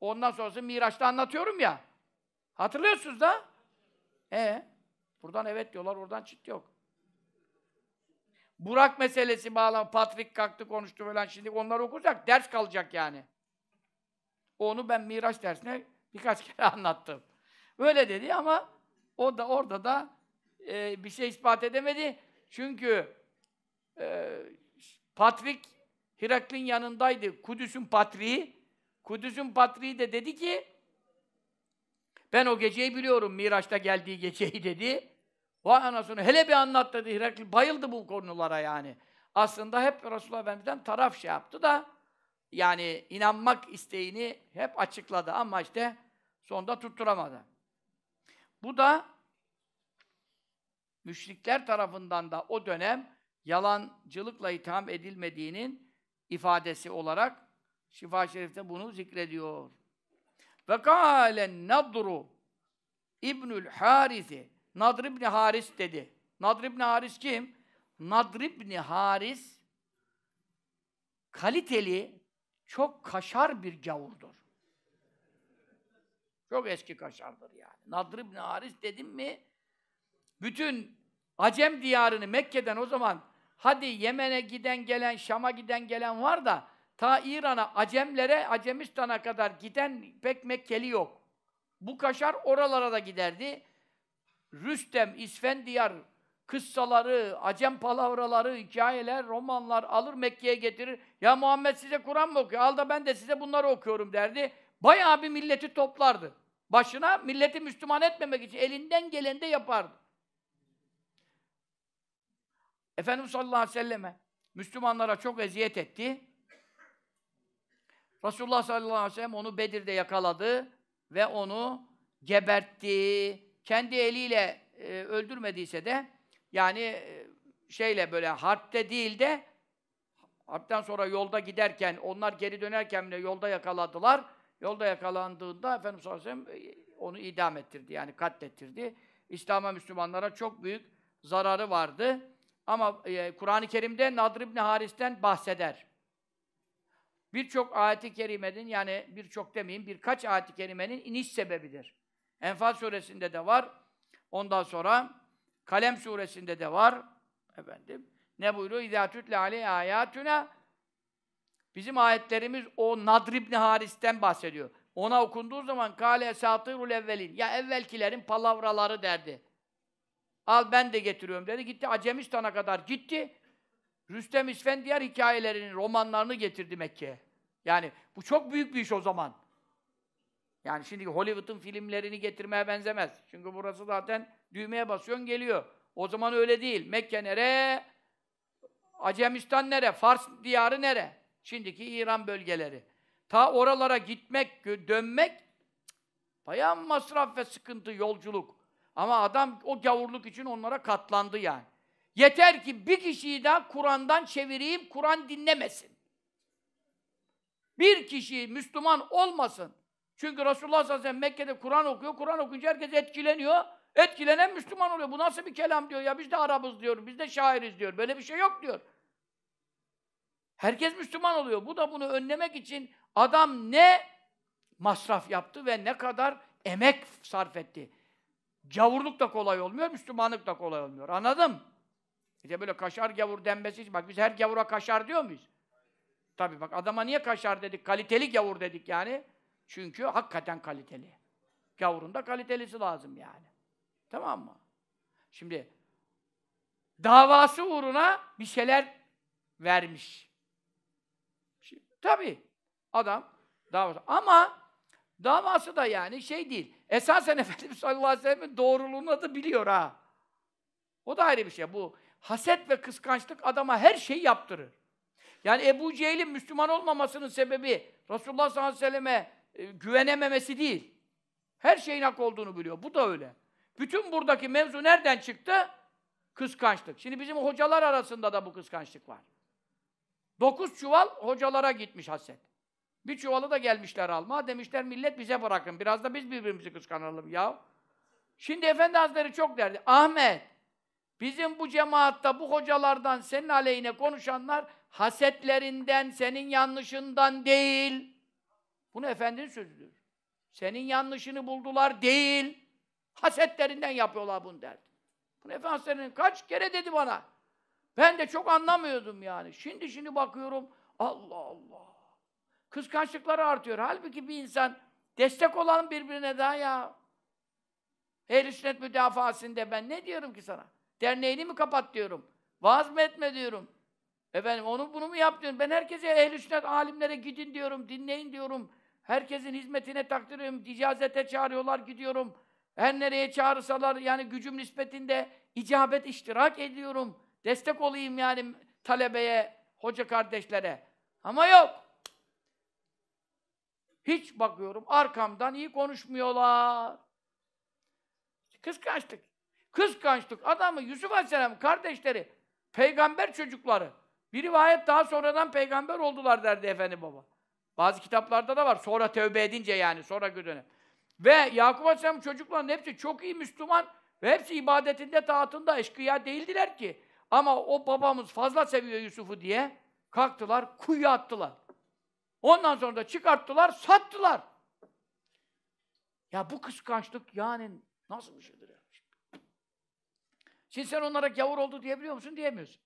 Ondan sonrası Miraç'ta anlatıyorum ya. Hatırlıyorsunuz da. Ee, buradan evet diyorlar, oradan çit yok. Burak meselesi bağlam, Patrik kalktı konuştu falan şimdi onlar okuyacak, ders kalacak yani. Onu ben Miraç dersine birkaç kere anlattım. Öyle dedi ama o da orada da e, bir şey ispat edemedi. Çünkü e, Patrik Hirakl'in yanındaydı. Kudüs'ün patriği. Kudüs'ün patriği de dedi ki ben o geceyi biliyorum Miraç'ta geldiği geceyi dedi. Vay anasını hele bir anlat dedi Hirakl. Bayıldı bu konulara yani. Aslında hep Resulullah Efendimiz'den taraf şey yaptı da yani inanmak isteğini hep açıkladı ama işte sonunda tutturamadı. Bu da müşrikler tarafından da o dönem yalancılıkla itham edilmediğinin ifadesi olarak Şifa Şerif'te bunu zikrediyor. Ve kâlen nadru İbnül Harisi Nadr İbni Haris dedi. Nadr İbni Haris kim? Nadr İbni Haris kaliteli, çok kaşar bir gavurdur. Çok eski kaşardır yani. Nadr İbni Haris dedim mi bütün Acem diyarını Mekke'den o zaman hadi Yemen'e giden gelen, Şam'a giden gelen var da ta İran'a, Acemlere, Acemistan'a kadar giden pek Mekkeli yok. Bu kaşar oralara da giderdi. Rüstem, İsfendiyar kıssaları, Acem palavraları, hikayeler, romanlar alır Mekke'ye getirir. Ya Muhammed size Kur'an mı okuyor? Al da ben de size bunları okuyorum derdi. Bayağı bir milleti toplardı. Başına milleti Müslüman etmemek için elinden geleni de yapardı. Efendimiz sallallahu aleyhi ve selleme Müslümanlara çok eziyet etti. Resulullah sallallahu aleyhi ve sellem onu Bedir'de yakaladı ve onu gebertti. Kendi eliyle e, öldürmediyse de yani e, şeyle böyle harpte değil de harpten sonra yolda giderken onlar geri dönerken bile yolda yakaladılar. Yolda yakalandığında Efendimiz sallallahu aleyhi ve sellem e, onu idam ettirdi yani katlettirdi. İslam'a Müslümanlara çok büyük zararı vardı. Ama e, Kur'an-ı Kerim'de Nadr ibn Haris'ten bahseder. Birçok ayet-i kerimenin yani birçok demeyeyim birkaç ayet-i kerimenin iniş sebebidir. Enfal suresinde de var. Ondan sonra Kalem suresinde de var. Efendim ne buyuruyor? İzâ tütle aleyh ayâtüne Bizim ayetlerimiz o Nadr ibn Haris'ten bahsediyor. Ona okunduğu zaman kâle esâtîrul evvelin ya evvelkilerin palavraları derdi. Al ben de getiriyorum dedi. Gitti Acemistan'a kadar gitti. Rüstem İsfendiyar hikayelerinin romanlarını getirdi Mekke'ye. Yani bu çok büyük bir iş o zaman. Yani şimdi Hollywood'un filmlerini getirmeye benzemez. Çünkü burası zaten düğmeye basıyorsun geliyor. O zaman öyle değil. Mekke nere? Acemistan nere? Fars diyarı nere? Şimdiki İran bölgeleri. Ta oralara gitmek, dönmek bayağı masraf ve sıkıntı, yolculuk. Ama adam o gavurluk için onlara katlandı yani. Yeter ki bir kişiyi daha Kur'an'dan çevireyim, Kur'an dinlemesin. Bir kişi Müslüman olmasın. Çünkü Resulullah sallallahu aleyhi ve sellem Mekke'de Kur'an okuyor, Kur'an okuyunca herkes etkileniyor. Etkilenen Müslüman oluyor. Bu nasıl bir kelam diyor ya, biz de Arabız diyor, biz de şairiz diyor. Böyle bir şey yok diyor. Herkes Müslüman oluyor. Bu da bunu önlemek için adam ne masraf yaptı ve ne kadar emek sarf etti. Gavurluk da kolay olmuyor, Müslümanlık da kolay olmuyor. Anladım. İşte böyle kaşar gavur denmesi Bak biz her gavura kaşar diyor muyuz? Tabii bak adama niye kaşar dedik? Kaliteli gavur dedik yani. Çünkü hakikaten kaliteli. Gavurun da kalitelisi lazım yani. Tamam mı? Şimdi davası uğruna bir şeyler vermiş. Şimdi, tabii adam davası. Ama davası da yani şey değil. Esasen Efendimiz sallallahu aleyhi ve sellem'in doğruluğunu da biliyor ha. O da ayrı bir şey. Bu haset ve kıskançlık adama her şeyi yaptırır. Yani Ebu Cehil'in Müslüman olmamasının sebebi Resulullah sallallahu aleyhi ve selleme e, güvenememesi değil. Her şeyin hak olduğunu biliyor. Bu da öyle. Bütün buradaki mevzu nereden çıktı? Kıskançlık. Şimdi bizim hocalar arasında da bu kıskançlık var. Dokuz çuval hocalara gitmiş haset. Bir çuvalı da gelmişler alma. Demişler millet bize bırakın. Biraz da biz birbirimizi kıskanalım ya. Şimdi Efendi Hazretleri çok derdi. Ahmet, bizim bu cemaatta, bu hocalardan senin aleyhine konuşanlar hasetlerinden, senin yanlışından değil. Bunu Efendinin sözüdür. Senin yanlışını buldular değil. Hasetlerinden yapıyorlar bunu derdi. Bunu Efendi Hazretleri'nin kaç kere dedi bana. Ben de çok anlamıyordum yani. Şimdi şimdi bakıyorum Allah Allah. Kıskançlıkları artıyor. Halbuki bir insan destek olan birbirine daha ya. Ehl-i müdafasında ben ne diyorum ki sana? Derneğini mi kapat diyorum? Vaaz mı etme diyorum? Efendim onu bunu mu yap Ben herkese ehl-i sünnet alimlere gidin diyorum, dinleyin diyorum. Herkesin hizmetine takdir ediyorum. İcazete çağırıyorlar gidiyorum. Her nereye çağırırsalar yani gücüm nispetinde icabet iştirak ediyorum. Destek olayım yani talebeye, hoca kardeşlere. Ama yok. Hiç bakıyorum arkamdan iyi konuşmuyorlar. Kıskançlık. Kıskançlık. Adamı Yusuf Aleyhisselam kardeşleri, peygamber çocukları. Bir rivayet daha sonradan peygamber oldular derdi Efendi Baba. Bazı kitaplarda da var. Sonra tövbe edince yani sonra dönem. Ve Yakup Aleyhisselam çocukların hepsi çok iyi Müslüman ve hepsi ibadetinde, taatında eşkıya değildiler ki. Ama o babamız fazla seviyor Yusuf'u diye kalktılar, kuyu attılar. Ondan sonra da çıkarttılar, sattılar. Ya bu kıskançlık yani nasıl bir şeydir? Ya? Şimdi sen onlara gavur oldu diyebiliyor musun? Diyemiyorsun.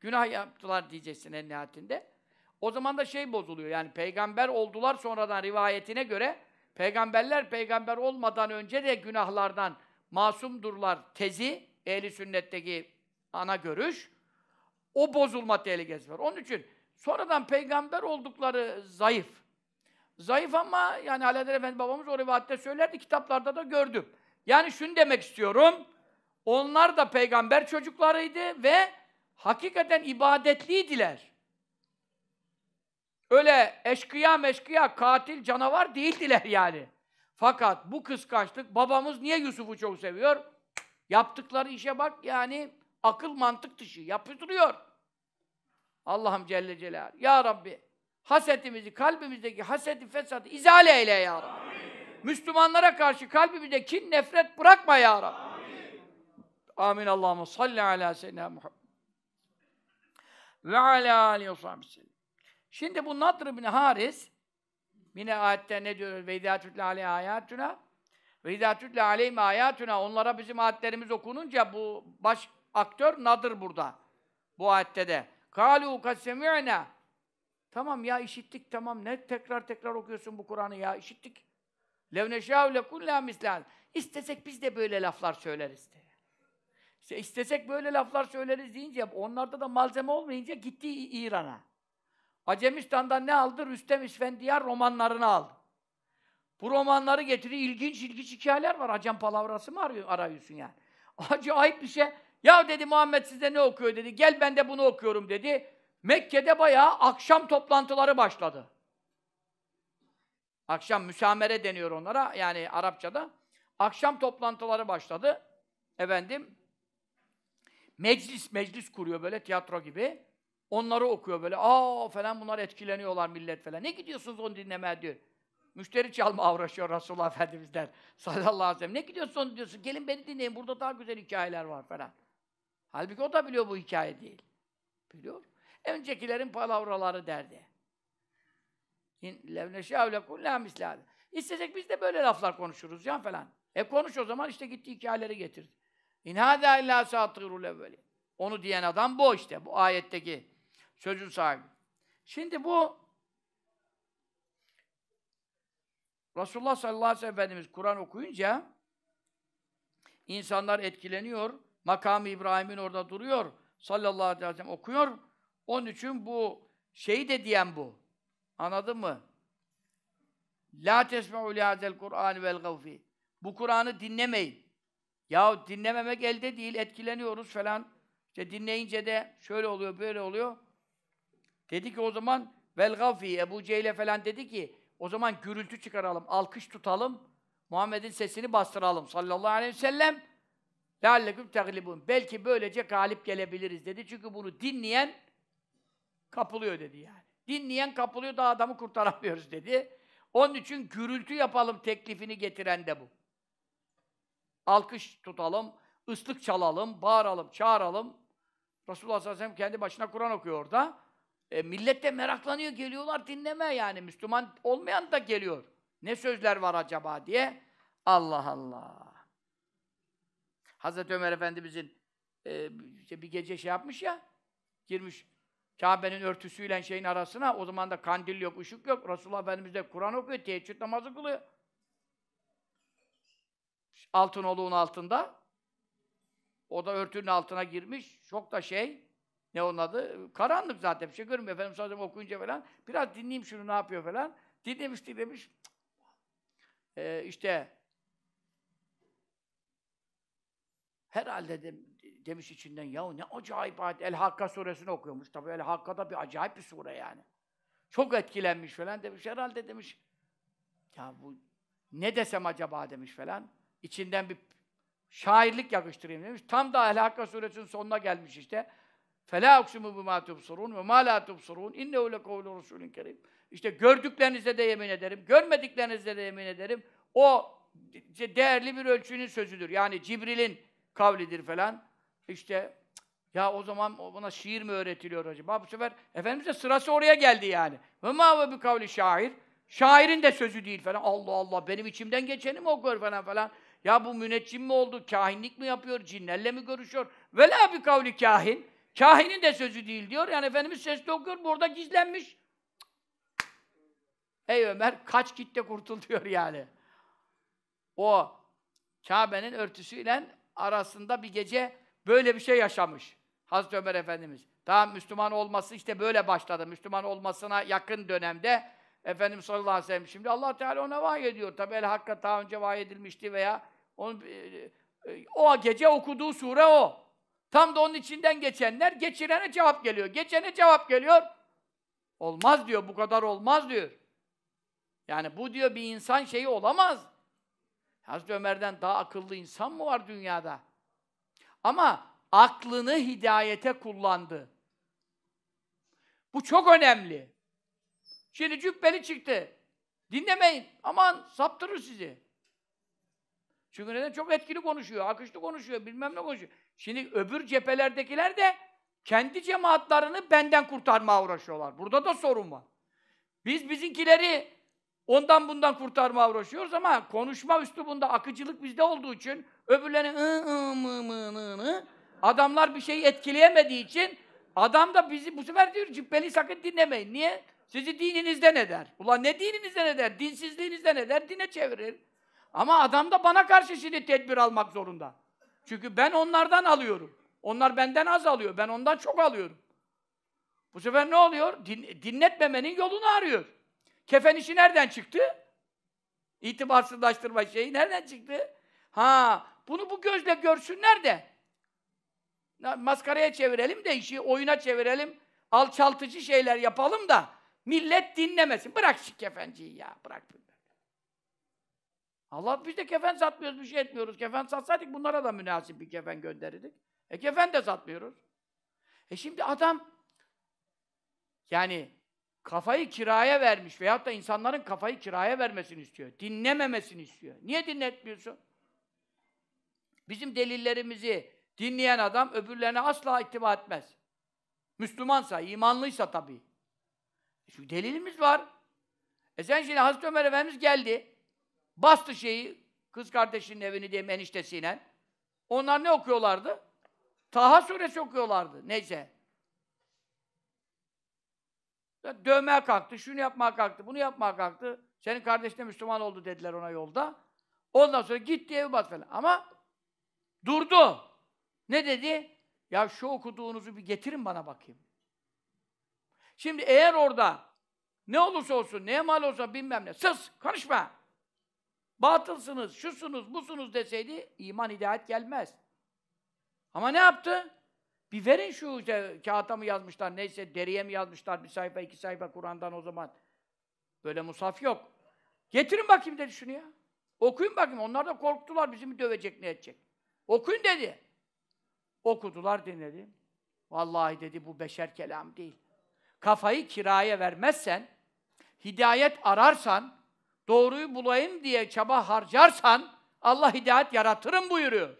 Günah yaptılar diyeceksin en nihayetinde. O zaman da şey bozuluyor yani peygamber oldular sonradan rivayetine göre peygamberler peygamber olmadan önce de günahlardan masumdurlar tezi ehli sünnetteki ana görüş o bozulma tehlikesi var. Onun için Sonradan peygamber oldukları zayıf. Zayıf ama yani Alaeddin Efendi babamız o rivayette söylerdi, kitaplarda da gördüm. Yani şunu demek istiyorum. Onlar da peygamber çocuklarıydı ve hakikaten ibadetliydiler. Öyle eşkıya meşkıya, katil, canavar değildiler yani. Fakat bu kıskançlık, babamız niye Yusuf'u çok seviyor? Yaptıkları işe bak yani akıl mantık dışı, yapıştırıyor. Allah'ım Celle Celal. Ya Rabbi hasetimizi, kalbimizdeki haseti, fesadı izale eyle ya Rabbi. Amin. Müslümanlara karşı kalbimizde kin, nefret bırakma ya Rabbi. Amin. Amin. Allahümme salli ala seyyidina Muhammed. Ve ala aleyhi ve sellem. Şimdi bu Nadr bin Haris, yine ayette ne diyoruz? Ve izâ ayatuna, aleyhi ayâtuna. Ve izâ tütle aleyhim Onlara bizim ayetlerimiz okununca bu baş aktör Nadir burada. Bu ayette de. Kalu kad Tamam ya işittik tamam. Ne tekrar tekrar okuyorsun bu Kur'an'ı ya? işittik. Lev neşâhu lekullâ mislâl. İstesek biz de böyle laflar söyleriz de. İşte istesek böyle laflar söyleriz deyince, onlarda da malzeme olmayınca gitti İran'a. Acemistan'dan ne aldı? Rüstem İsfendiyar romanlarını aldı. Bu romanları getiri ilginç ilginç hikayeler var. Acem palavrası mı arıyorsun yani? Acayip bir şey. Ya dedi Muhammed sizde ne okuyor dedi. Gel ben de bunu okuyorum dedi. Mekke'de bayağı akşam toplantıları başladı. Akşam müsamere deniyor onlara yani Arapçada. Akşam toplantıları başladı. Efendim meclis meclis kuruyor böyle tiyatro gibi. Onları okuyor böyle. Aa falan bunlar etkileniyorlar millet falan. Ne gidiyorsunuz onu dinlemeye diyor. Müşteri çalma uğraşıyor Resulullah Efendimiz'den sallallahu aleyhi ve sellem. Ne gidiyorsun diyorsun? Gelin beni dinleyin burada daha güzel hikayeler var falan. Halbuki o da biliyor bu hikaye değil. Biliyor. Öncekilerin palavraları derdi. İstesek biz de böyle laflar konuşuruz ya falan. E konuş o zaman işte gitti hikayeleri getirdi. İn hâdâ illâ sâtırul evveli. Onu diyen adam bu işte. Bu ayetteki sözün sahibi. Şimdi bu Resulullah sallallahu aleyhi ve sellem Efendimiz Kur'an okuyunca insanlar etkileniyor. Makam İbrahim'in orada duruyor. Sallallahu aleyhi ve sellem okuyor. Onun için bu şeyi de diyen bu. Anladın mı? La tesme'u lihazel Kur'an vel gavfi. Bu Kur'an'ı dinlemeyin. Ya dinlememek elde değil, etkileniyoruz falan. İşte dinleyince de şöyle oluyor, böyle oluyor. Dedi ki o zaman vel gavfi, Ebu Cehil'e falan dedi ki o zaman gürültü çıkaralım, alkış tutalım, Muhammed'in sesini bastıralım sallallahu aleyhi ve sellem. لَاَلَّكُمْ تَغْلِبُونَ Belki böylece galip gelebiliriz dedi. Çünkü bunu dinleyen kapılıyor dedi yani. Dinleyen kapılıyor da adamı kurtaramıyoruz dedi. Onun için gürültü yapalım teklifini getiren de bu. Alkış tutalım, ıslık çalalım, bağıralım, çağıralım. Resulullah sallallahu aleyhi ve sellem kendi başına Kur'an okuyor orada. E, millet de meraklanıyor, geliyorlar dinleme yani. Müslüman olmayan da geliyor. Ne sözler var acaba diye. Allah Allah. Hazreti Ömer Efendimizin e, işte bir gece şey yapmış ya, girmiş Kabe'nin örtüsüyle şeyin arasına, o zaman da kandil yok, ışık yok. Resulullah Efendimiz de Kur'an okuyor, teheccüd namazı kılıyor. Altın oluğun altında. O da örtünün altına girmiş. Çok da şey, ne onun adı? Karanlık zaten, bir şey görmüyor. Efendimiz sadece okuyunca falan, biraz dinleyeyim şunu ne yapıyor falan. Dinlemiş, dinlemiş. Ee, işte Herhalde de, demiş içinden yahu ne acayip ayet. El Hakka suresini okuyormuş. Tabii El Hakka da bir acayip bir sure yani. Çok etkilenmiş falan demiş. Herhalde demiş ya bu ne desem acaba demiş falan. İçinden bir şairlik yakıştırayım demiş. Tam da El Hakka suresinin sonuna gelmiş işte. فَلَا اُقْسِمُ بِمَا تُبْصُرُونَ وَمَا لَا تُبْصُرُونَ اِنَّهُ لَقَوْلُ رُسُولٍ kerim. İşte gördüklerinize de yemin ederim, görmediklerinize de yemin ederim. O değerli bir ölçünün sözüdür. Yani Cibril'in kavlidir falan. İşte ya o zaman buna şiir mi öğretiliyor acaba? Bu sefer Efendimiz'e sırası oraya geldi yani. Ve ma ve bi kavli şair. Şairin de sözü değil falan. Allah Allah benim içimden geçeni mi okuyor falan falan. Ya bu müneccim mi oldu? Kahinlik mi yapıyor? Cinlerle mi görüşüyor? Ve la bi kavli kahin. Kahinin de sözü değil diyor. Yani Efendimiz sesli okuyor. Burada gizlenmiş. Ey Ömer kaç gitte kurtul diyor yani. O Kabe'nin örtüsüyle arasında bir gece böyle bir şey yaşamış Hazreti Ömer Efendimiz. Daha Müslüman olması işte böyle başladı. Müslüman olmasına yakın dönemde Efendim sallallahu aleyhi ve sellem şimdi allah Teala ona vahy ediyor. Tabi El Hakk'a daha önce vahy edilmişti veya onu, e, e, o gece okuduğu sure o. Tam da onun içinden geçenler, geçirene cevap geliyor. Geçene cevap geliyor. Olmaz diyor, bu kadar olmaz diyor. Yani bu diyor bir insan şeyi olamaz. Hazreti Ömer'den daha akıllı insan mı var dünyada? Ama aklını hidayete kullandı. Bu çok önemli. Şimdi cübbeli çıktı. Dinlemeyin. Aman saptırır sizi. Çünkü neden? Çok etkili konuşuyor, akışlı konuşuyor, bilmem ne konuşuyor. Şimdi öbür cephelerdekiler de kendi cemaatlerini benden kurtarmaya uğraşıyorlar. Burada da sorun var. Biz bizinkileri Ondan bundan kurtarmaya uğraşıyoruz ama konuşma üslubunda akıcılık bizde olduğu için öbürlerine ı, ı, mı, mı, mı, mı, adamlar bir şeyi etkileyemediği için adam da bizi bu sefer diyor cübbeli sakın dinlemeyin. Niye? Sizi dininizden eder. Ulan ne dininizden eder? Dinsizliğinizden eder, dine çevirir. Ama adam da bana karşı şimdi tedbir almak zorunda. Çünkü ben onlardan alıyorum. Onlar benden az alıyor, ben ondan çok alıyorum. Bu sefer ne oluyor? Din, dinletmemenin yolunu arıyor. Kefen işi nereden çıktı? İtibarsızlaştırma şeyi nereden çıktı? Ha, bunu bu gözle görsünler de maskaraya çevirelim de işi oyuna çevirelim. Alçaltıcı şeyler yapalım da millet dinlemesin. Bırak şu kefenciyi ya. Bırak bunları. Allah biz de kefen satmıyoruz, bir şey etmiyoruz. Kefen satsaydık bunlara da münasip bir kefen gönderirdik. E kefen de satmıyoruz. E şimdi adam yani kafayı kiraya vermiş veyahut da insanların kafayı kiraya vermesini istiyor. Dinlememesini istiyor. Niye dinletmiyorsun? Bizim delillerimizi dinleyen adam öbürlerine asla ittiba etmez. Müslümansa, imanlıysa tabii. E şu delilimiz var. E sen şimdi Hazreti Ömer Efendimiz geldi. Bastı şeyi, kız kardeşinin evini diye, eniştesiyle. Onlar ne okuyorlardı? Taha suresi okuyorlardı. Neyse. Ya dövmeye kalktı, şunu yapmaya kalktı, bunu yapmaya kalktı. Senin kardeşin de Müslüman oldu dediler ona yolda. Ondan sonra gitti evi bat falan. Ama durdu. Ne dedi? Ya şu okuduğunuzu bir getirin bana bakayım. Şimdi eğer orada ne olursa olsun, ne mal olsa bilmem ne, Sız, konuşma. Batılsınız, şusunuz, busunuz deseydi iman hidayet gelmez. Ama ne yaptı? Bir verin şu işte kağıta mı yazmışlar, neyse deriye mi yazmışlar, bir sayfa, iki sayfa Kur'an'dan o zaman. Böyle musaf yok. Getirin bakayım dedi şunu ya. Okuyun bakayım. Onlar da korktular bizi mi dövecek, ne edecek. Okuyun dedi. Okudular dinledi. Vallahi dedi bu beşer kelam değil. Kafayı kiraya vermezsen, hidayet ararsan, doğruyu bulayım diye çaba harcarsan, Allah hidayet yaratırım buyuruyor.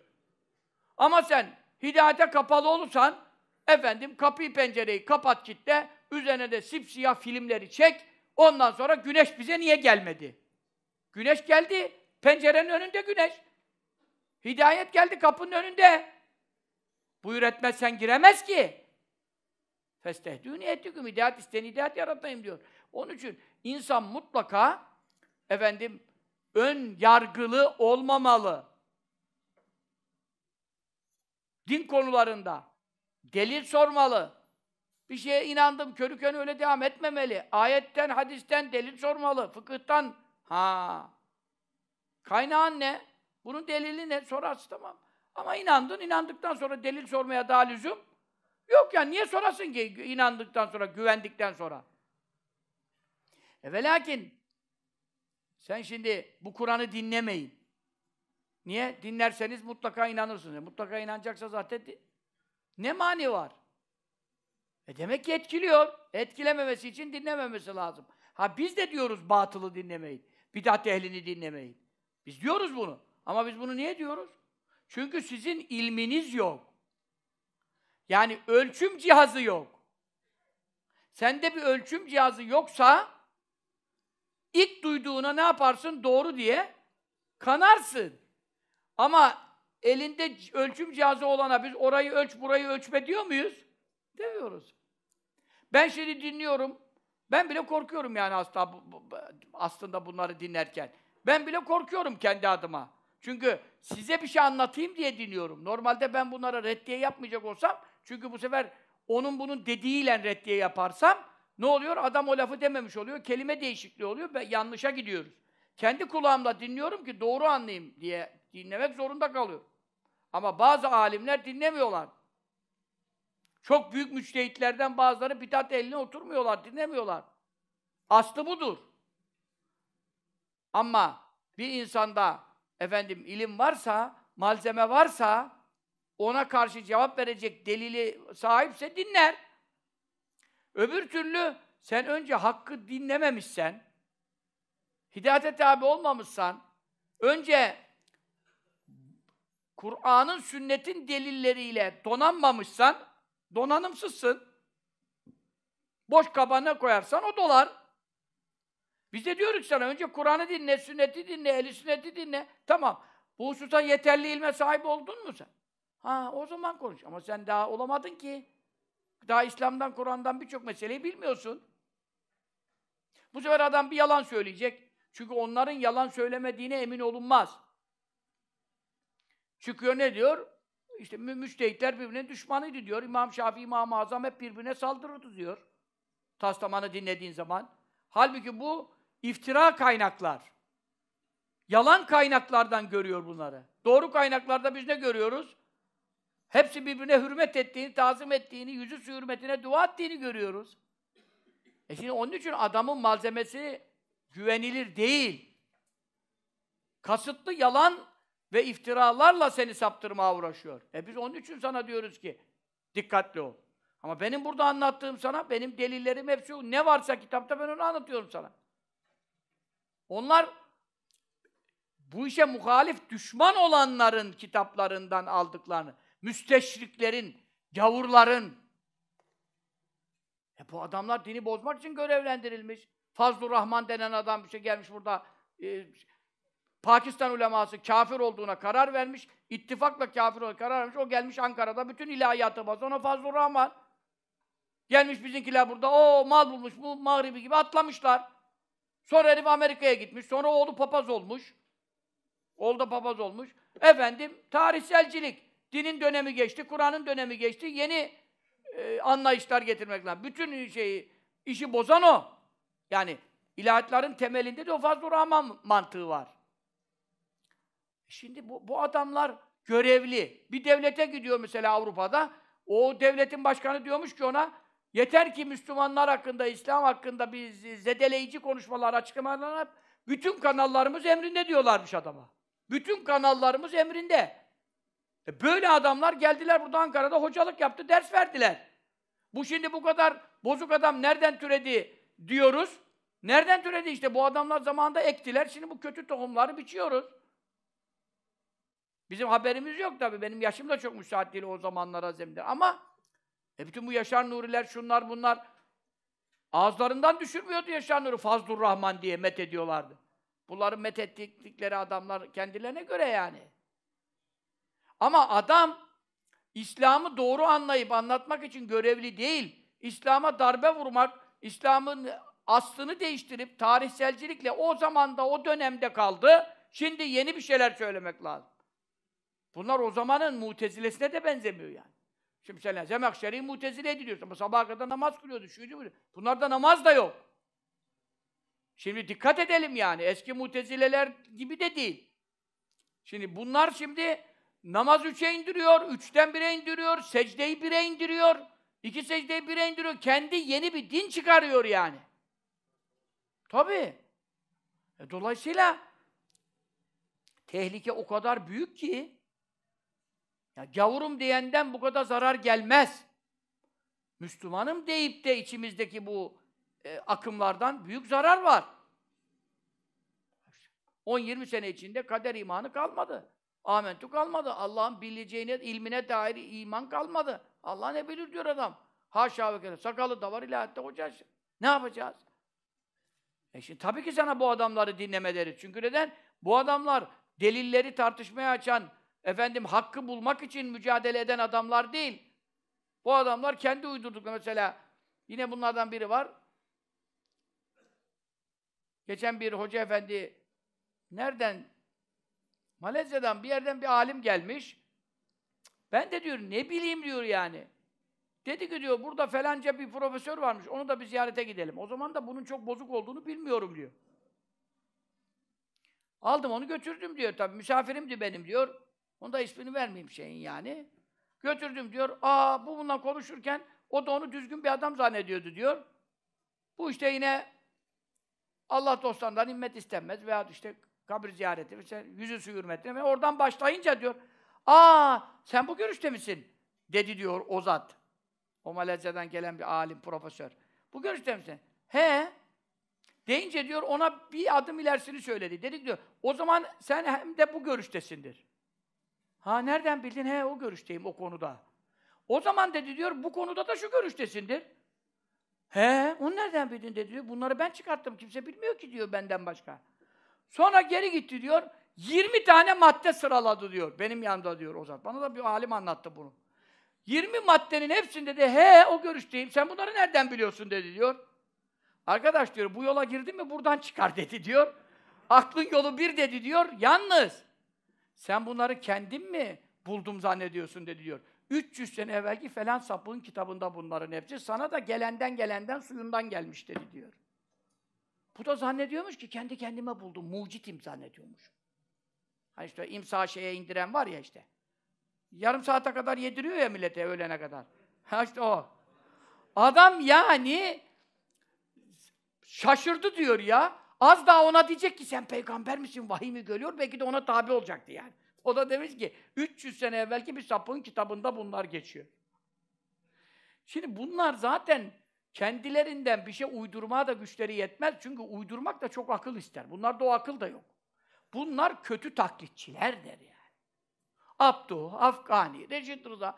Ama sen Hidayete kapalı olursan efendim kapıyı pencereyi kapat kitle, üzerine de sipsiyah filmleri çek. Ondan sonra güneş bize niye gelmedi? Güneş geldi. Pencerenin önünde güneş. Hidayet geldi kapının önünde. Buyur etmezsen giremez ki. Festehdûn ettiküm. Hidayet isteni hidayet yaratayım diyor. Onun için insan mutlaka efendim ön yargılı olmamalı. Din konularında. Delil sormalı. Bir şeye inandım, körü körü öyle devam etmemeli. Ayetten, hadisten delil sormalı, fıkıhtan. Ha. Kaynağın ne? Bunun delili ne? Sorarsın tamam. Ama inandın, inandıktan sonra delil sormaya daha lüzum yok ya. Niye sorasın ki inandıktan sonra, güvendikten sonra? E ve lakin sen şimdi bu Kur'an'ı dinlemeyin. Niye? Dinlerseniz mutlaka inanırsınız. Mutlaka inanacaksa zaten ne mani var? E demek ki etkiliyor. Etkilememesi için dinlememesi lazım. Ha biz de diyoruz batılı dinlemeyin. Bidat ehlini dinlemeyin. Biz diyoruz bunu. Ama biz bunu niye diyoruz? Çünkü sizin ilminiz yok. Yani ölçüm cihazı yok. Sende bir ölçüm cihazı yoksa ilk duyduğuna ne yaparsın? Doğru diye kanarsın. Ama elinde ölçüm cihazı olana biz orayı ölç, burayı ölçme diyor muyuz? Demiyoruz. Ben şimdi dinliyorum. Ben bile korkuyorum yani aslında, aslında bunları dinlerken. Ben bile korkuyorum kendi adıma. Çünkü size bir şey anlatayım diye dinliyorum. Normalde ben bunlara reddiye yapmayacak olsam, çünkü bu sefer onun bunun dediğiyle reddiye yaparsam, ne oluyor? Adam o lafı dememiş oluyor, kelime değişikliği oluyor ve yanlışa gidiyoruz kendi kulağımla dinliyorum ki doğru anlayayım diye dinlemek zorunda kalıyorum. Ama bazı alimler dinlemiyorlar. Çok büyük müçtehitlerden bazıları bidat eline oturmuyorlar, dinlemiyorlar. Aslı budur. Ama bir insanda efendim ilim varsa, malzeme varsa ona karşı cevap verecek delili sahipse dinler. Öbür türlü sen önce hakkı dinlememişsen, hidayete tabi olmamışsan önce Kur'an'ın sünnetin delilleriyle donanmamışsan donanımsızsın. Boş kabana koyarsan o dolar. Biz de diyoruz sana önce Kur'an'ı dinle, sünneti dinle, eli sünneti dinle. Tamam. Bu hususta yeterli ilme sahip oldun mu sen? Ha o zaman konuş. Ama sen daha olamadın ki. Daha İslam'dan, Kur'an'dan birçok meseleyi bilmiyorsun. Bu sefer adam bir yalan söyleyecek. Çünkü onların yalan söylemediğine emin olunmaz. Çıkıyor ne diyor? İşte mü müçtehitler birbirine düşmanıydı diyor. İmam Şafii, İmam-ı Azam hep birbirine saldırırdı diyor. Tastamanı dinlediğin zaman. Halbuki bu iftira kaynaklar. Yalan kaynaklardan görüyor bunları. Doğru kaynaklarda biz ne görüyoruz? Hepsi birbirine hürmet ettiğini, tazim ettiğini, yüzü hürmetine dua ettiğini görüyoruz. E şimdi onun için adamın malzemesi güvenilir değil. Kasıtlı yalan ve iftiralarla seni saptırmaya uğraşıyor. E biz onun için sana diyoruz ki dikkatli ol. Ama benim burada anlattığım sana, benim delillerim hepsi ne varsa kitapta ben onu anlatıyorum sana. Onlar bu işe muhalif düşman olanların kitaplarından aldıklarını, müsteşriklerin, gavurların. E bu adamlar dini bozmak için görevlendirilmiş. Fazlur Rahman denen adam bir şey gelmiş burada e, Pakistan uleması kafir olduğuna karar vermiş. ittifakla kafir olduğuna karar vermiş. O gelmiş Ankara'da bütün ilahiyatı baz. Ona Fazlur Rahman. Gelmiş bizimkiler burada. O mal bulmuş bu Mağribi gibi atlamışlar. Sonra herif Amerika'ya gitmiş. Sonra oğlu papaz olmuş. Oğlu da papaz olmuş. Efendim tarihselcilik. Dinin dönemi geçti, Kur'an'ın dönemi geçti. Yeni e, anlayışlar getirmek lazım. Bütün şeyi, işi bozan o. Yani ilahiyatların temelinde de o fazl Rahman mantığı var. E şimdi bu, bu adamlar görevli. Bir devlete gidiyor mesela Avrupa'da. O devletin başkanı diyormuş ki ona yeter ki Müslümanlar hakkında, İslam hakkında bir zedeleyici konuşmalar, açıklamalar Bütün kanallarımız emrinde diyorlarmış adama. Bütün kanallarımız emrinde. E böyle adamlar geldiler burada Ankara'da hocalık yaptı, ders verdiler. Bu şimdi bu kadar bozuk adam nereden türedi? diyoruz. Nereden türedi işte? Bu adamlar zamanında ektiler. Şimdi bu kötü tohumları biçiyoruz. Bizim haberimiz yok tabii. Benim yaşım da çok müsait değil o zamanlara zemde. Ama e bütün bu Yaşar Nuriler, şunlar bunlar ağızlarından düşürmüyordu Yaşar Nuri. Fazlur Rahman diye met ediyorlardı. Bunları met ettikleri adamlar kendilerine göre yani. Ama adam İslam'ı doğru anlayıp anlatmak için görevli değil. İslam'a darbe vurmak, İslam'ın aslını değiştirip tarihselcilikle o zamanda o dönemde kaldı. Şimdi yeni bir şeyler söylemek lazım. Bunlar o zamanın mutezilesine de benzemiyor yani. Şimdi sen Zemekşeri'yi mutezile ediliyorsun ama sabah kadar namaz kılıyordu, şuydu buydu. Bunlarda namaz da yok. Şimdi dikkat edelim yani. Eski mutezileler gibi de değil. Şimdi bunlar şimdi namaz üçe indiriyor, üçten bire indiriyor, secdeyi bire indiriyor. İki secdeyi bir indiriyor. Kendi yeni bir din çıkarıyor yani. Tabi. E dolayısıyla tehlike o kadar büyük ki ya gavurum diyenden bu kadar zarar gelmez. Müslümanım deyip de içimizdeki bu e, akımlardan büyük zarar var. 10-20 sene içinde kader imanı kalmadı. Amentu kalmadı. Allah'ın bileceğine, ilmine dair iman kalmadı. Allah ne bilir diyor adam. Haşa ve kere. Sakalı da var, ilahette hoca. Ne yapacağız? E şimdi tabii ki sana bu adamları dinleme deriz. Çünkü neden? Bu adamlar delilleri tartışmaya açan, efendim hakkı bulmak için mücadele eden adamlar değil. Bu adamlar kendi uydurdukları Mesela yine bunlardan biri var. Geçen bir hoca efendi nereden Malezya'dan bir yerden bir alim gelmiş. Ben de diyor ne bileyim diyor yani. Dedi ki diyor burada felanca bir profesör varmış onu da bir ziyarete gidelim. O zaman da bunun çok bozuk olduğunu bilmiyorum diyor. Aldım onu götürdüm diyor tabii misafirimdi benim diyor. Onu da ismini vermeyeyim şeyin yani. Götürdüm diyor. Aa bu bununla konuşurken o da onu düzgün bir adam zannediyordu diyor. Bu işte yine Allah dostlarından himmet istenmez veya işte kabir ziyareti, yüzü yüzüsü hürmetine ve oradan başlayınca diyor, aa sen bu görüşte misin? Dedi diyor o zat. O Malezya'dan gelen bir alim, profesör. Bu görüşte misin? He. Deyince diyor ona bir adım ilerisini söyledi. Dedi diyor, o zaman sen hem de bu görüştesindir. Ha nereden bildin? He o görüşteyim o konuda. O zaman dedi diyor, bu konuda da şu görüştesindir. He, onu nereden bildin dedi diyor. Bunları ben çıkarttım. Kimse bilmiyor ki diyor benden başka. Sonra geri gitti diyor. 20 tane madde sıraladı diyor. Benim yanımda diyor Ozan. Bana da bir alim anlattı bunu. 20 maddenin hepsinde de he o görüşteyim. Sen bunları nereden biliyorsun dedi diyor. Arkadaş diyor bu yola girdin mi buradan çıkar dedi diyor. Aklın yolu bir dedi diyor. Yalnız sen bunları kendin mi buldum zannediyorsun dedi diyor. 300 sene evvelki falan sapığın kitabında bunların hepsi. Sana da gelenden gelenden suyundan gelmiş dedi diyor. Bu da zannediyormuş ki kendi kendime buldum, mucitim zannediyormuş. Hani işte imsa şeye indiren var ya işte. Yarım saate kadar yediriyor ya millete öğlene kadar. Ha işte o. Adam yani şaşırdı diyor ya. Az daha ona diyecek ki sen peygamber misin, vahiy mi görüyor? Belki de ona tabi olacaktı yani. O da demiş ki 300 sene evvelki bir sapığın kitabında bunlar geçiyor. Şimdi bunlar zaten Kendilerinden bir şey uydurmaya da güçleri yetmez. Çünkü uydurmak da çok akıl ister. Bunlarda o akıl da yok. Bunlar kötü taklitçilerdir yani. Abdu, Afgani, Reşit Rıza.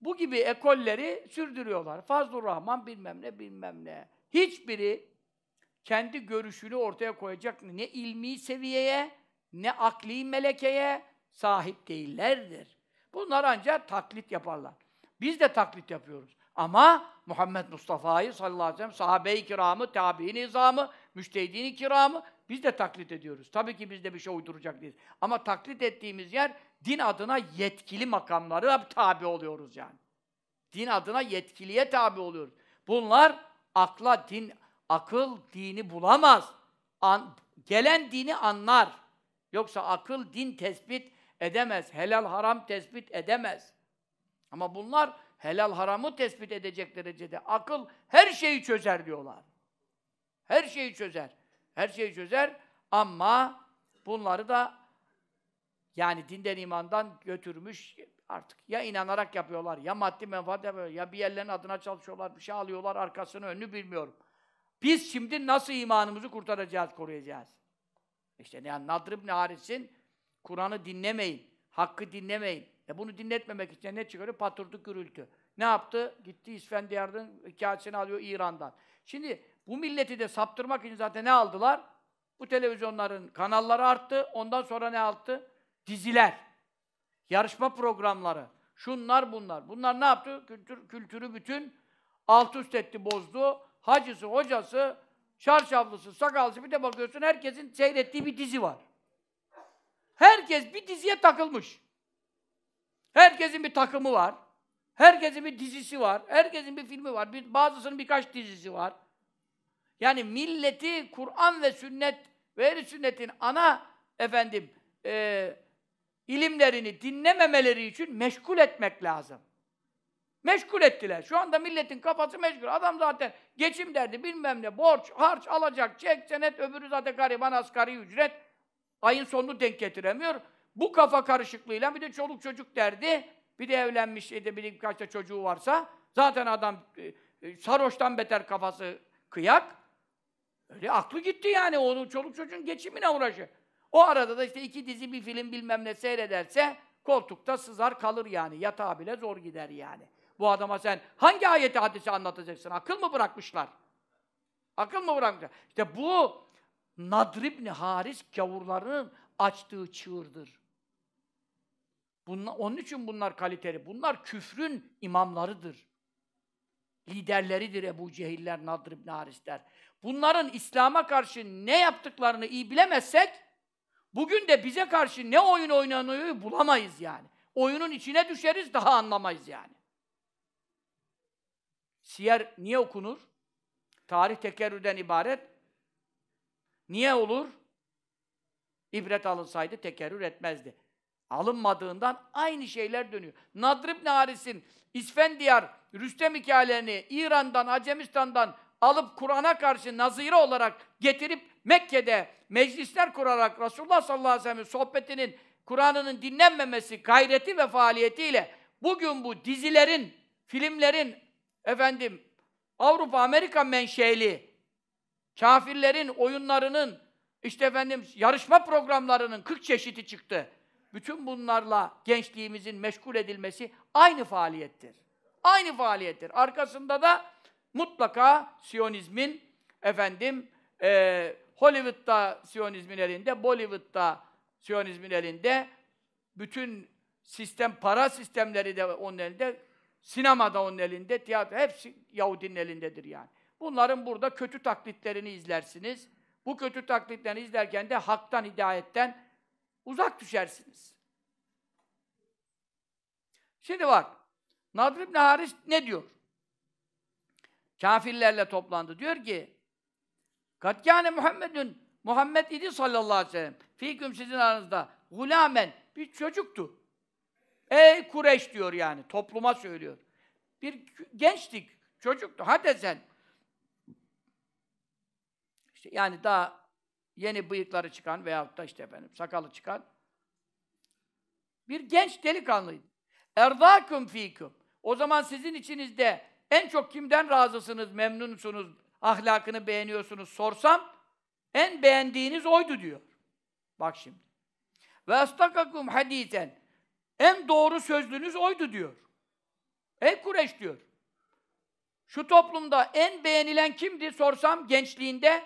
Bu gibi ekolleri sürdürüyorlar. Fazlur Rahman bilmem ne bilmem ne. Hiçbiri kendi görüşünü ortaya koyacak ne ilmi seviyeye ne akli melekeye sahip değillerdir. Bunlar ancak taklit yaparlar. Biz de taklit yapıyoruz. Ama Muhammed Mustafa'yı sallallahu aleyhi ve sellem, sahabe-i kiramı, tabi'in izamı, müştehidin kiramı biz de taklit ediyoruz. Tabii ki biz de bir şey uyduracak değiliz. Ama taklit ettiğimiz yer din adına yetkili makamları tabi oluyoruz yani. Din adına yetkiliye tabi oluyoruz. Bunlar akla din akıl dini bulamaz. An, gelen dini anlar. Yoksa akıl din tespit edemez. Helal haram tespit edemez. Ama bunlar helal haramı tespit edecek derecede akıl her şeyi çözer diyorlar. Her şeyi çözer. Her şeyi çözer ama bunları da yani dinden imandan götürmüş artık. Ya inanarak yapıyorlar, ya maddi menfaat yapıyorlar, ya bir yerlerin adına çalışıyorlar, bir şey alıyorlar, arkasını önünü bilmiyorum. Biz şimdi nasıl imanımızı kurtaracağız, koruyacağız? İşte yani nadrib ne harisin, Kur'an'ı dinlemeyin, hakkı dinlemeyin. E bunu dinletmemek için ne çıkarıyor? Patırtı gürültü. Ne yaptı? Gitti İsfendiyar'ın hikayesini alıyor İran'dan. Şimdi bu milleti de saptırmak için zaten ne aldılar? Bu televizyonların kanalları arttı. Ondan sonra ne arttı? Diziler. Yarışma programları. Şunlar bunlar. Bunlar ne yaptı? Kültür, kültürü bütün alt üst etti, bozdu. Hacısı, hocası, çarşaflısı, sakallısı bir de bakıyorsun herkesin seyrettiği bir dizi var. Herkes bir diziye takılmış. Herkesin bir takımı var. Herkesin bir dizisi var. Herkesin bir filmi var. Bir, bazısının birkaç dizisi var. Yani milleti Kur'an ve sünnet ve ehl sünnetin ana efendim e, ilimlerini dinlememeleri için meşgul etmek lazım. Meşgul ettiler. Şu anda milletin kafası meşgul. Adam zaten geçim derdi bilmem ne, borç, harç alacak, çek, senet, öbürü zaten gariban asgari ücret. Ayın sonunu denk getiremiyor. Bu kafa karışıklığıyla bir de çoluk çocuk derdi. Bir de evlenmiş, e, de bir birkaç da çocuğu varsa. Zaten adam e, e, sarhoştan beter kafası kıyak. Öyle aklı gitti yani. Onu çoluk çocuğun geçimine uğraşı. O arada da işte iki dizi bir film bilmem ne seyrederse koltukta sızar kalır yani. Yatağa bile zor gider yani. Bu adama sen hangi ayeti hadisi anlatacaksın? Akıl mı bırakmışlar? Akıl mı bırakmışlar? İşte bu Nadribni Haris gavurlarının açtığı çığırdır. Bunla, onun için bunlar kaliteli. Bunlar küfrün imamlarıdır. Liderleridir Ebu Cehiller, Nadr ibn Harisler. Bunların İslam'a karşı ne yaptıklarını iyi bilemezsek, bugün de bize karşı ne oyun oynanıyor bulamayız yani. Oyunun içine düşeriz daha anlamayız yani. Siyer niye okunur? Tarih tekerrürden ibaret. Niye olur? İbret alınsaydı tekerrür etmezdi alınmadığından aynı şeyler dönüyor. Nadrib Naris'in İsfendiyar Rüstem hikayelerini İran'dan, Acemistan'dan alıp Kur'an'a karşı nazire olarak getirip Mekke'de meclisler kurarak Resulullah sallallahu aleyhi ve sellem'in sohbetinin Kur'an'ının dinlenmemesi gayreti ve faaliyetiyle bugün bu dizilerin, filmlerin efendim Avrupa Amerika menşeli kafirlerin oyunlarının işte efendim yarışma programlarının 40 çeşidi çıktı bütün bunlarla gençliğimizin meşgul edilmesi aynı faaliyettir. Aynı faaliyettir. Arkasında da mutlaka Siyonizmin efendim e, Hollywood'da Siyonizmin elinde, Bollywood'da Siyonizmin elinde bütün sistem, para sistemleri de onun elinde, sinemada onun elinde, tiyatro, hepsi Yahudinin elindedir yani. Bunların burada kötü taklitlerini izlersiniz. Bu kötü taklitlerini izlerken de haktan, hidayetten uzak düşersiniz. Şimdi bak, Nadir İbni Haris ne diyor? Kafirlerle toplandı. Diyor ki, Katkâne Muhammed'ün Muhammed idi sallallahu aleyhi ve sellem. Fikrim sizin aranızda. Gulamen bir çocuktu. Ey Kureş diyor yani. Topluma söylüyor. Bir gençtik. Çocuktu. Hadi sen. İşte yani daha yeni bıyıkları çıkan veyahut da işte efendim sakalı çıkan bir genç delikanlıydı. Erdâküm fîküm. O zaman sizin içinizde en çok kimden razısınız, memnunsunuz, ahlakını beğeniyorsunuz sorsam en beğendiğiniz oydu diyor. Bak şimdi. Ve estakakum hadisen. En doğru sözlünüz oydu diyor. Ey Kureş diyor. Şu toplumda en beğenilen kimdi sorsam gençliğinde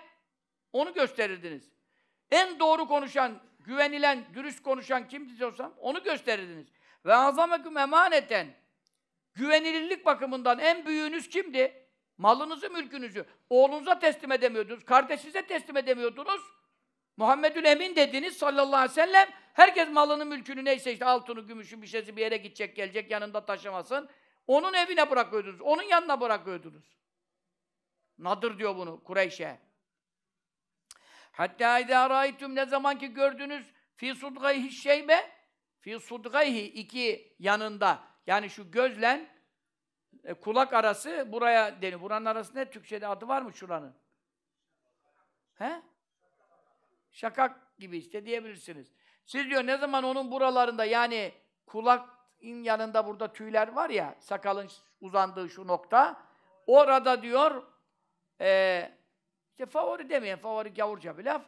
onu gösterirdiniz. En doğru konuşan, güvenilen, dürüst konuşan kim diyorsam onu gösterirdiniz. Ve azameküm emaneten. Güvenilirlik bakımından en büyüğünüz kimdi? Malınızı, mülkünüzü. Oğlunuza teslim edemiyordunuz, kardeşinize teslim edemiyordunuz. Muhammedül Emin dediniz sallallahu aleyhi ve sellem. Herkes malını, mülkünü neyse işte altını, gümüşü, bir şeysi bir yere gidecek, gelecek yanında taşımasın. Onun evine bırakıyordunuz, onun yanına bırakıyordunuz. Nadır diyor bunu Kureyş'e. Hatta idâ râitum ne zaman ki gördünüz fi sudgayhi şeybe fi sudgayhi iki yanında yani şu gözlen e, kulak arası buraya deni. Buranın arası ne? Türkçe'de adı var mı şuranın? He? Şakak gibi işte diyebilirsiniz. Siz diyor ne zaman onun buralarında yani kulakın yanında burada tüyler var ya sakalın uzandığı şu nokta orada diyor e, işte favori demeyin favori gavurca bir laf.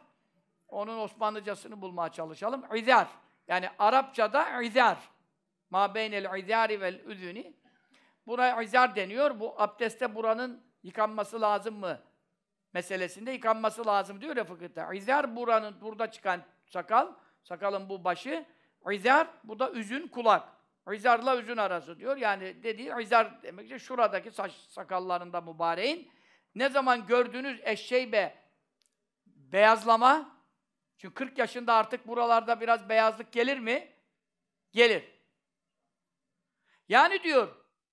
Onun Osmanlıcasını bulmaya çalışalım. İzar. Yani Arapçada izar. Ma beynel izari vel üzüni. Buna izar deniyor. Bu abdeste buranın yıkanması lazım mı? Meselesinde yıkanması lazım diyor ya fıkıhta. İzar buranın, burada çıkan sakal, sakalın bu başı. İzar, bu da üzün kulak. İzarla üzün arası diyor. Yani dediği izar demek ki şuradaki saç sakallarında mübareğin ne zaman gördüğünüz eşşeybe beyazlama, çünkü 40 yaşında artık buralarda biraz beyazlık gelir mi? Gelir. Yani diyor,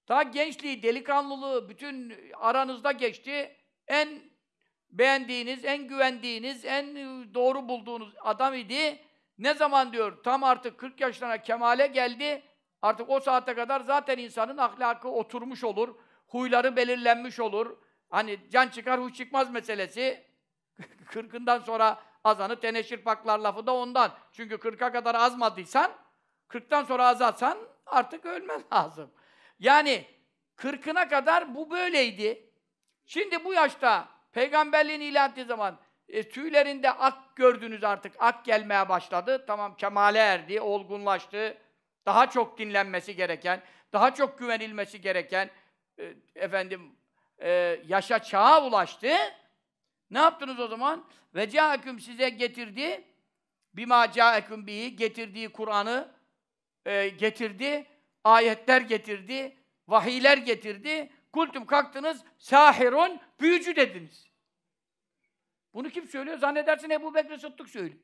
ta gençliği, delikanlılığı bütün aranızda geçti. En beğendiğiniz, en güvendiğiniz, en doğru bulduğunuz adam idi. Ne zaman diyor tam artık 40 yaşlarına kemale geldi, artık o saate kadar zaten insanın ahlakı oturmuş olur, huyları belirlenmiş olur, Hani can çıkar huş çıkmaz meselesi. Kırkından sonra azanı teneşir paklar lafı da ondan. Çünkü kırka kadar azmadıysan, kırktan sonra azatsan artık ölmen lazım. Yani kırkına kadar bu böyleydi. Şimdi bu yaşta peygamberliğin ilan ettiği zaman e, tüylerinde ak gördünüz artık. Ak gelmeye başladı. Tamam kemale erdi, olgunlaştı. Daha çok dinlenmesi gereken, daha çok güvenilmesi gereken, e, efendim e, yaşa çağa ulaştı. Ne yaptınız o zaman? Ve caheküm size getirdi. Bima caheküm bihi getirdiği Kur'an'ı e, getirdi. Ayetler getirdi. Vahiyler getirdi. Kultum kalktınız. Sahirun büyücü dediniz. Bunu kim söylüyor? Zannedersin Ebu Bekir Sıddık söylüyor.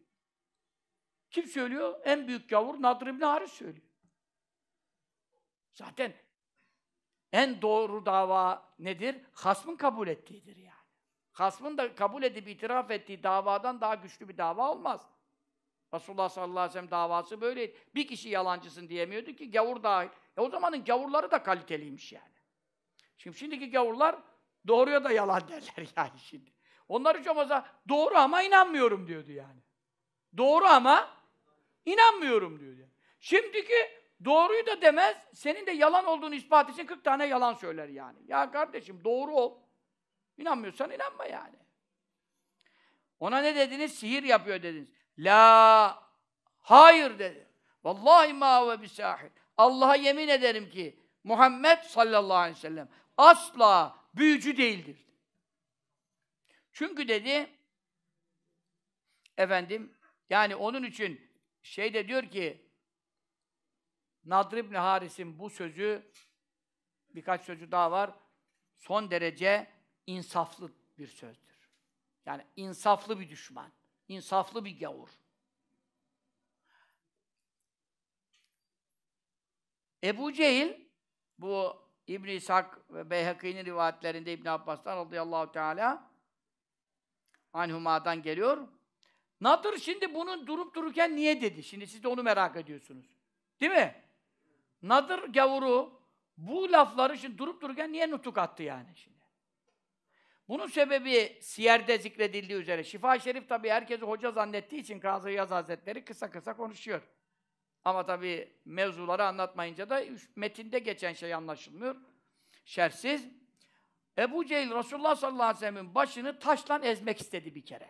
Kim söylüyor? En büyük gavur Nadir İbni Haris söylüyor. Zaten en doğru dava nedir? Hasmın kabul ettiğidir yani. Hasmın da kabul edip itiraf ettiği davadan daha güçlü bir dava olmaz. Resulullah sallallahu aleyhi ve sellem davası böyleydi. Bir kişi yalancısın diyemiyordu ki gavur dahil. E o zamanın gavurları da kaliteliymiş yani. Şimdi şimdiki gavurlar doğruya da yalan derler yani şimdi. Onlar hiç olmazsa doğru ama inanmıyorum diyordu yani. Doğru ama inanmıyorum diyordu. Şimdiki Doğruyu da demez, senin de yalan olduğunu ispat için 40 tane yalan söyler yani. Ya kardeşim doğru ol. İnanmıyorsan inanma yani. Ona ne dediniz? Sihir yapıyor dediniz. La hayır dedi. Vallahi ma ve bisahir. Allah'a yemin ederim ki Muhammed sallallahu aleyhi ve sellem asla büyücü değildir. Çünkü dedi efendim yani onun için şey de diyor ki Nadr ibn Haris'in bu sözü, birkaç sözü daha var, son derece insaflı bir sözdür. Yani insaflı bir düşman, insaflı bir gavur. Ebu Cehil, bu İbn-i İshak ve Beyhakî'nin rivayetlerinde İbn Abbas'tan radıyallahu teala anhuma'dan geliyor. Nadir şimdi bunun durup dururken niye dedi? Şimdi siz de onu merak ediyorsunuz. Değil mi? Nadır gavuru bu lafları için durup dururken niye nutuk attı yani şimdi? Bunun sebebi siyerde zikredildiği üzere. Şifa Şerif tabii herkesi hoca zannettiği için Kazı Yaz Hazretleri kısa kısa konuşuyor. Ama tabii mevzuları anlatmayınca da metinde geçen şey anlaşılmıyor. Şersiz. Ebu Cehil Resulullah sallallahu aleyhi ve sellem'in başını taşla ezmek istedi bir kere.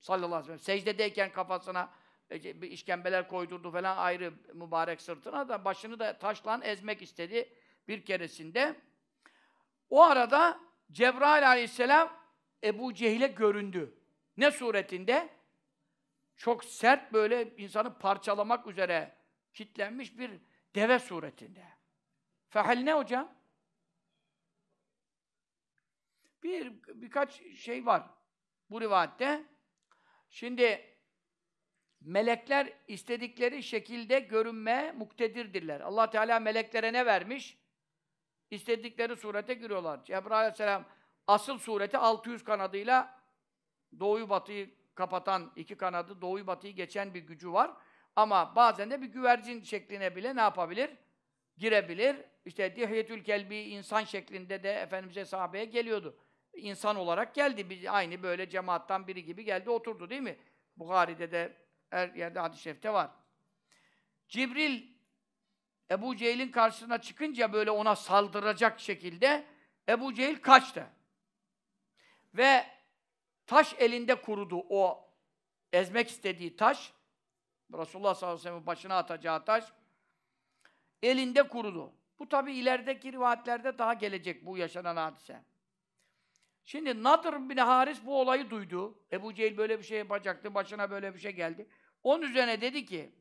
Sallallahu aleyhi ve sellem. Secdedeyken kafasına e, bir işkembeler koydurdu falan ayrı mübarek sırtına da başını da taşla ezmek istedi bir keresinde. O arada Cebrail aleyhisselam Ebu Cehil'e göründü. Ne suretinde? Çok sert böyle insanı parçalamak üzere kitlenmiş bir deve suretinde. Fehal ne hocam? Bir, birkaç şey var bu rivayette. Şimdi Melekler istedikleri şekilde görünmeye muktedirdirler. Allah Teala meleklere ne vermiş? İstedikleri surete giriyorlar. Cebrail Aleyhisselam asıl sureti 600 kanadıyla doğuyu batıyı kapatan iki kanadı, doğuyu batıyı geçen bir gücü var. Ama bazen de bir güvercin şekline bile ne yapabilir? Girebilir. İşte Dihyetül Kelbi insan şeklinde de Efendimiz'e sahabeye geliyordu. İnsan olarak geldi. Aynı böyle cemaattan biri gibi geldi oturdu değil mi? Bukhari'de de her yerde hadis-i şerifte var. Cibril Ebu Cehil'in karşısına çıkınca böyle ona saldıracak şekilde Ebu Cehil kaçtı. Ve taş elinde kurudu o ezmek istediği taş. Resulullah sallallahu aleyhi ve sellem'in başına atacağı taş. Elinde kurudu. Bu tabi ilerideki rivayetlerde daha gelecek bu yaşanan hadise. Şimdi Nadir bin Haris bu olayı duydu. Ebu Cehil böyle bir şey yapacaktı, başına böyle bir şey geldi. Onun üzerine dedi ki,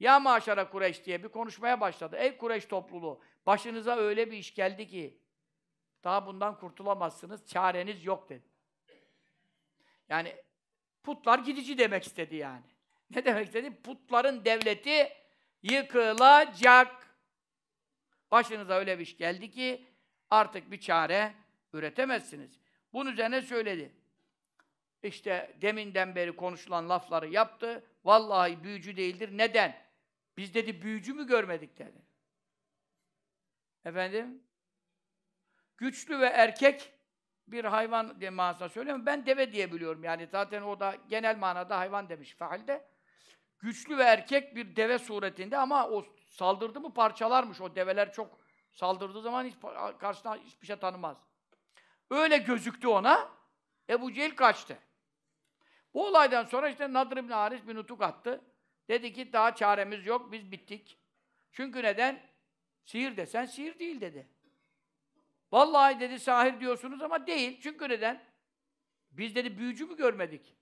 Ya maşara Kureş diye bir konuşmaya başladı. Ey Kureş topluluğu, başınıza öyle bir iş geldi ki, daha bundan kurtulamazsınız, çareniz yok dedi. Yani putlar gidici demek istedi yani. Ne demek istedi? Putların devleti yıkılacak. Başınıza öyle bir iş geldi ki artık bir çare üretemezsiniz. Bunun üzerine söyledi. İşte deminden beri konuşulan lafları yaptı. Vallahi büyücü değildir. Neden? Biz dedi büyücü mü görmedik dedi. Efendim? Güçlü ve erkek bir hayvan diye manasına söylüyorum. Ben deve diye biliyorum. Yani zaten o da genel manada hayvan demiş failde. Güçlü ve erkek bir deve suretinde ama o saldırdı mı parçalarmış. O develer çok saldırdığı zaman hiç karşısına hiçbir şey tanımaz. Öyle gözüktü ona. Ebu Cehil kaçtı. Bu olaydan sonra işte Nadir bin Haris bir nutuk attı. Dedi ki daha çaremiz yok, biz bittik. Çünkü neden? Sihir desen sihir değil dedi. Vallahi dedi sahir diyorsunuz ama değil. Çünkü neden? Biz dedi büyücü mü görmedik?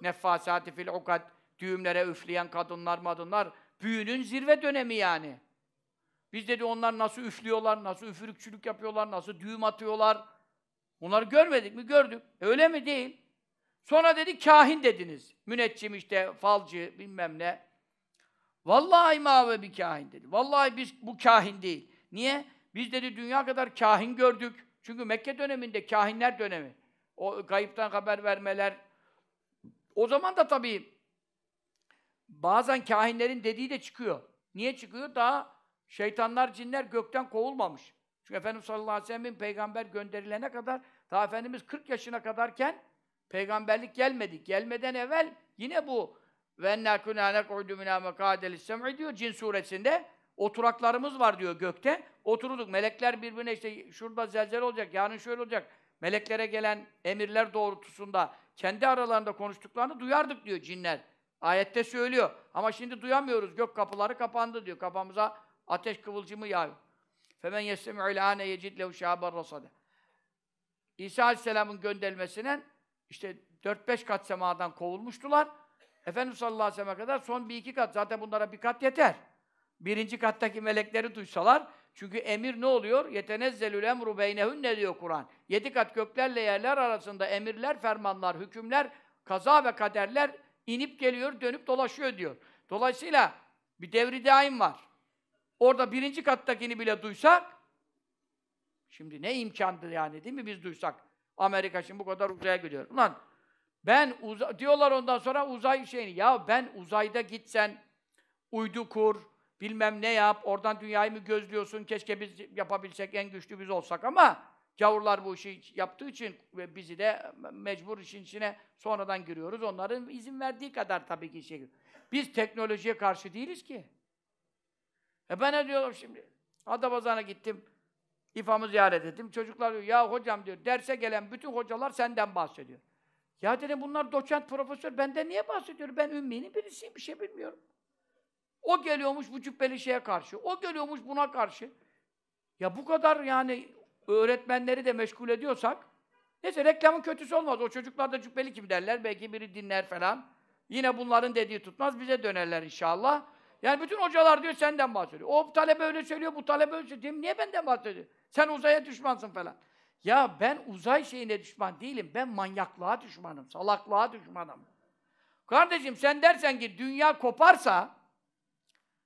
Neffasati fil ukad, düğümlere üfleyen kadınlar madınlar, büyünün zirve dönemi yani. Biz dedi onlar nasıl üflüyorlar, nasıl üfürükçülük yapıyorlar, nasıl düğüm atıyorlar. Onları görmedik mi? Gördük. E, öyle mi? Değil. Sonra dedi kahin dediniz. Müneccim işte, falcı bilmem ne. Vallahi ma bir kahin dedi. Vallahi biz bu kahin değil. Niye? Biz dedi dünya kadar kahin gördük. Çünkü Mekke döneminde kahinler dönemi. O kayıptan haber vermeler. O zaman da tabii bazen kahinlerin dediği de çıkıyor. Niye çıkıyor? Daha şeytanlar, cinler gökten kovulmamış. Çünkü Efendimiz sallallahu aleyhi ve sellem peygamber gönderilene kadar daha Efendimiz 40 yaşına kadarken peygamberlik gelmedi. Gelmeden evvel yine bu ve enna kunâ nek'udu minâ mekâdelis diyor cin suresinde. Oturaklarımız var diyor gökte. Oturduk. Melekler birbirine işte şurada zelzel olacak, yarın şöyle olacak. Meleklere gelen emirler doğrultusunda kendi aralarında konuştuklarını duyardık diyor cinler. Ayette söylüyor. Ama şimdi duyamıyoruz. Gök kapıları kapandı diyor. Kafamıza ateş kıvılcımı yağıyor. Femen yestemi'u ilâne yecid lehu şâben rasada. İsa Aleyhisselam'ın gönderilmesine işte 4-5 kat semadan kovulmuştular. Efendimiz sallallahu aleyhi ve sellem'e kadar son bir iki kat. Zaten bunlara bir kat yeter. Birinci kattaki melekleri duysalar. Çünkü emir ne oluyor? Yetenezzelül emru beynehün ne diyor Kur'an? Yedi kat göklerle yerler arasında emirler, fermanlar, hükümler, kaza ve kaderler inip geliyor, dönüp dolaşıyor diyor. Dolayısıyla bir devri daim var orada birinci kattakini bile duysak, şimdi ne imkandır yani değil mi biz duysak? Amerika şimdi bu kadar uzaya gidiyor. Ulan ben uza diyorlar ondan sonra uzay şeyini. Ya ben uzayda gitsen uydu kur, bilmem ne yap, oradan dünyayı mı gözlüyorsun? Keşke biz yapabilsek, en güçlü biz olsak ama gavurlar bu işi yaptığı için ve bizi de mecbur işin içine sonradan giriyoruz. Onların izin verdiği kadar tabii ki şey. Biz teknolojiye karşı değiliz ki. E ben ne diyorum şimdi? Adapazarı'na gittim. İfamı ziyaret ettim. Çocuklar diyor, ya hocam diyor, derse gelen bütün hocalar senden bahsediyor. Ya dedim bunlar doçent, profesör, benden niye bahsediyor? Ben ümminin birisiyim, bir şey bilmiyorum. O geliyormuş bu cübbeli şeye karşı, o geliyormuş buna karşı. Ya bu kadar yani öğretmenleri de meşgul ediyorsak, neyse reklamın kötüsü olmaz. O çocuklar da cübbeli kim derler, belki biri dinler falan. Yine bunların dediği tutmaz, bize dönerler inşallah. Yani bütün hocalar diyor senden bahsediyor. O talebe öyle söylüyor, bu talebe öyle söylüyor. Diyorum, niye benden bahsediyor? Sen uzaya düşmansın falan. Ya ben uzay şeyine düşman değilim. Ben manyaklığa düşmanım, salaklığa düşmanım. Kardeşim sen dersen ki dünya koparsa,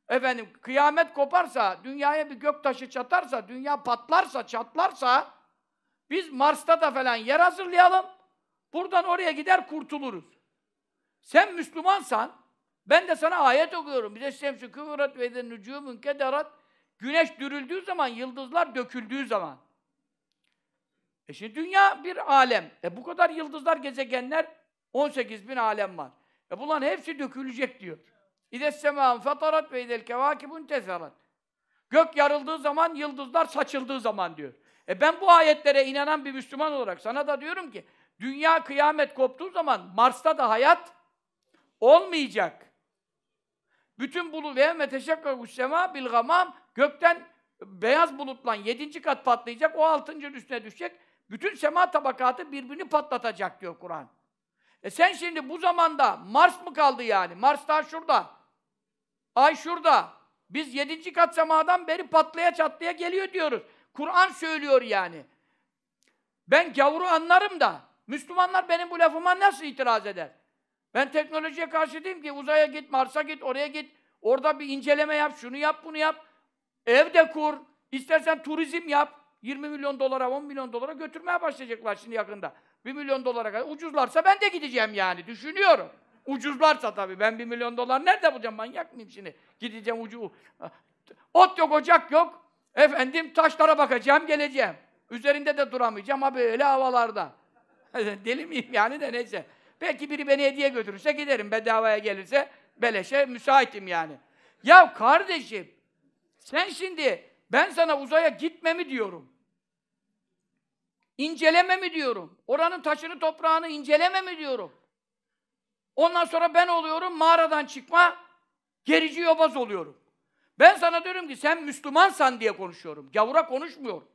efendim kıyamet koparsa, dünyaya bir gök taşı çatarsa, dünya patlarsa, çatlarsa, biz Mars'ta da falan yer hazırlayalım, buradan oraya gider kurtuluruz. Sen Müslümansan, ben de sana ayet okuyorum. Bize semsü küvret ve de nücumun kederat. Güneş dürüldüğü zaman, yıldızlar döküldüğü zaman. E şimdi dünya bir alem. E bu kadar yıldızlar, gezegenler 18 bin alem var. E bunların hepsi dökülecek diyor. İdes semâın fatarat ve idel kevâkibun tezarat. Gök yarıldığı zaman, yıldızlar saçıldığı zaman diyor. E ben bu ayetlere inanan bir Müslüman olarak sana da diyorum ki, dünya kıyamet koptuğu zaman Mars'ta da hayat olmayacak. Bütün bulut ve me teşakkakus sema bil gamam gökten beyaz bulutla yedinci kat patlayacak, o altıncının üstüne düşecek. Bütün sema tabakatı birbirini patlatacak diyor Kur'an. E sen şimdi bu zamanda Mars mı kaldı yani? Mars daha şurada. Ay şurada. Biz yedinci kat semadan beri patlaya çatlaya geliyor diyoruz. Kur'an söylüyor yani. Ben gavuru anlarım da Müslümanlar benim bu lafıma nasıl itiraz eder? Ben teknolojiye karşı değilim ki uzaya git, Mars'a git, oraya git. Orada bir inceleme yap, şunu yap, bunu yap. Evde kur. İstersen turizm yap. 20 milyon dolara, 10 milyon dolara götürmeye başlayacaklar şimdi yakında. 1 milyon dolara kadar. Ucuzlarsa ben de gideceğim yani. Düşünüyorum. Ucuzlarsa tabii. Ben 1 milyon dolar nerede bulacağım? Manyak mıyım şimdi? Gideceğim ucu... Ot yok, ocak yok. Efendim taşlara bakacağım, geleceğim. Üzerinde de duramayacağım. Ha böyle havalarda. Deli miyim yani de neyse. Belki biri beni hediye götürürse giderim. Bedavaya gelirse beleşe müsaitim yani. Ya kardeşim sen şimdi ben sana uzaya gitme mi diyorum? İnceleme mi diyorum? Oranın taşını toprağını inceleme mi diyorum? Ondan sonra ben oluyorum mağaradan çıkma gerici yobaz oluyorum. Ben sana diyorum ki sen Müslümansan diye konuşuyorum. Gavura konuşmuyorum.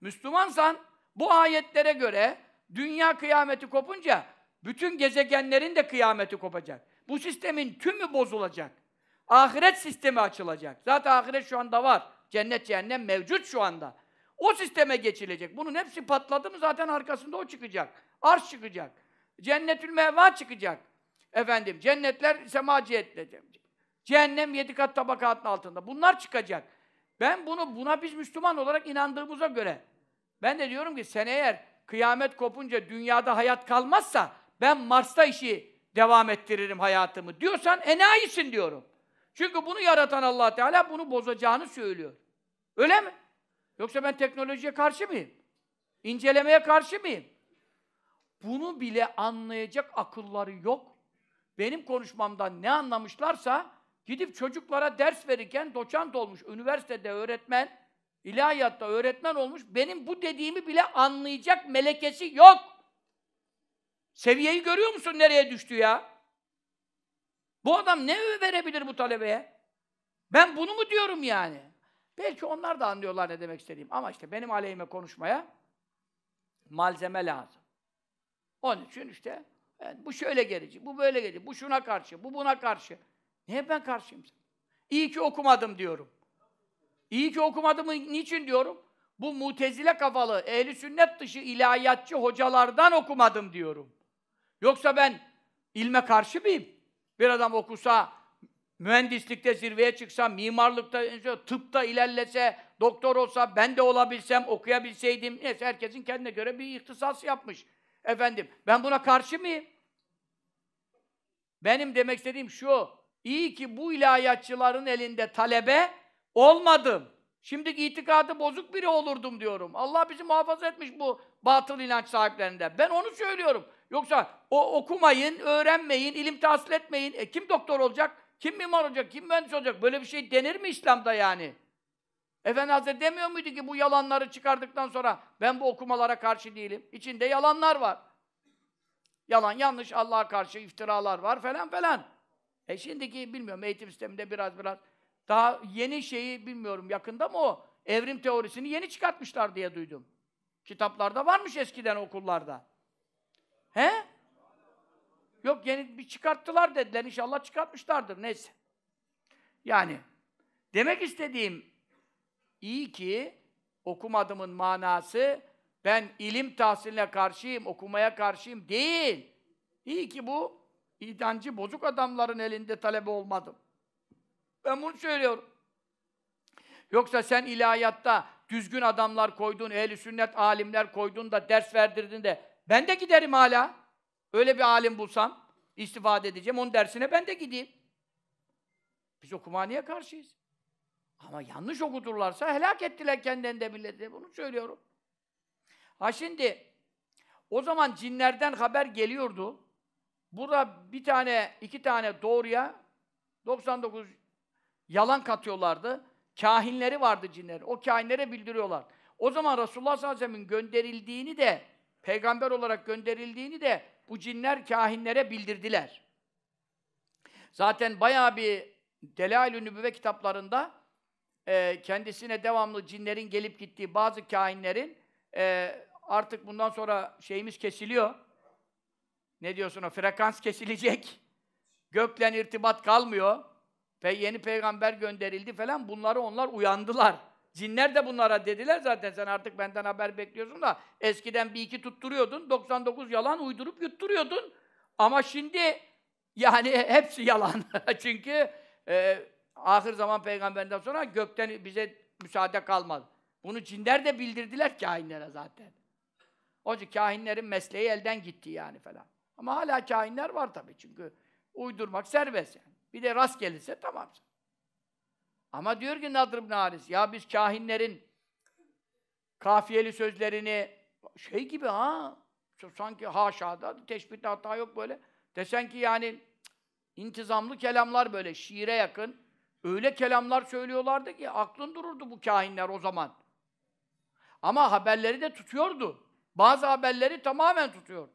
Müslümansan bu ayetlere göre dünya kıyameti kopunca bütün gezegenlerin de kıyameti kopacak. Bu sistemin tümü bozulacak. Ahiret sistemi açılacak. Zaten ahiret şu anda var. Cennet cehennem mevcut şu anda. O sisteme geçilecek. Bunun hepsi patladı mı zaten arkasında o çıkacak. Arş çıkacak. Cennetül mevva çıkacak. Efendim cennetler sema cihetle. Cehennem yedi kat tabakatın altında. Bunlar çıkacak. Ben bunu buna biz Müslüman olarak inandığımıza göre ben de diyorum ki sen eğer kıyamet kopunca dünyada hayat kalmazsa ben Mars'ta işi devam ettiririm hayatımı diyorsan enayisin diyorum. Çünkü bunu yaratan allah Teala bunu bozacağını söylüyor. Öyle mi? Yoksa ben teknolojiye karşı mıyım? İncelemeye karşı mıyım? Bunu bile anlayacak akılları yok. Benim konuşmamdan ne anlamışlarsa gidip çocuklara ders verirken doçent olmuş, üniversitede öğretmen, ilahiyatta öğretmen olmuş, benim bu dediğimi bile anlayacak melekesi yok. Seviyeyi görüyor musun nereye düştü ya? Bu adam ne verebilir bu talebeye? Ben bunu mu diyorum yani? Belki onlar da anlıyorlar ne demek istediğim. Ama işte benim aleyhime konuşmaya malzeme lazım. Onun için işte yani bu şöyle gelecek, bu böyle gelecek, bu şuna karşı, bu buna karşı. Niye ben karşıyım? İyi ki okumadım diyorum. İyi ki okumadım niçin diyorum? Bu mutezile kafalı, ehli sünnet dışı ilahiyatçı hocalardan okumadım diyorum. Yoksa ben ilme karşı mıyım? Bir adam okusa, mühendislikte zirveye çıksa, mimarlıkta, tıpta ilerlese, doktor olsa, ben de olabilsem, okuyabilseydim. Neyse herkesin kendine göre bir ihtisas yapmış. Efendim, ben buna karşı mıyım? Benim demek istediğim şu, iyi ki bu ilahiyatçıların elinde talebe olmadım. Şimdi itikadı bozuk biri olurdum diyorum. Allah bizi muhafaza etmiş bu batıl inanç sahiplerinde. Ben onu söylüyorum. Yoksa o okumayın, öğrenmeyin, ilim tahsil etmeyin. E, kim doktor olacak? Kim mimar olacak? Kim mühendis olacak? Böyle bir şey denir mi İslam'da yani? Efendi Hazretleri demiyor muydu ki bu yalanları çıkardıktan sonra ben bu okumalara karşı değilim. İçinde yalanlar var. Yalan, yanlış, Allah'a karşı iftiralar var falan falan. E şimdiki bilmiyorum eğitim sisteminde biraz biraz daha yeni şeyi bilmiyorum yakında mı o? Evrim teorisini yeni çıkartmışlar diye duydum. Kitaplarda varmış eskiden okullarda. He? Yok yeni bir çıkarttılar dediler. İnşallah çıkartmışlardır. Neyse. Yani demek istediğim iyi ki okumadımın manası ben ilim tahsiline karşıyım, okumaya karşıyım değil. İyi ki bu idancı bozuk adamların elinde talebe olmadım. Ben bunu söylüyorum. Yoksa sen ilahiyatta düzgün adamlar koydun, ehli sünnet alimler koydun da ders verdirdin de ben de giderim hala. Öyle bir alim bulsam istifade edeceğim. Onun dersine ben de gideyim. Biz okumaniye karşıyız. Ama yanlış okuturlarsa helak ettiler kendilerini de milleti. Bunu söylüyorum. Ha şimdi o zaman cinlerden haber geliyordu. Burada bir tane, iki tane doğruya 99 yalan katıyorlardı. Kahinleri vardı cinler. O kahinlere bildiriyorlar. O zaman Resulullah sallallahu aleyhi ve sellem'in gönderildiğini de peygamber olarak gönderildiğini de bu cinler kahinlere bildirdiler. Zaten bayağı bir Delail-ü Nübüve kitaplarında e, kendisine devamlı cinlerin gelip gittiği bazı kahinlerin e, artık bundan sonra şeyimiz kesiliyor. Ne diyorsun o? Frekans kesilecek. Gökle irtibat kalmıyor. Ve yeni peygamber gönderildi falan. Bunları onlar uyandılar. Cinler de bunlara dediler zaten sen artık benden haber bekliyorsun da eskiden bir iki tutturuyordun, 99 yalan uydurup yutturuyordun. Ama şimdi yani hepsi yalan. Çünkü e, ahir zaman peygamberden sonra gökten bize müsaade kalmaz. Bunu cinler de bildirdiler kahinlere zaten. Onun kahinlerin mesleği elden gitti yani falan. Ama hala kahinler var tabii çünkü uydurmak serbest yani. Bir de rast gelirse tamam. Ama diyor ki Nadr ibn Haris, ya biz kahinlerin kafiyeli sözlerini şey gibi ha, sanki haşada, teşbihde hata yok böyle. Desen ki yani intizamlı kelamlar böyle, şiire yakın. Öyle kelamlar söylüyorlardı ki aklın dururdu bu kahinler o zaman. Ama haberleri de tutuyordu. Bazı haberleri tamamen tutuyor.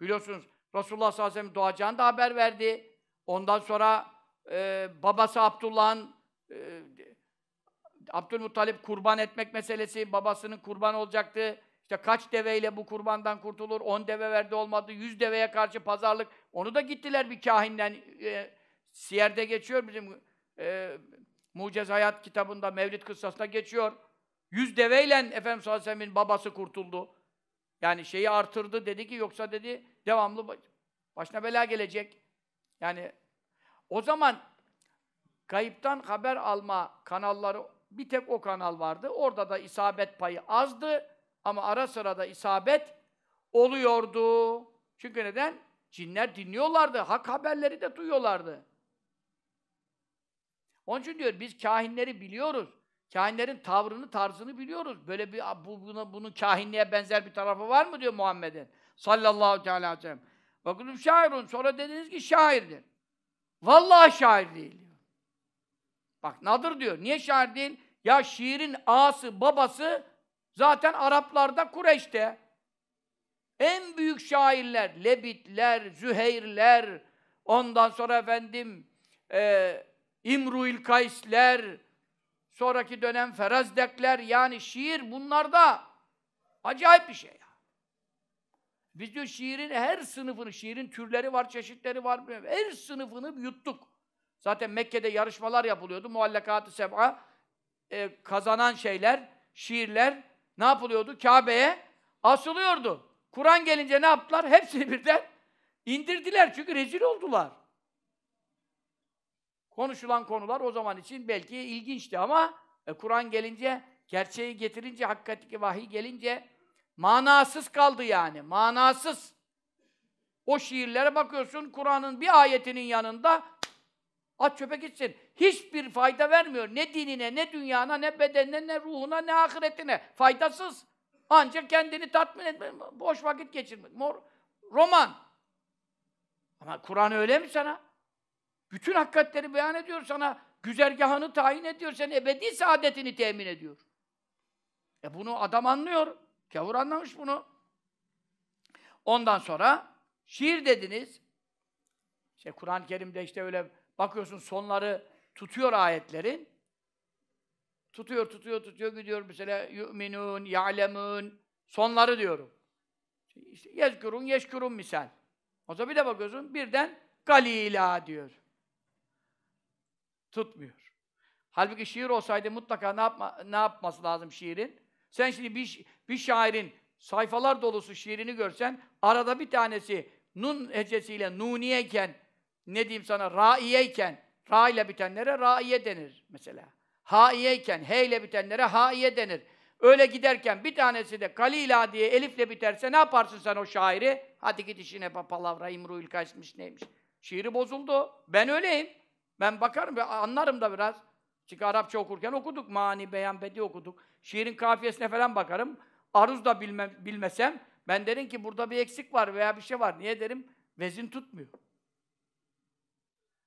Biliyorsunuz Resulullah sallallahu aleyhi ve sellem doğacağını da haber verdi. Ondan sonra e, babası Abdullah'ın e, Abdülmuttalip kurban etmek meselesi, babasının kurban olacaktı. İşte kaç deveyle bu kurbandan kurtulur? 10 deve verdi olmadı. 100 deveye karşı pazarlık. Onu da gittiler bir kahinden. E, Siyer'de geçiyor bizim e, Mucez Hayat kitabında, Mevlid kıssasında geçiyor. 100 deveyle Efendimiz sallallahu aleyhi ve babası kurtuldu. Yani şeyi artırdı dedi ki yoksa dedi devamlı başına bela gelecek. Yani o zaman kayıptan haber alma kanalları bir tek o kanal vardı. Orada da isabet payı azdı ama ara sıra da isabet oluyordu. Çünkü neden? Cinler dinliyorlardı, hak haberleri de duyuyorlardı. Onun için diyor biz kahinleri biliyoruz. Kahinlerin tavrını, tarzını biliyoruz. Böyle bir bu, buna, bunun kahinliğe benzer bir tarafı var mı diyor Muhammed'in sallallahu teala aleyhi ve sellem. Bakın şairun. Sonra dediniz ki şairdir. Vallahi şair değil Bak nadır diyor. Niye şair değil? Ya şiirin ağası, babası zaten Araplarda, Kureş'te. En büyük şairler, Lebitler, Züheyrler, ondan sonra efendim e, İmruil Kaysler, sonraki dönem Ferazdekler, yani şiir bunlarda acayip bir şey. Biz diyor şiirin her sınıfını, şiirin türleri var, çeşitleri var. Her sınıfını yuttuk. Zaten Mekke'de yarışmalar yapılıyordu. Muallakat-ı seb'a e, kazanan şeyler, şiirler ne yapılıyordu? Kabe'ye asılıyordu. Kur'an gelince ne yaptılar? Hepsini birden indirdiler. Çünkü rezil oldular. Konuşulan konular o zaman için belki ilginçti ama e, Kur'an gelince, gerçeği getirince, hakikati vahiy gelince Manasız kaldı yani, manasız. O şiirlere bakıyorsun, Kur'an'ın bir ayetinin yanında at çöpe gitsin. Hiçbir fayda vermiyor. Ne dinine, ne dünyana, ne bedenine, ne ruhuna, ne ahiretine. Faydasız. Ancak kendini tatmin etmek, boş vakit geçirmek. Mor, roman. Ama Kur'an öyle mi sana? Bütün hakikatleri beyan ediyor sana. Güzergahını tayin ediyor. Senin ebedi saadetini temin ediyor. E bunu adam anlıyor. Kavur anlamış bunu. Ondan sonra şiir dediniz. İşte Kur'an-ı Kerim'de işte öyle bakıyorsun sonları tutuyor ayetlerin. Tutuyor, tutuyor, tutuyor gidiyor mesela yu'minun, ya'lemun sonları diyorum. İşte yezkurun, yeşkurun misal. O zaman bir de bakıyorsun birden galila diyor. Tutmuyor. Halbuki şiir olsaydı mutlaka ne, yapma, ne yapması lazım şiirin? Sen şimdi bir bir şairin sayfalar dolusu şiirini görsen arada bir tanesi nun hecesiyle nuniyeyken ne diyeyim sana raiyeyken ra ile bitenlere raiye denir mesela. Haiyeyken he ile bitenlere haiye denir. Öyle giderken bir tanesi de kalila diye elifle biterse ne yaparsın sen o şairi? Hadi git işine pa palavra, imru kaçmış neymiş. Şiiri bozuldu. Ben öyleyim. Ben bakarım, anlarım da biraz. Çünkü Arapça okurken okuduk. Mani, beyan, bedi okuduk. Şiirin kafiyesine falan bakarım aruz da bilmem, bilmesem ben derim ki burada bir eksik var veya bir şey var. Niye derim? Vezin tutmuyor.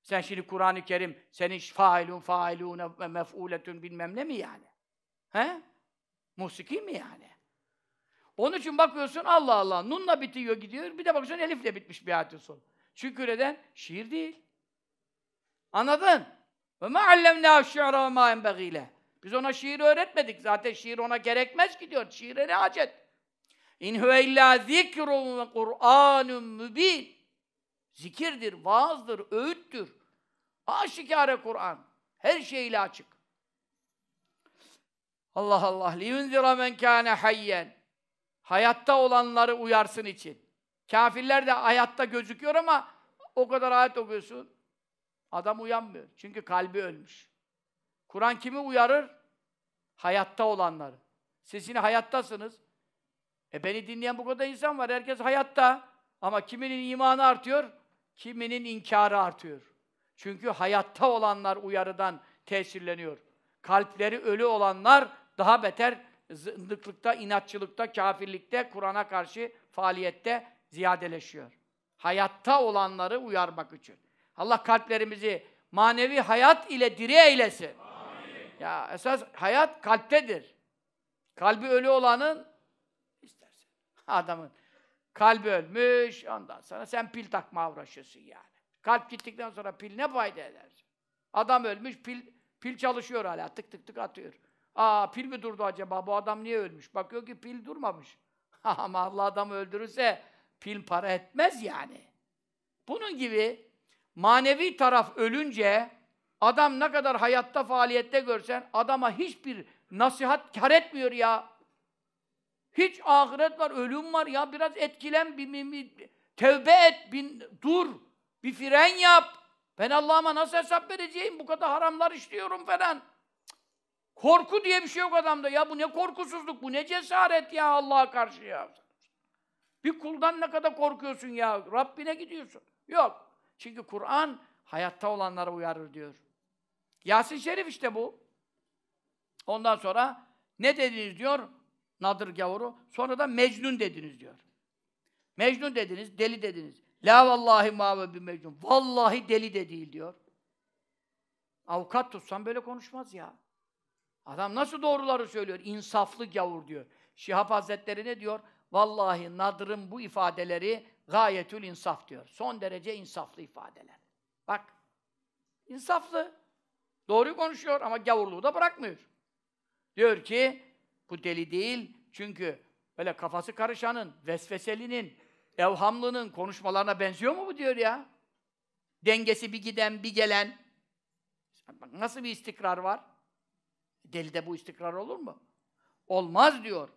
Sen şimdi Kur'an-ı Kerim senin failun failune ve mef'uletün bilmem ne mi yani? He? Musiki mi yani? Onun için bakıyorsun Allah Allah nunla bitiyor gidiyor. Bir de bakıyorsun elifle bitmiş bir ayetin sonu. Çünkü eden şiir değil. Anladın? Ve ma allemna şi'ra ve ma enbegiyle. Biz ona şiir öğretmedik. Zaten şiir ona gerekmez ki diyor. Şiire ne hacet? İn huve illa zikrun ve Kur'anun mübin. Zikirdir, vaazdır, öğüttür. Aşikare Kur'an. Her şeyle açık. Allah Allah. Liyunzira men kâne hayyen. Hayatta olanları uyarsın için. Kafirler de hayatta gözüküyor ama o kadar ayet okuyorsun. Adam uyanmıyor. Çünkü kalbi ölmüş. Kur'an kimi uyarır? Hayatta olanları. Siz yine hayattasınız. E beni dinleyen bu kadar insan var. Herkes hayatta. Ama kiminin imanı artıyor, kiminin inkarı artıyor. Çünkü hayatta olanlar uyarıdan tesirleniyor. Kalpleri ölü olanlar daha beter zındıklıkta, inatçılıkta, kafirlikte, Kur'an'a karşı faaliyette ziyadeleşiyor. Hayatta olanları uyarmak için. Allah kalplerimizi manevi hayat ile diri eylesin. Ya esas hayat kalptedir. Kalbi ölü olanın istersen adamın kalbi ölmüş ondan sonra sen pil takma uğraşıyorsun yani. Kalp gittikten sonra pil ne fayda eder? Adam ölmüş pil pil çalışıyor hala tık tık tık atıyor. Aa pil mi durdu acaba? Bu adam niye ölmüş? Bakıyor ki pil durmamış. Ama Allah adamı öldürürse pil para etmez yani. Bunun gibi manevi taraf ölünce Adam ne kadar hayatta faaliyette görsen adama hiçbir nasihat kar etmiyor ya. Hiç ahiret var, ölüm var ya. Biraz etkilen, bir, bir, bir tevbe et, bir dur, bir fren yap. Ben Allah'ıma nasıl hesap vereceğim? Bu kadar haramlar işliyorum falan. Korku diye bir şey yok adamda. Ya bu ne korkusuzluk, bu ne cesaret ya Allah'a karşı ya. Bir kuldan ne kadar korkuyorsun ya? Rabbine gidiyorsun. Yok. Çünkü Kur'an hayatta olanlara uyarır diyor. Yasin Şerif işte bu. Ondan sonra ne dediniz diyor Nadır Gavuru. Sonra da Mecnun dediniz diyor. Mecnun dediniz, deli dediniz. La vallahi ma ve bi mecnun. Vallahi deli de değil diyor. Avukat tutsan böyle konuşmaz ya. Adam nasıl doğruları söylüyor? İnsaflı gavur diyor. Şihab Hazretleri ne diyor? Vallahi Nadır'ın bu ifadeleri gayetül insaf diyor. Son derece insaflı ifadeler. Bak, insaflı. Doğruyu konuşuyor ama gavurluğu da bırakmıyor. Diyor ki bu deli değil çünkü öyle kafası karışanın, vesveselinin, evhamlının konuşmalarına benziyor mu bu diyor ya? Dengesi bir giden bir gelen. Nasıl bir istikrar var? Delide bu istikrar olur mu? Olmaz diyor.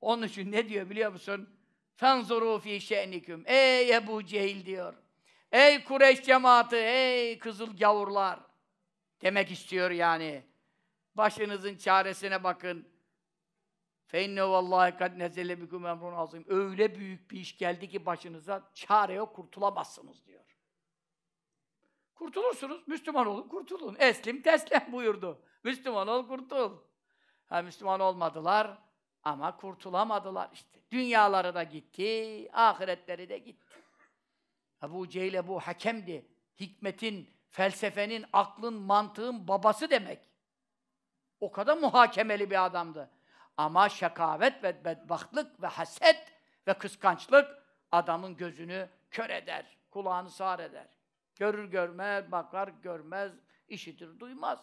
Onun için ne diyor biliyor musun? Fenzuru fi şe'niküm. Ey Ebu Cehil diyor. Ey Kureyş cemaati, ey kızıl gavurlar demek istiyor yani. Başınızın çaresine bakın. فَاِنَّ vallahi قَدْ نَزَلَ بِكُمْ اَمْرٌ azim. Öyle büyük bir iş geldi ki başınıza çare yok, kurtulamazsınız diyor. Kurtulursunuz, Müslüman olun, kurtulun. Eslim teslim buyurdu. Müslüman ol, kurtul. Ha, Müslüman olmadılar ama kurtulamadılar işte. Dünyaları da gitti, ahiretleri de gitti. Ebu Cehil bu Hakem'di. Hikmetin felsefenin, aklın, mantığın babası demek. O kadar muhakemeli bir adamdı. Ama şakavet ve bedbahtlık ve haset ve kıskançlık adamın gözünü kör eder, kulağını sağır eder. Görür görmez, bakar görmez, işitir duymaz.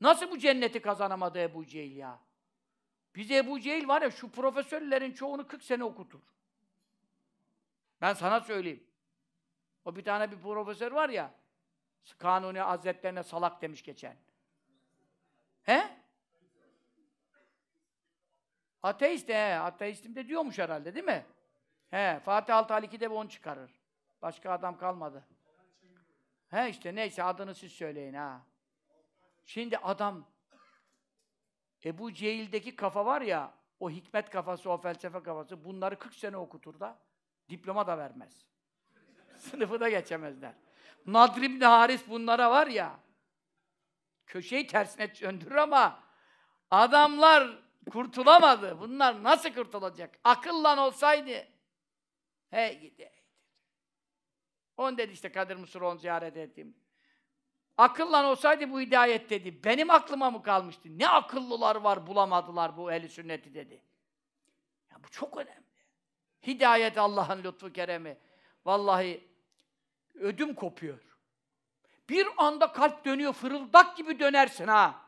Nasıl bu cenneti kazanamadı Ebu Cehil ya? Bize Ebu Cehil var ya şu profesörlerin çoğunu 40 sene okutur. Ben sana söyleyeyim. O bir tane bir profesör var ya, Kanuni Hazretlerine salak demiş geçen. He? Ateist de Ateistim de diyormuş herhalde değil mi? He. Fatih Altay de onu çıkarır. Başka adam kalmadı. He işte neyse adını siz söyleyin ha. Şimdi adam Ebu Cehil'deki kafa var ya o hikmet kafası, o felsefe kafası bunları 40 sene okutur da diploma da vermez. Sınıfı da geçemezler. Nadir İbni Haris bunlara var ya, köşeyi tersine döndürür ama adamlar kurtulamadı. Bunlar nasıl kurtulacak? Akılla olsaydı. He gidi. On dedi işte Kadir Mısıroğlu'nu ziyaret ettim. Akılla olsaydı bu hidayet dedi. Benim aklıma mı kalmıştı? Ne akıllılar var bulamadılar bu eli sünneti dedi. Ya bu çok önemli. Hidayet Allah'ın lütfu keremi. Vallahi Ödüm kopuyor. Bir anda kalp dönüyor, fırıldak gibi dönersin ha.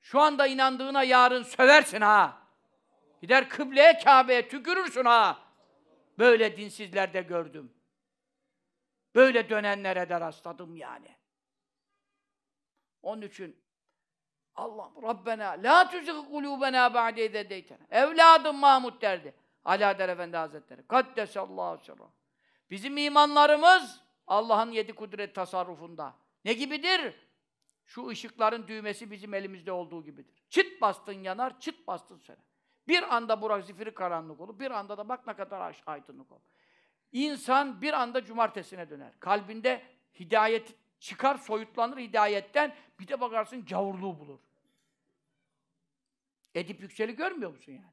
Şu anda inandığına yarın söversin ha. Gider kıbleye, Kabe'ye tükürürsün ha. Böyle dinsizlerde gördüm. Böyle dönenlere de rastladım yani. Onun için Allah Rabbena la tuzigh kulubena ba'de izâ Evladım Mahmud derdi. Ali Adar Efendi Hazretleri. Kaddesallahu sırrah. Bizim imanlarımız Allah'ın yedi kudret tasarrufunda. Ne gibidir? Şu ışıkların düğmesi bizim elimizde olduğu gibidir. Çıt bastın yanar, çıt bastın söner. Bir anda burak zifiri karanlık olur, bir anda da bak ne kadar aydınlık olur. İnsan bir anda cumartesine döner. Kalbinde hidayet çıkar, soyutlanır hidayetten. Bir de bakarsın cavurluğu bulur. Edip Yüksel'i görmüyor musun yani?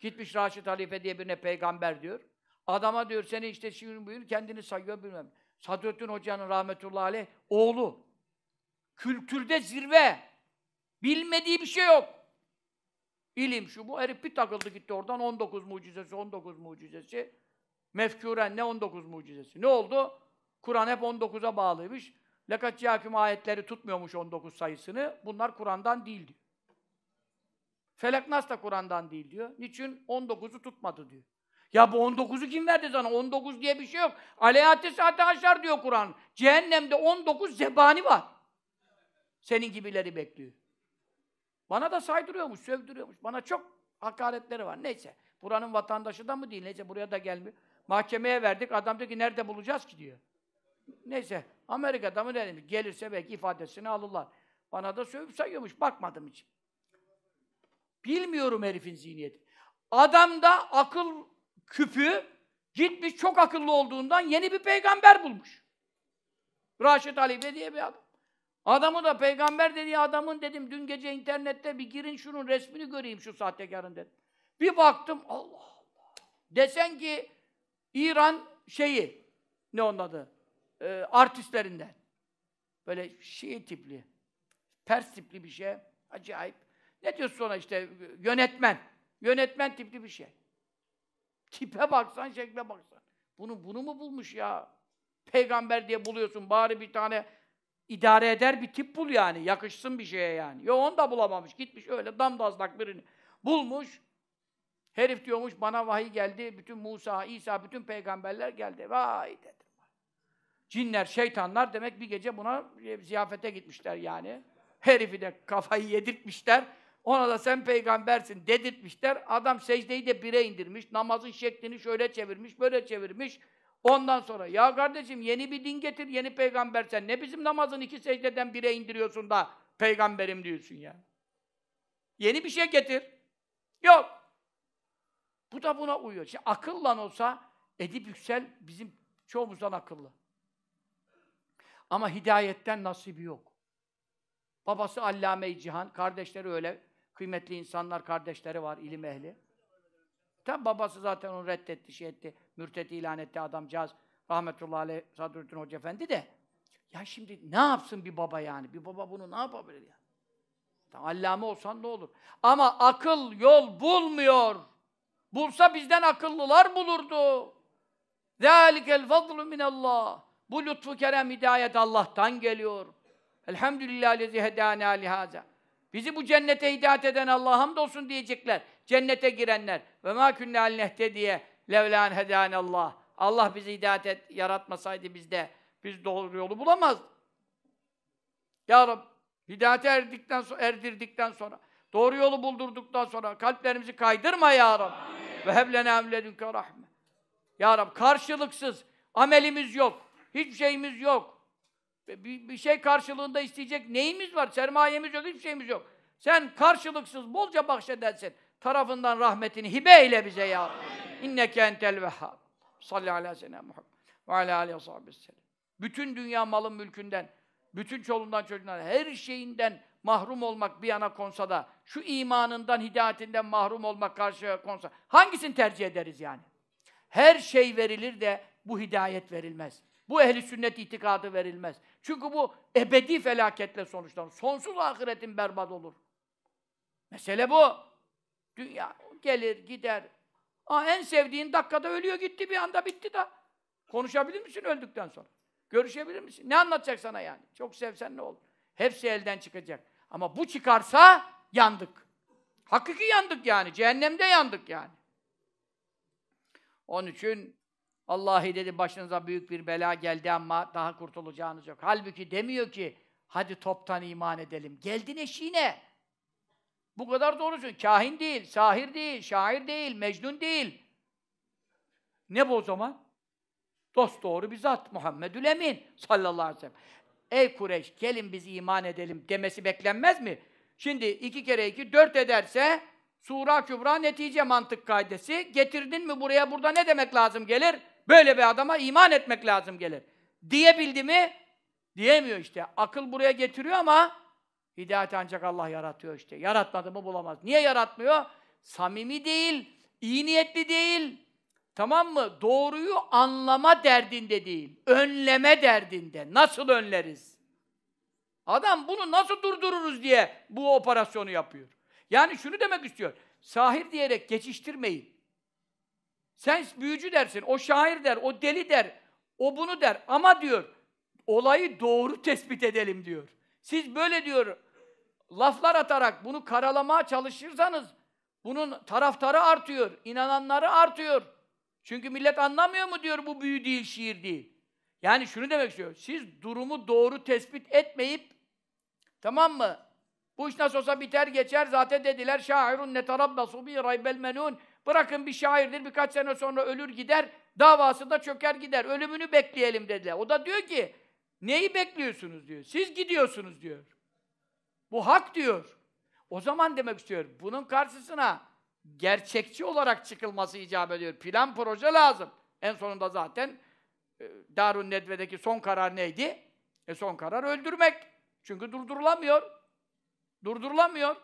Gitmiş Raşid Halife diye birine peygamber diyor. Adama diyor seni işte şimdi buyur kendini sayıyor bilmem. Sadrettin Hoca'nın rahmetullahi aleyh oğlu. Kültürde zirve. Bilmediği bir şey yok. İlim şu bu. Herif bir takıldı gitti oradan 19 mucizesi, 19 mucizesi. Mefkuren ne 19 mucizesi? Ne oldu? Kur'an hep 19'a bağlıymış. Lekat Cihaküm ayetleri tutmuyormuş 19 sayısını. Bunlar Kur'an'dan değil diyor. Felak nasıl da Kur'an'dan değil diyor. Niçin? 19'u tutmadı diyor. Ya bu 19'u kim verdi sana? 19 diye bir şey yok. Aleyhate saate aşar diyor Kur'an. Cehennemde 19 zebani var. Senin gibileri bekliyor. Bana da saydırıyormuş, sövdürüyormuş. Bana çok hakaretleri var. Neyse. Buranın vatandaşı da mı değil? Neyse buraya da gelmiyor. Mahkemeye verdik. Adam diyor ki nerede bulacağız ki diyor. Neyse. Amerika'da mı dedim. Gelirse belki ifadesini alırlar. Bana da sövüp sayıyormuş. Bakmadım hiç. Bilmiyorum herifin zihniyeti. Adamda akıl küpü gitmiş çok akıllı olduğundan yeni bir peygamber bulmuş. Raşid Halife diye bir adam. Adamı da peygamber dediği adamın dedim dün gece internette bir girin şunun resmini göreyim şu sahtekarın dedim. Bir baktım Allah Allah. Desen ki İran şeyi ne onun adı? E, artistlerinden. Böyle şey tipli. Pers tipli bir şey. Acayip. Ne diyorsun ona işte yönetmen. Yönetmen tipli bir şey. Tipe baksan, şekle baksan. Bunu bunu mu bulmuş ya? Peygamber diye buluyorsun. Bari bir tane idare eder bir tip bul yani. Yakışsın bir şeye yani. Yo onu da bulamamış. Gitmiş öyle damdazlak birini. Bulmuş. Herif diyormuş bana vahiy geldi. Bütün Musa, İsa, bütün peygamberler geldi. Vay dedim. Cinler, şeytanlar demek bir gece buna ziyafete gitmişler yani. Herifi de kafayı yedirtmişler. Ona da sen peygambersin dedirtmişler. Adam secdeyi de bire indirmiş. Namazın şeklini şöyle çevirmiş, böyle çevirmiş. Ondan sonra ya kardeşim yeni bir din getir, yeni peygamber sen. Ne bizim namazın iki secdeden bire indiriyorsun da peygamberim diyorsun ya. Yeni bir şey getir. Yok. Bu da buna uyuyor. Şimdi akılla olsa Edip Yüksel bizim çoğumuzdan akıllı. Ama hidayetten nasibi yok. Babası Allame-i Cihan, kardeşleri öyle kıymetli insanlar, kardeşleri var, ilim ehli. Tam babası zaten onu reddetti, şey etti, mürtet ilan etti adamcağız. Rahmetullahi aleyh Sadrüddin Hoca Efendi de. Ya şimdi ne yapsın bir baba yani? Bir baba bunu ne yapabilir ya? Tam allame olsan ne olur? Ama akıl yol bulmuyor. Bulsa bizden akıllılar bulurdu. ذَٰلِكَ الْفَضْلُ مِنَ اللّٰهِ Bu lütfu kerem hidayet Allah'tan geliyor. Elhamdülillah lezi hedâna lihâzâ. Bizi bu cennete hidayet eden Allah'a hamdolsun diyecekler. Cennete girenler. Ve ma künne al diye levlan hedane Allah. Allah bizi hidayet et, yaratmasaydı bizde biz doğru yolu bulamaz. Ya Rab, hidayete erdikten sonra, erdirdikten sonra, doğru yolu buldurduktan sonra kalplerimizi kaydırma ya Rab. Ve heblena emledünke rahme. Ya Rab karşılıksız amelimiz yok. Hiçbir şeyimiz yok bir, bir şey karşılığında isteyecek neyimiz var? Sermayemiz yok, hiçbir şeyimiz yok. Sen karşılıksız bolca bahşedersin. Tarafından rahmetini hibe eyle bize ya Rabbi. İnneke entel vehhab. Salli ala sena Muhammed. Ve ala aleyhi sahibi Bütün dünya malın mülkünden, bütün çolundan çocuğundan, her şeyinden mahrum olmak bir yana konsa da, şu imanından, hidayetinden mahrum olmak karşı konsa, hangisini tercih ederiz yani? Her şey verilir de bu hidayet verilmez. Bu ehli sünnet itikadı verilmez. Çünkü bu ebedi felaketle sonuçlanır. Sonsuz ahiretin berbat olur. Mesele bu. Dünya gelir, gider. Aa, en sevdiğin dakikada ölüyor gitti bir anda bitti de. Konuşabilir misin öldükten sonra? Görüşebilir misin? Ne anlatacak sana yani? Çok sevsen ne olur? Hepsi elden çıkacak. Ama bu çıkarsa yandık. Hakiki yandık yani. Cehennemde yandık yani. Onun için Allah'ı dedi başınıza büyük bir bela geldi ama daha kurtulacağınız yok. Halbuki demiyor ki hadi toptan iman edelim. Geldin eşiğine. Bu kadar doğrusun. Kahin değil, sahir değil, şair değil, mecnun değil. Ne bu o zaman? Dost doğru bir zat Muhammedül Emin sallallahu aleyhi ve sellem. Ey Kureyş gelin biz iman edelim demesi beklenmez mi? Şimdi iki kere iki dört ederse Sura Kübra netice mantık kaidesi. Getirdin mi buraya burada ne demek lazım gelir? Böyle bir adama iman etmek lazım gelir. Diyebildi mi? Diyemiyor işte. Akıl buraya getiriyor ama hidayeti ancak Allah yaratıyor işte. Yaratmadı mı bulamaz. Niye yaratmıyor? Samimi değil, iyi niyetli değil. Tamam mı? Doğruyu anlama derdinde değil, önleme derdinde. Nasıl önleriz? Adam bunu nasıl durdururuz diye bu operasyonu yapıyor. Yani şunu demek istiyor. Sahir diyerek geçiştirmeyin. Sen büyücü dersin, o şair der, o deli der, o bunu der. Ama diyor, olayı doğru tespit edelim diyor. Siz böyle diyor, laflar atarak bunu karalamaya çalışırsanız, bunun taraftarı artıyor, inananları artıyor. Çünkü millet anlamıyor mu diyor bu büyü değil, şiir değil. Yani şunu demek istiyor, siz durumu doğru tespit etmeyip, tamam mı? Bu iş nasıl olsa biter geçer, zaten dediler şairun ne tarabbasu bi raybel menun. Bırakın bir şairdir birkaç sene sonra ölür gider, davası da çöker gider. Ölümünü bekleyelim dediler. O da diyor ki, neyi bekliyorsunuz diyor. Siz gidiyorsunuz diyor. Bu hak diyor. O zaman demek istiyor, bunun karşısına gerçekçi olarak çıkılması icap ediyor. Plan proje lazım. En sonunda zaten e, Darun Nedve'deki son karar neydi? E son karar öldürmek. Çünkü durdurulamıyor. Durdurulamıyor.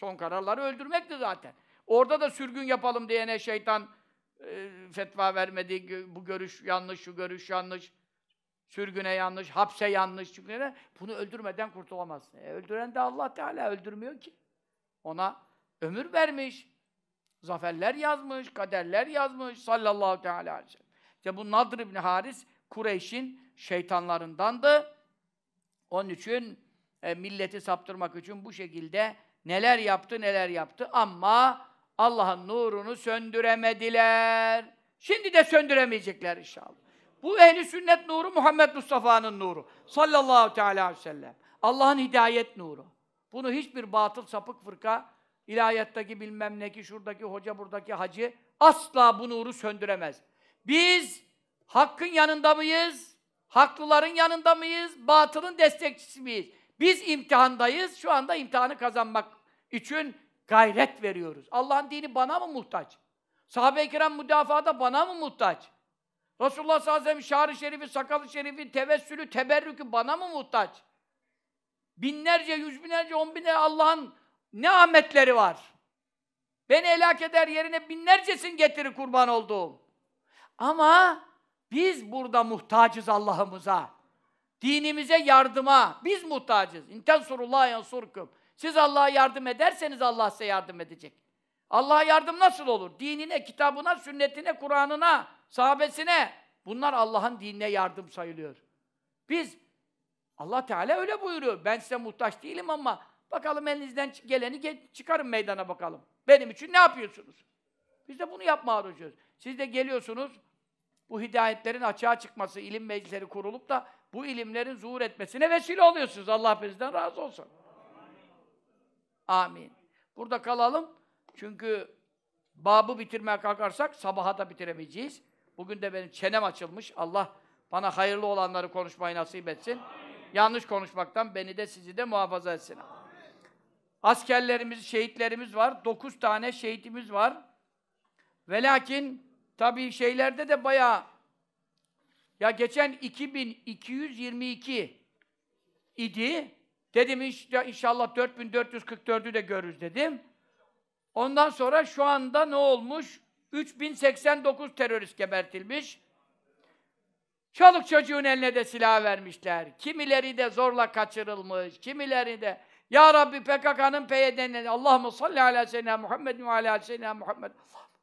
Son kararları öldürmekti zaten. Orada da sürgün yapalım diyene şeytan e, fetva vermedi. Bu görüş yanlış, şu görüş yanlış. Sürgüne yanlış, hapse yanlış. Çünkü Bunu öldürmeden kurtulamazsın. E, öldüren de Allah Teala öldürmüyor ki. Ona ömür vermiş. Zaferler yazmış, kaderler yazmış sallallahu teala aleyhi ve sellem. İşte bu Nadr ibn Haris Kureyş'in şeytanlarındandı. Onun için e, milleti saptırmak için bu şekilde neler yaptı neler yaptı ama Allah'ın nurunu söndüremediler. Şimdi de söndüremeyecekler inşallah. Bu ehli sünnet nuru Muhammed Mustafa'nın nuru. Sallallahu teala aleyhi ve sellem. Allah'ın hidayet nuru. Bunu hiçbir batıl sapık fırka, ilahiyattaki bilmem ne ki, şuradaki hoca, buradaki hacı asla bu nuru söndüremez. Biz hakkın yanında mıyız? Haklıların yanında mıyız? Batılın destekçisi miyiz? Biz imtihandayız. Şu anda imtihanı kazanmak için gayret veriyoruz. Allah'ın dini bana mı muhtaç? Sahabe-i kiram müdafada bana mı muhtaç? Resulullah sallallahu aleyhi ve sellem şahri şerifi, sakalı şerifi, tevessülü, teberrükü bana mı muhtaç? Binlerce, yüz binlerce, on binlerce Allah'ın ne ahmetleri var? Beni helak eder yerine binlercesin getiri kurban olduğum. Ama biz burada muhtacız Allah'ımıza. Dinimize yardıma. Biz muhtacız. İntensurullah yansurkum. Siz Allah'a yardım ederseniz Allah size yardım edecek. Allah'a yardım nasıl olur? Dinine, kitabına, sünnetine, Kur'an'ına, sahabesine. Bunlar Allah'ın dinine yardım sayılıyor. Biz, Allah Teala öyle buyuruyor. Ben size muhtaç değilim ama bakalım elinizden geleni çıkarın meydana bakalım. Benim için ne yapıyorsunuz? Biz de bunu yapmaya arıyoruz. Siz de geliyorsunuz, bu hidayetlerin açığa çıkması, ilim meclisleri kurulup da bu ilimlerin zuhur etmesine vesile oluyorsunuz. Allah hepinizden razı olsun. Amin. Burada kalalım. Çünkü babı bitirmeye kalkarsak sabaha da bitiremeyeceğiz. Bugün de benim çenem açılmış. Allah bana hayırlı olanları konuşmayı nasip etsin. Amin. Yanlış konuşmaktan beni de sizi de muhafaza etsin. Amin. Askerlerimiz, şehitlerimiz var. Dokuz tane şehitimiz var. Ve lakin tabii şeylerde de bayağı ya geçen 2222 idi. Dedim işte inşallah 4444'ü de görürüz dedim. Ondan sonra şu anda ne olmuş? 3089 terörist gebertilmiş. Çalık çocuğun eline de silah vermişler. Kimileri de zorla kaçırılmış. Kimileri de Ya Rabbi PKK'nın PYD'nin Allahümme salli ala seyyidina Muhammed ve ala seyyidina Muhammed.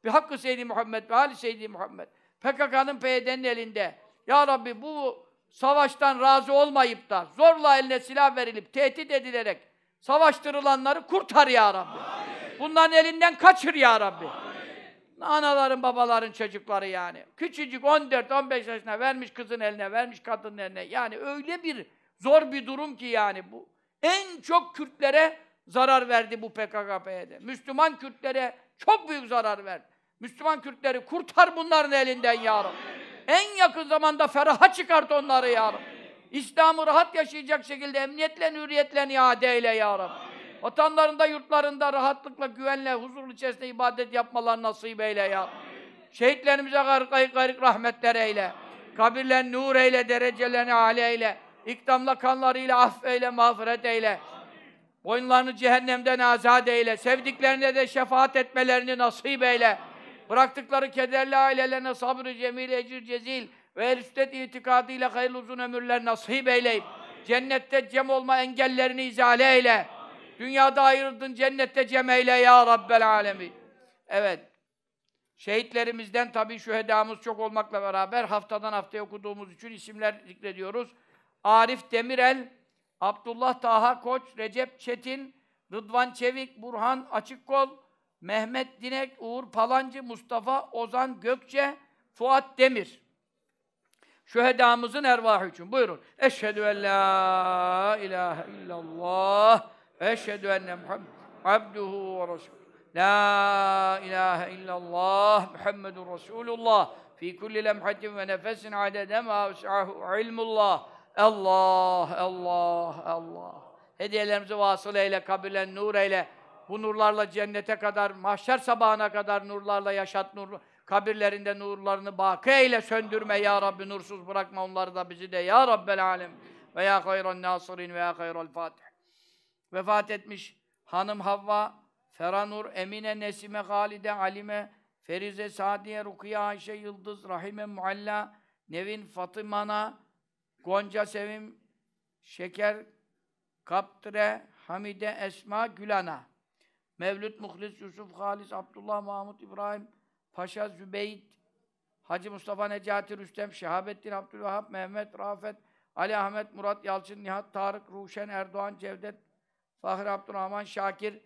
Bir hakkı seyyidi Muhammed ve ali seyyidi Muhammed. PKK'nın PYD'nin elinde. Ya Rabbi bu savaştan razı olmayıp da zorla eline silah verilip tehdit edilerek savaştırılanları kurtar ya Rabbi. Amin. Bunların elinden kaçır ya Rabbi. Amin. Anaların, babaların çocukları yani. Küçücük 14-15 yaşına vermiş kızın eline, vermiş kadının eline. Yani öyle bir zor bir durum ki yani bu. En çok Kürtlere zarar verdi bu PKK-PYD. Müslüman Kürtlere çok büyük zarar verdi. Müslüman Kürtleri kurtar bunların elinden ya Rabbi. En yakın zamanda feraha çıkart onları ya Rabbi. İslam'ı rahat yaşayacak şekilde emniyetle, hürriyetle iade eyle ya Rabbi. Vatanlarında, yurtlarında rahatlıkla, güvenle, huzurlu içerisinde ibadet yapmalarını nasip eyle ya Şehitlerimize garip garip garık rahmetler eyle. Kabirlerini nur eyle, derecelerini âli eyle. İkdamla kanlarıyla affeyle, mağfiret eyle. Boyunlarını cehennemden azad eyle. Sevdiklerine de şefaat etmelerini nasip eyle. Bıraktıkları kederli ailelerine sabrı cemil, ecir cezil ve el üstet itikadıyla hayırlı uzun ömürler nasip eyleyip cennette cem olma engellerini izale eyle. Dünyada ayırdın cennette cem eyle ya Rabbel Alemin. Evet. Şehitlerimizden tabii şühedamız çok olmakla beraber haftadan haftaya okuduğumuz için isimler zikrediyoruz. Arif Demirel, Abdullah Taha Koç, Recep Çetin, Rıdvan Çevik, Burhan Açıkkol, Mehmet Dinek, Uğur Palancı, Mustafa Ozan Gökçe, Fuat Demir. Şühedamızın ervahı için. Buyurun. Eşhedü en la ilahe illallah ve eşhedü enne Muhammed abduhu ve resulü. La ilahe illallah Muhammedun Resulullah fi kulli lemhatin ve nefesin adede ma us'ahu ilmullah. Allah, Allah, Allah. Hediyelerimizi vasıl eyle, kabirlen nur eyle. Bu nurlarla cennete kadar, mahşer sabahına kadar nurlarla yaşat, nur, kabirlerinde nurlarını baki eyle söndürme ya Rabbi. Nursuz bırakma onları da bizi de ya Rabbel alem. Ve ya hayran nasirin ve ya hayral fatih. Vefat etmiş hanım Havva, Feranur, Emine, Nesime, Halide, Alime, Ferize, Sadiye, Rukiye, Ayşe, Yıldız, Rahime, Mualla, Nevin, Fatımana, Gonca, Sevim, Şeker, Kaptre, Hamide, Esma, Gülana. Mevlüt Muhlis, Yusuf Halis, Abdullah Mahmut İbrahim, Paşa Zübeyit, Hacı Mustafa Necati Rüstem, Şehabettin Abdülvahap, Mehmet Rafet, Ali Ahmet, Murat Yalçın, Nihat Tarık, Ruşen, Erdoğan, Cevdet, Fahri Abdurrahman, Şakir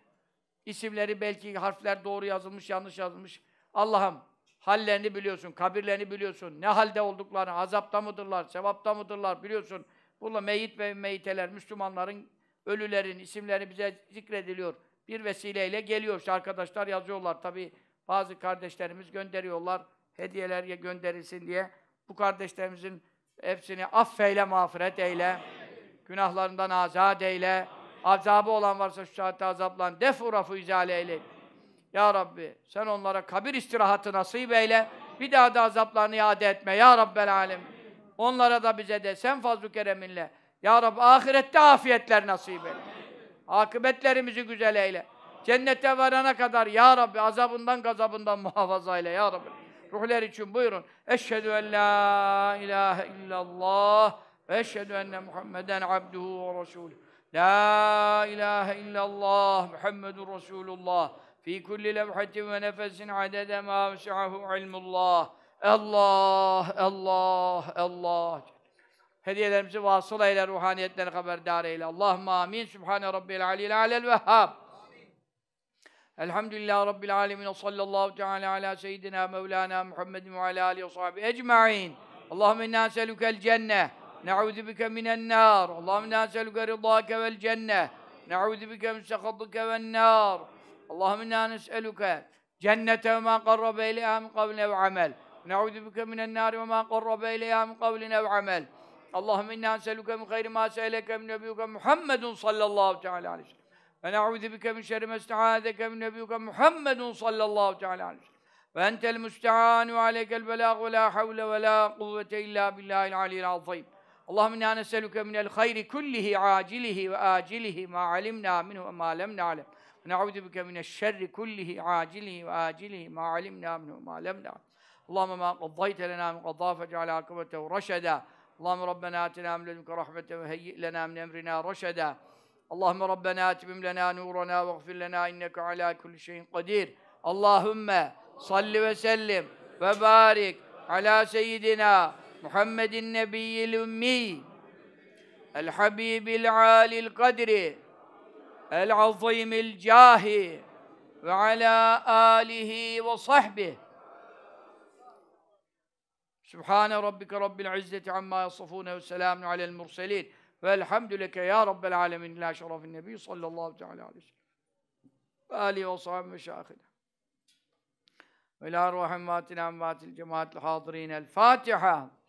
isimleri belki harfler doğru yazılmış, yanlış yazılmış. Allah'ım hallerini biliyorsun, kabirlerini biliyorsun. Ne halde olduklarını, azapta mıdırlar, sevapta mıdırlar biliyorsun. Bununla meyit ve meyiteler, Müslümanların, ölülerin isimleri bize zikrediliyor bir vesileyle geliyor. İşte arkadaşlar yazıyorlar tabi bazı kardeşlerimiz gönderiyorlar hediyeler gönderilsin diye. Bu kardeşlerimizin hepsini affeyle, mağfiret eyle. Günahlarından azat eyle. Azabı olan varsa şu saatte azaplan. Defu rafu izale eyle. Ya Rabbi sen onlara kabir istirahatı nasip eyle. Bir daha da azaplarını iade etme. Ya Rabbel alem. Onlara da bize de sen fazl-ı kereminle. Ya Rabbi ahirette afiyetler nasip eyle. Akıbetlerimizi güzel eyle. Cennete varana kadar ya Rabbi azabından gazabından muhafaza eyle ya Rabbi. Ruhlar için buyurun. Eşhedü en la ilahe illallah ve eşhedü enne Muhammeden abduhu ve resulü. La ilahe illallah Muhammedun Resulullah. Fi kulli levhatin ve nefesin adede ma vesi'ahu ilmullah. Allah, Allah, Allah. hediyelerimizi vasıl eyle, ruhaniyetleri haberdar eyle. Allahümme amin. Sübhane Rabbil alil alel vehhab. Elhamdülillah Rabbil alemin. ve Sallallahu teala ala seyyidina Mevlana Muhammedin ve ala alihi ve sahibi ecma'in. Allahümme inna selükel cenneh. Ne'udhu bike minen nar. Allahümme inna selüke rıdâke vel cenneh. Ne'udhu bike min sekhatike vel nar. Allahümme inna nes'elüke cennete ve ma qarrabe ileyha min kavline ve amel. Ne'udhu bike minen nâri ve ma qarrabe ileyha min kavline ve amel. اللهم إنا نسألك من خير ما سألك من نبيك محمد صلى الله تعالى عليه وسلم ونعوذ بك من شر ما استعاذك من نبيك محمد صلى الله تعالى عليه وسلم فأنت المستعان وعليك البلاغ ولا حول ولا قوة إلا بالله العلي العظيم اللهم إنا نسألك من الخير كله عاجله وآجله ما علمنا منه وما لم نعلم ونعوذ بك من الشر كله عاجله وآجله ما علمنا منه وما لم نعلم اللهم ما قضيت لنا من قضاء فاجعل عاقبته رشدا اللهم ربنا آتنا من لدنك رحمة وهيئ لنا من أمرنا رشدا اللهم ربنا أتمم لنا نورنا واغفر لنا إنك على كل شيء قدير اللهم صل وسلم وبارك على سيدنا محمد النبي الأمي الحبيب العالي القدر العظيم الجاه وعلى آله وصحبه سبحان ربك رب العزة عما يصفون وسلام على المرسلين فالحمد لك يا رب العالمين لا شرف النبي صلى الله تعالى عليه وسلم وآله وصحبه مشاخده وإلى أرواح أمواتنا أموات الجماعة الحاضرين الفاتحة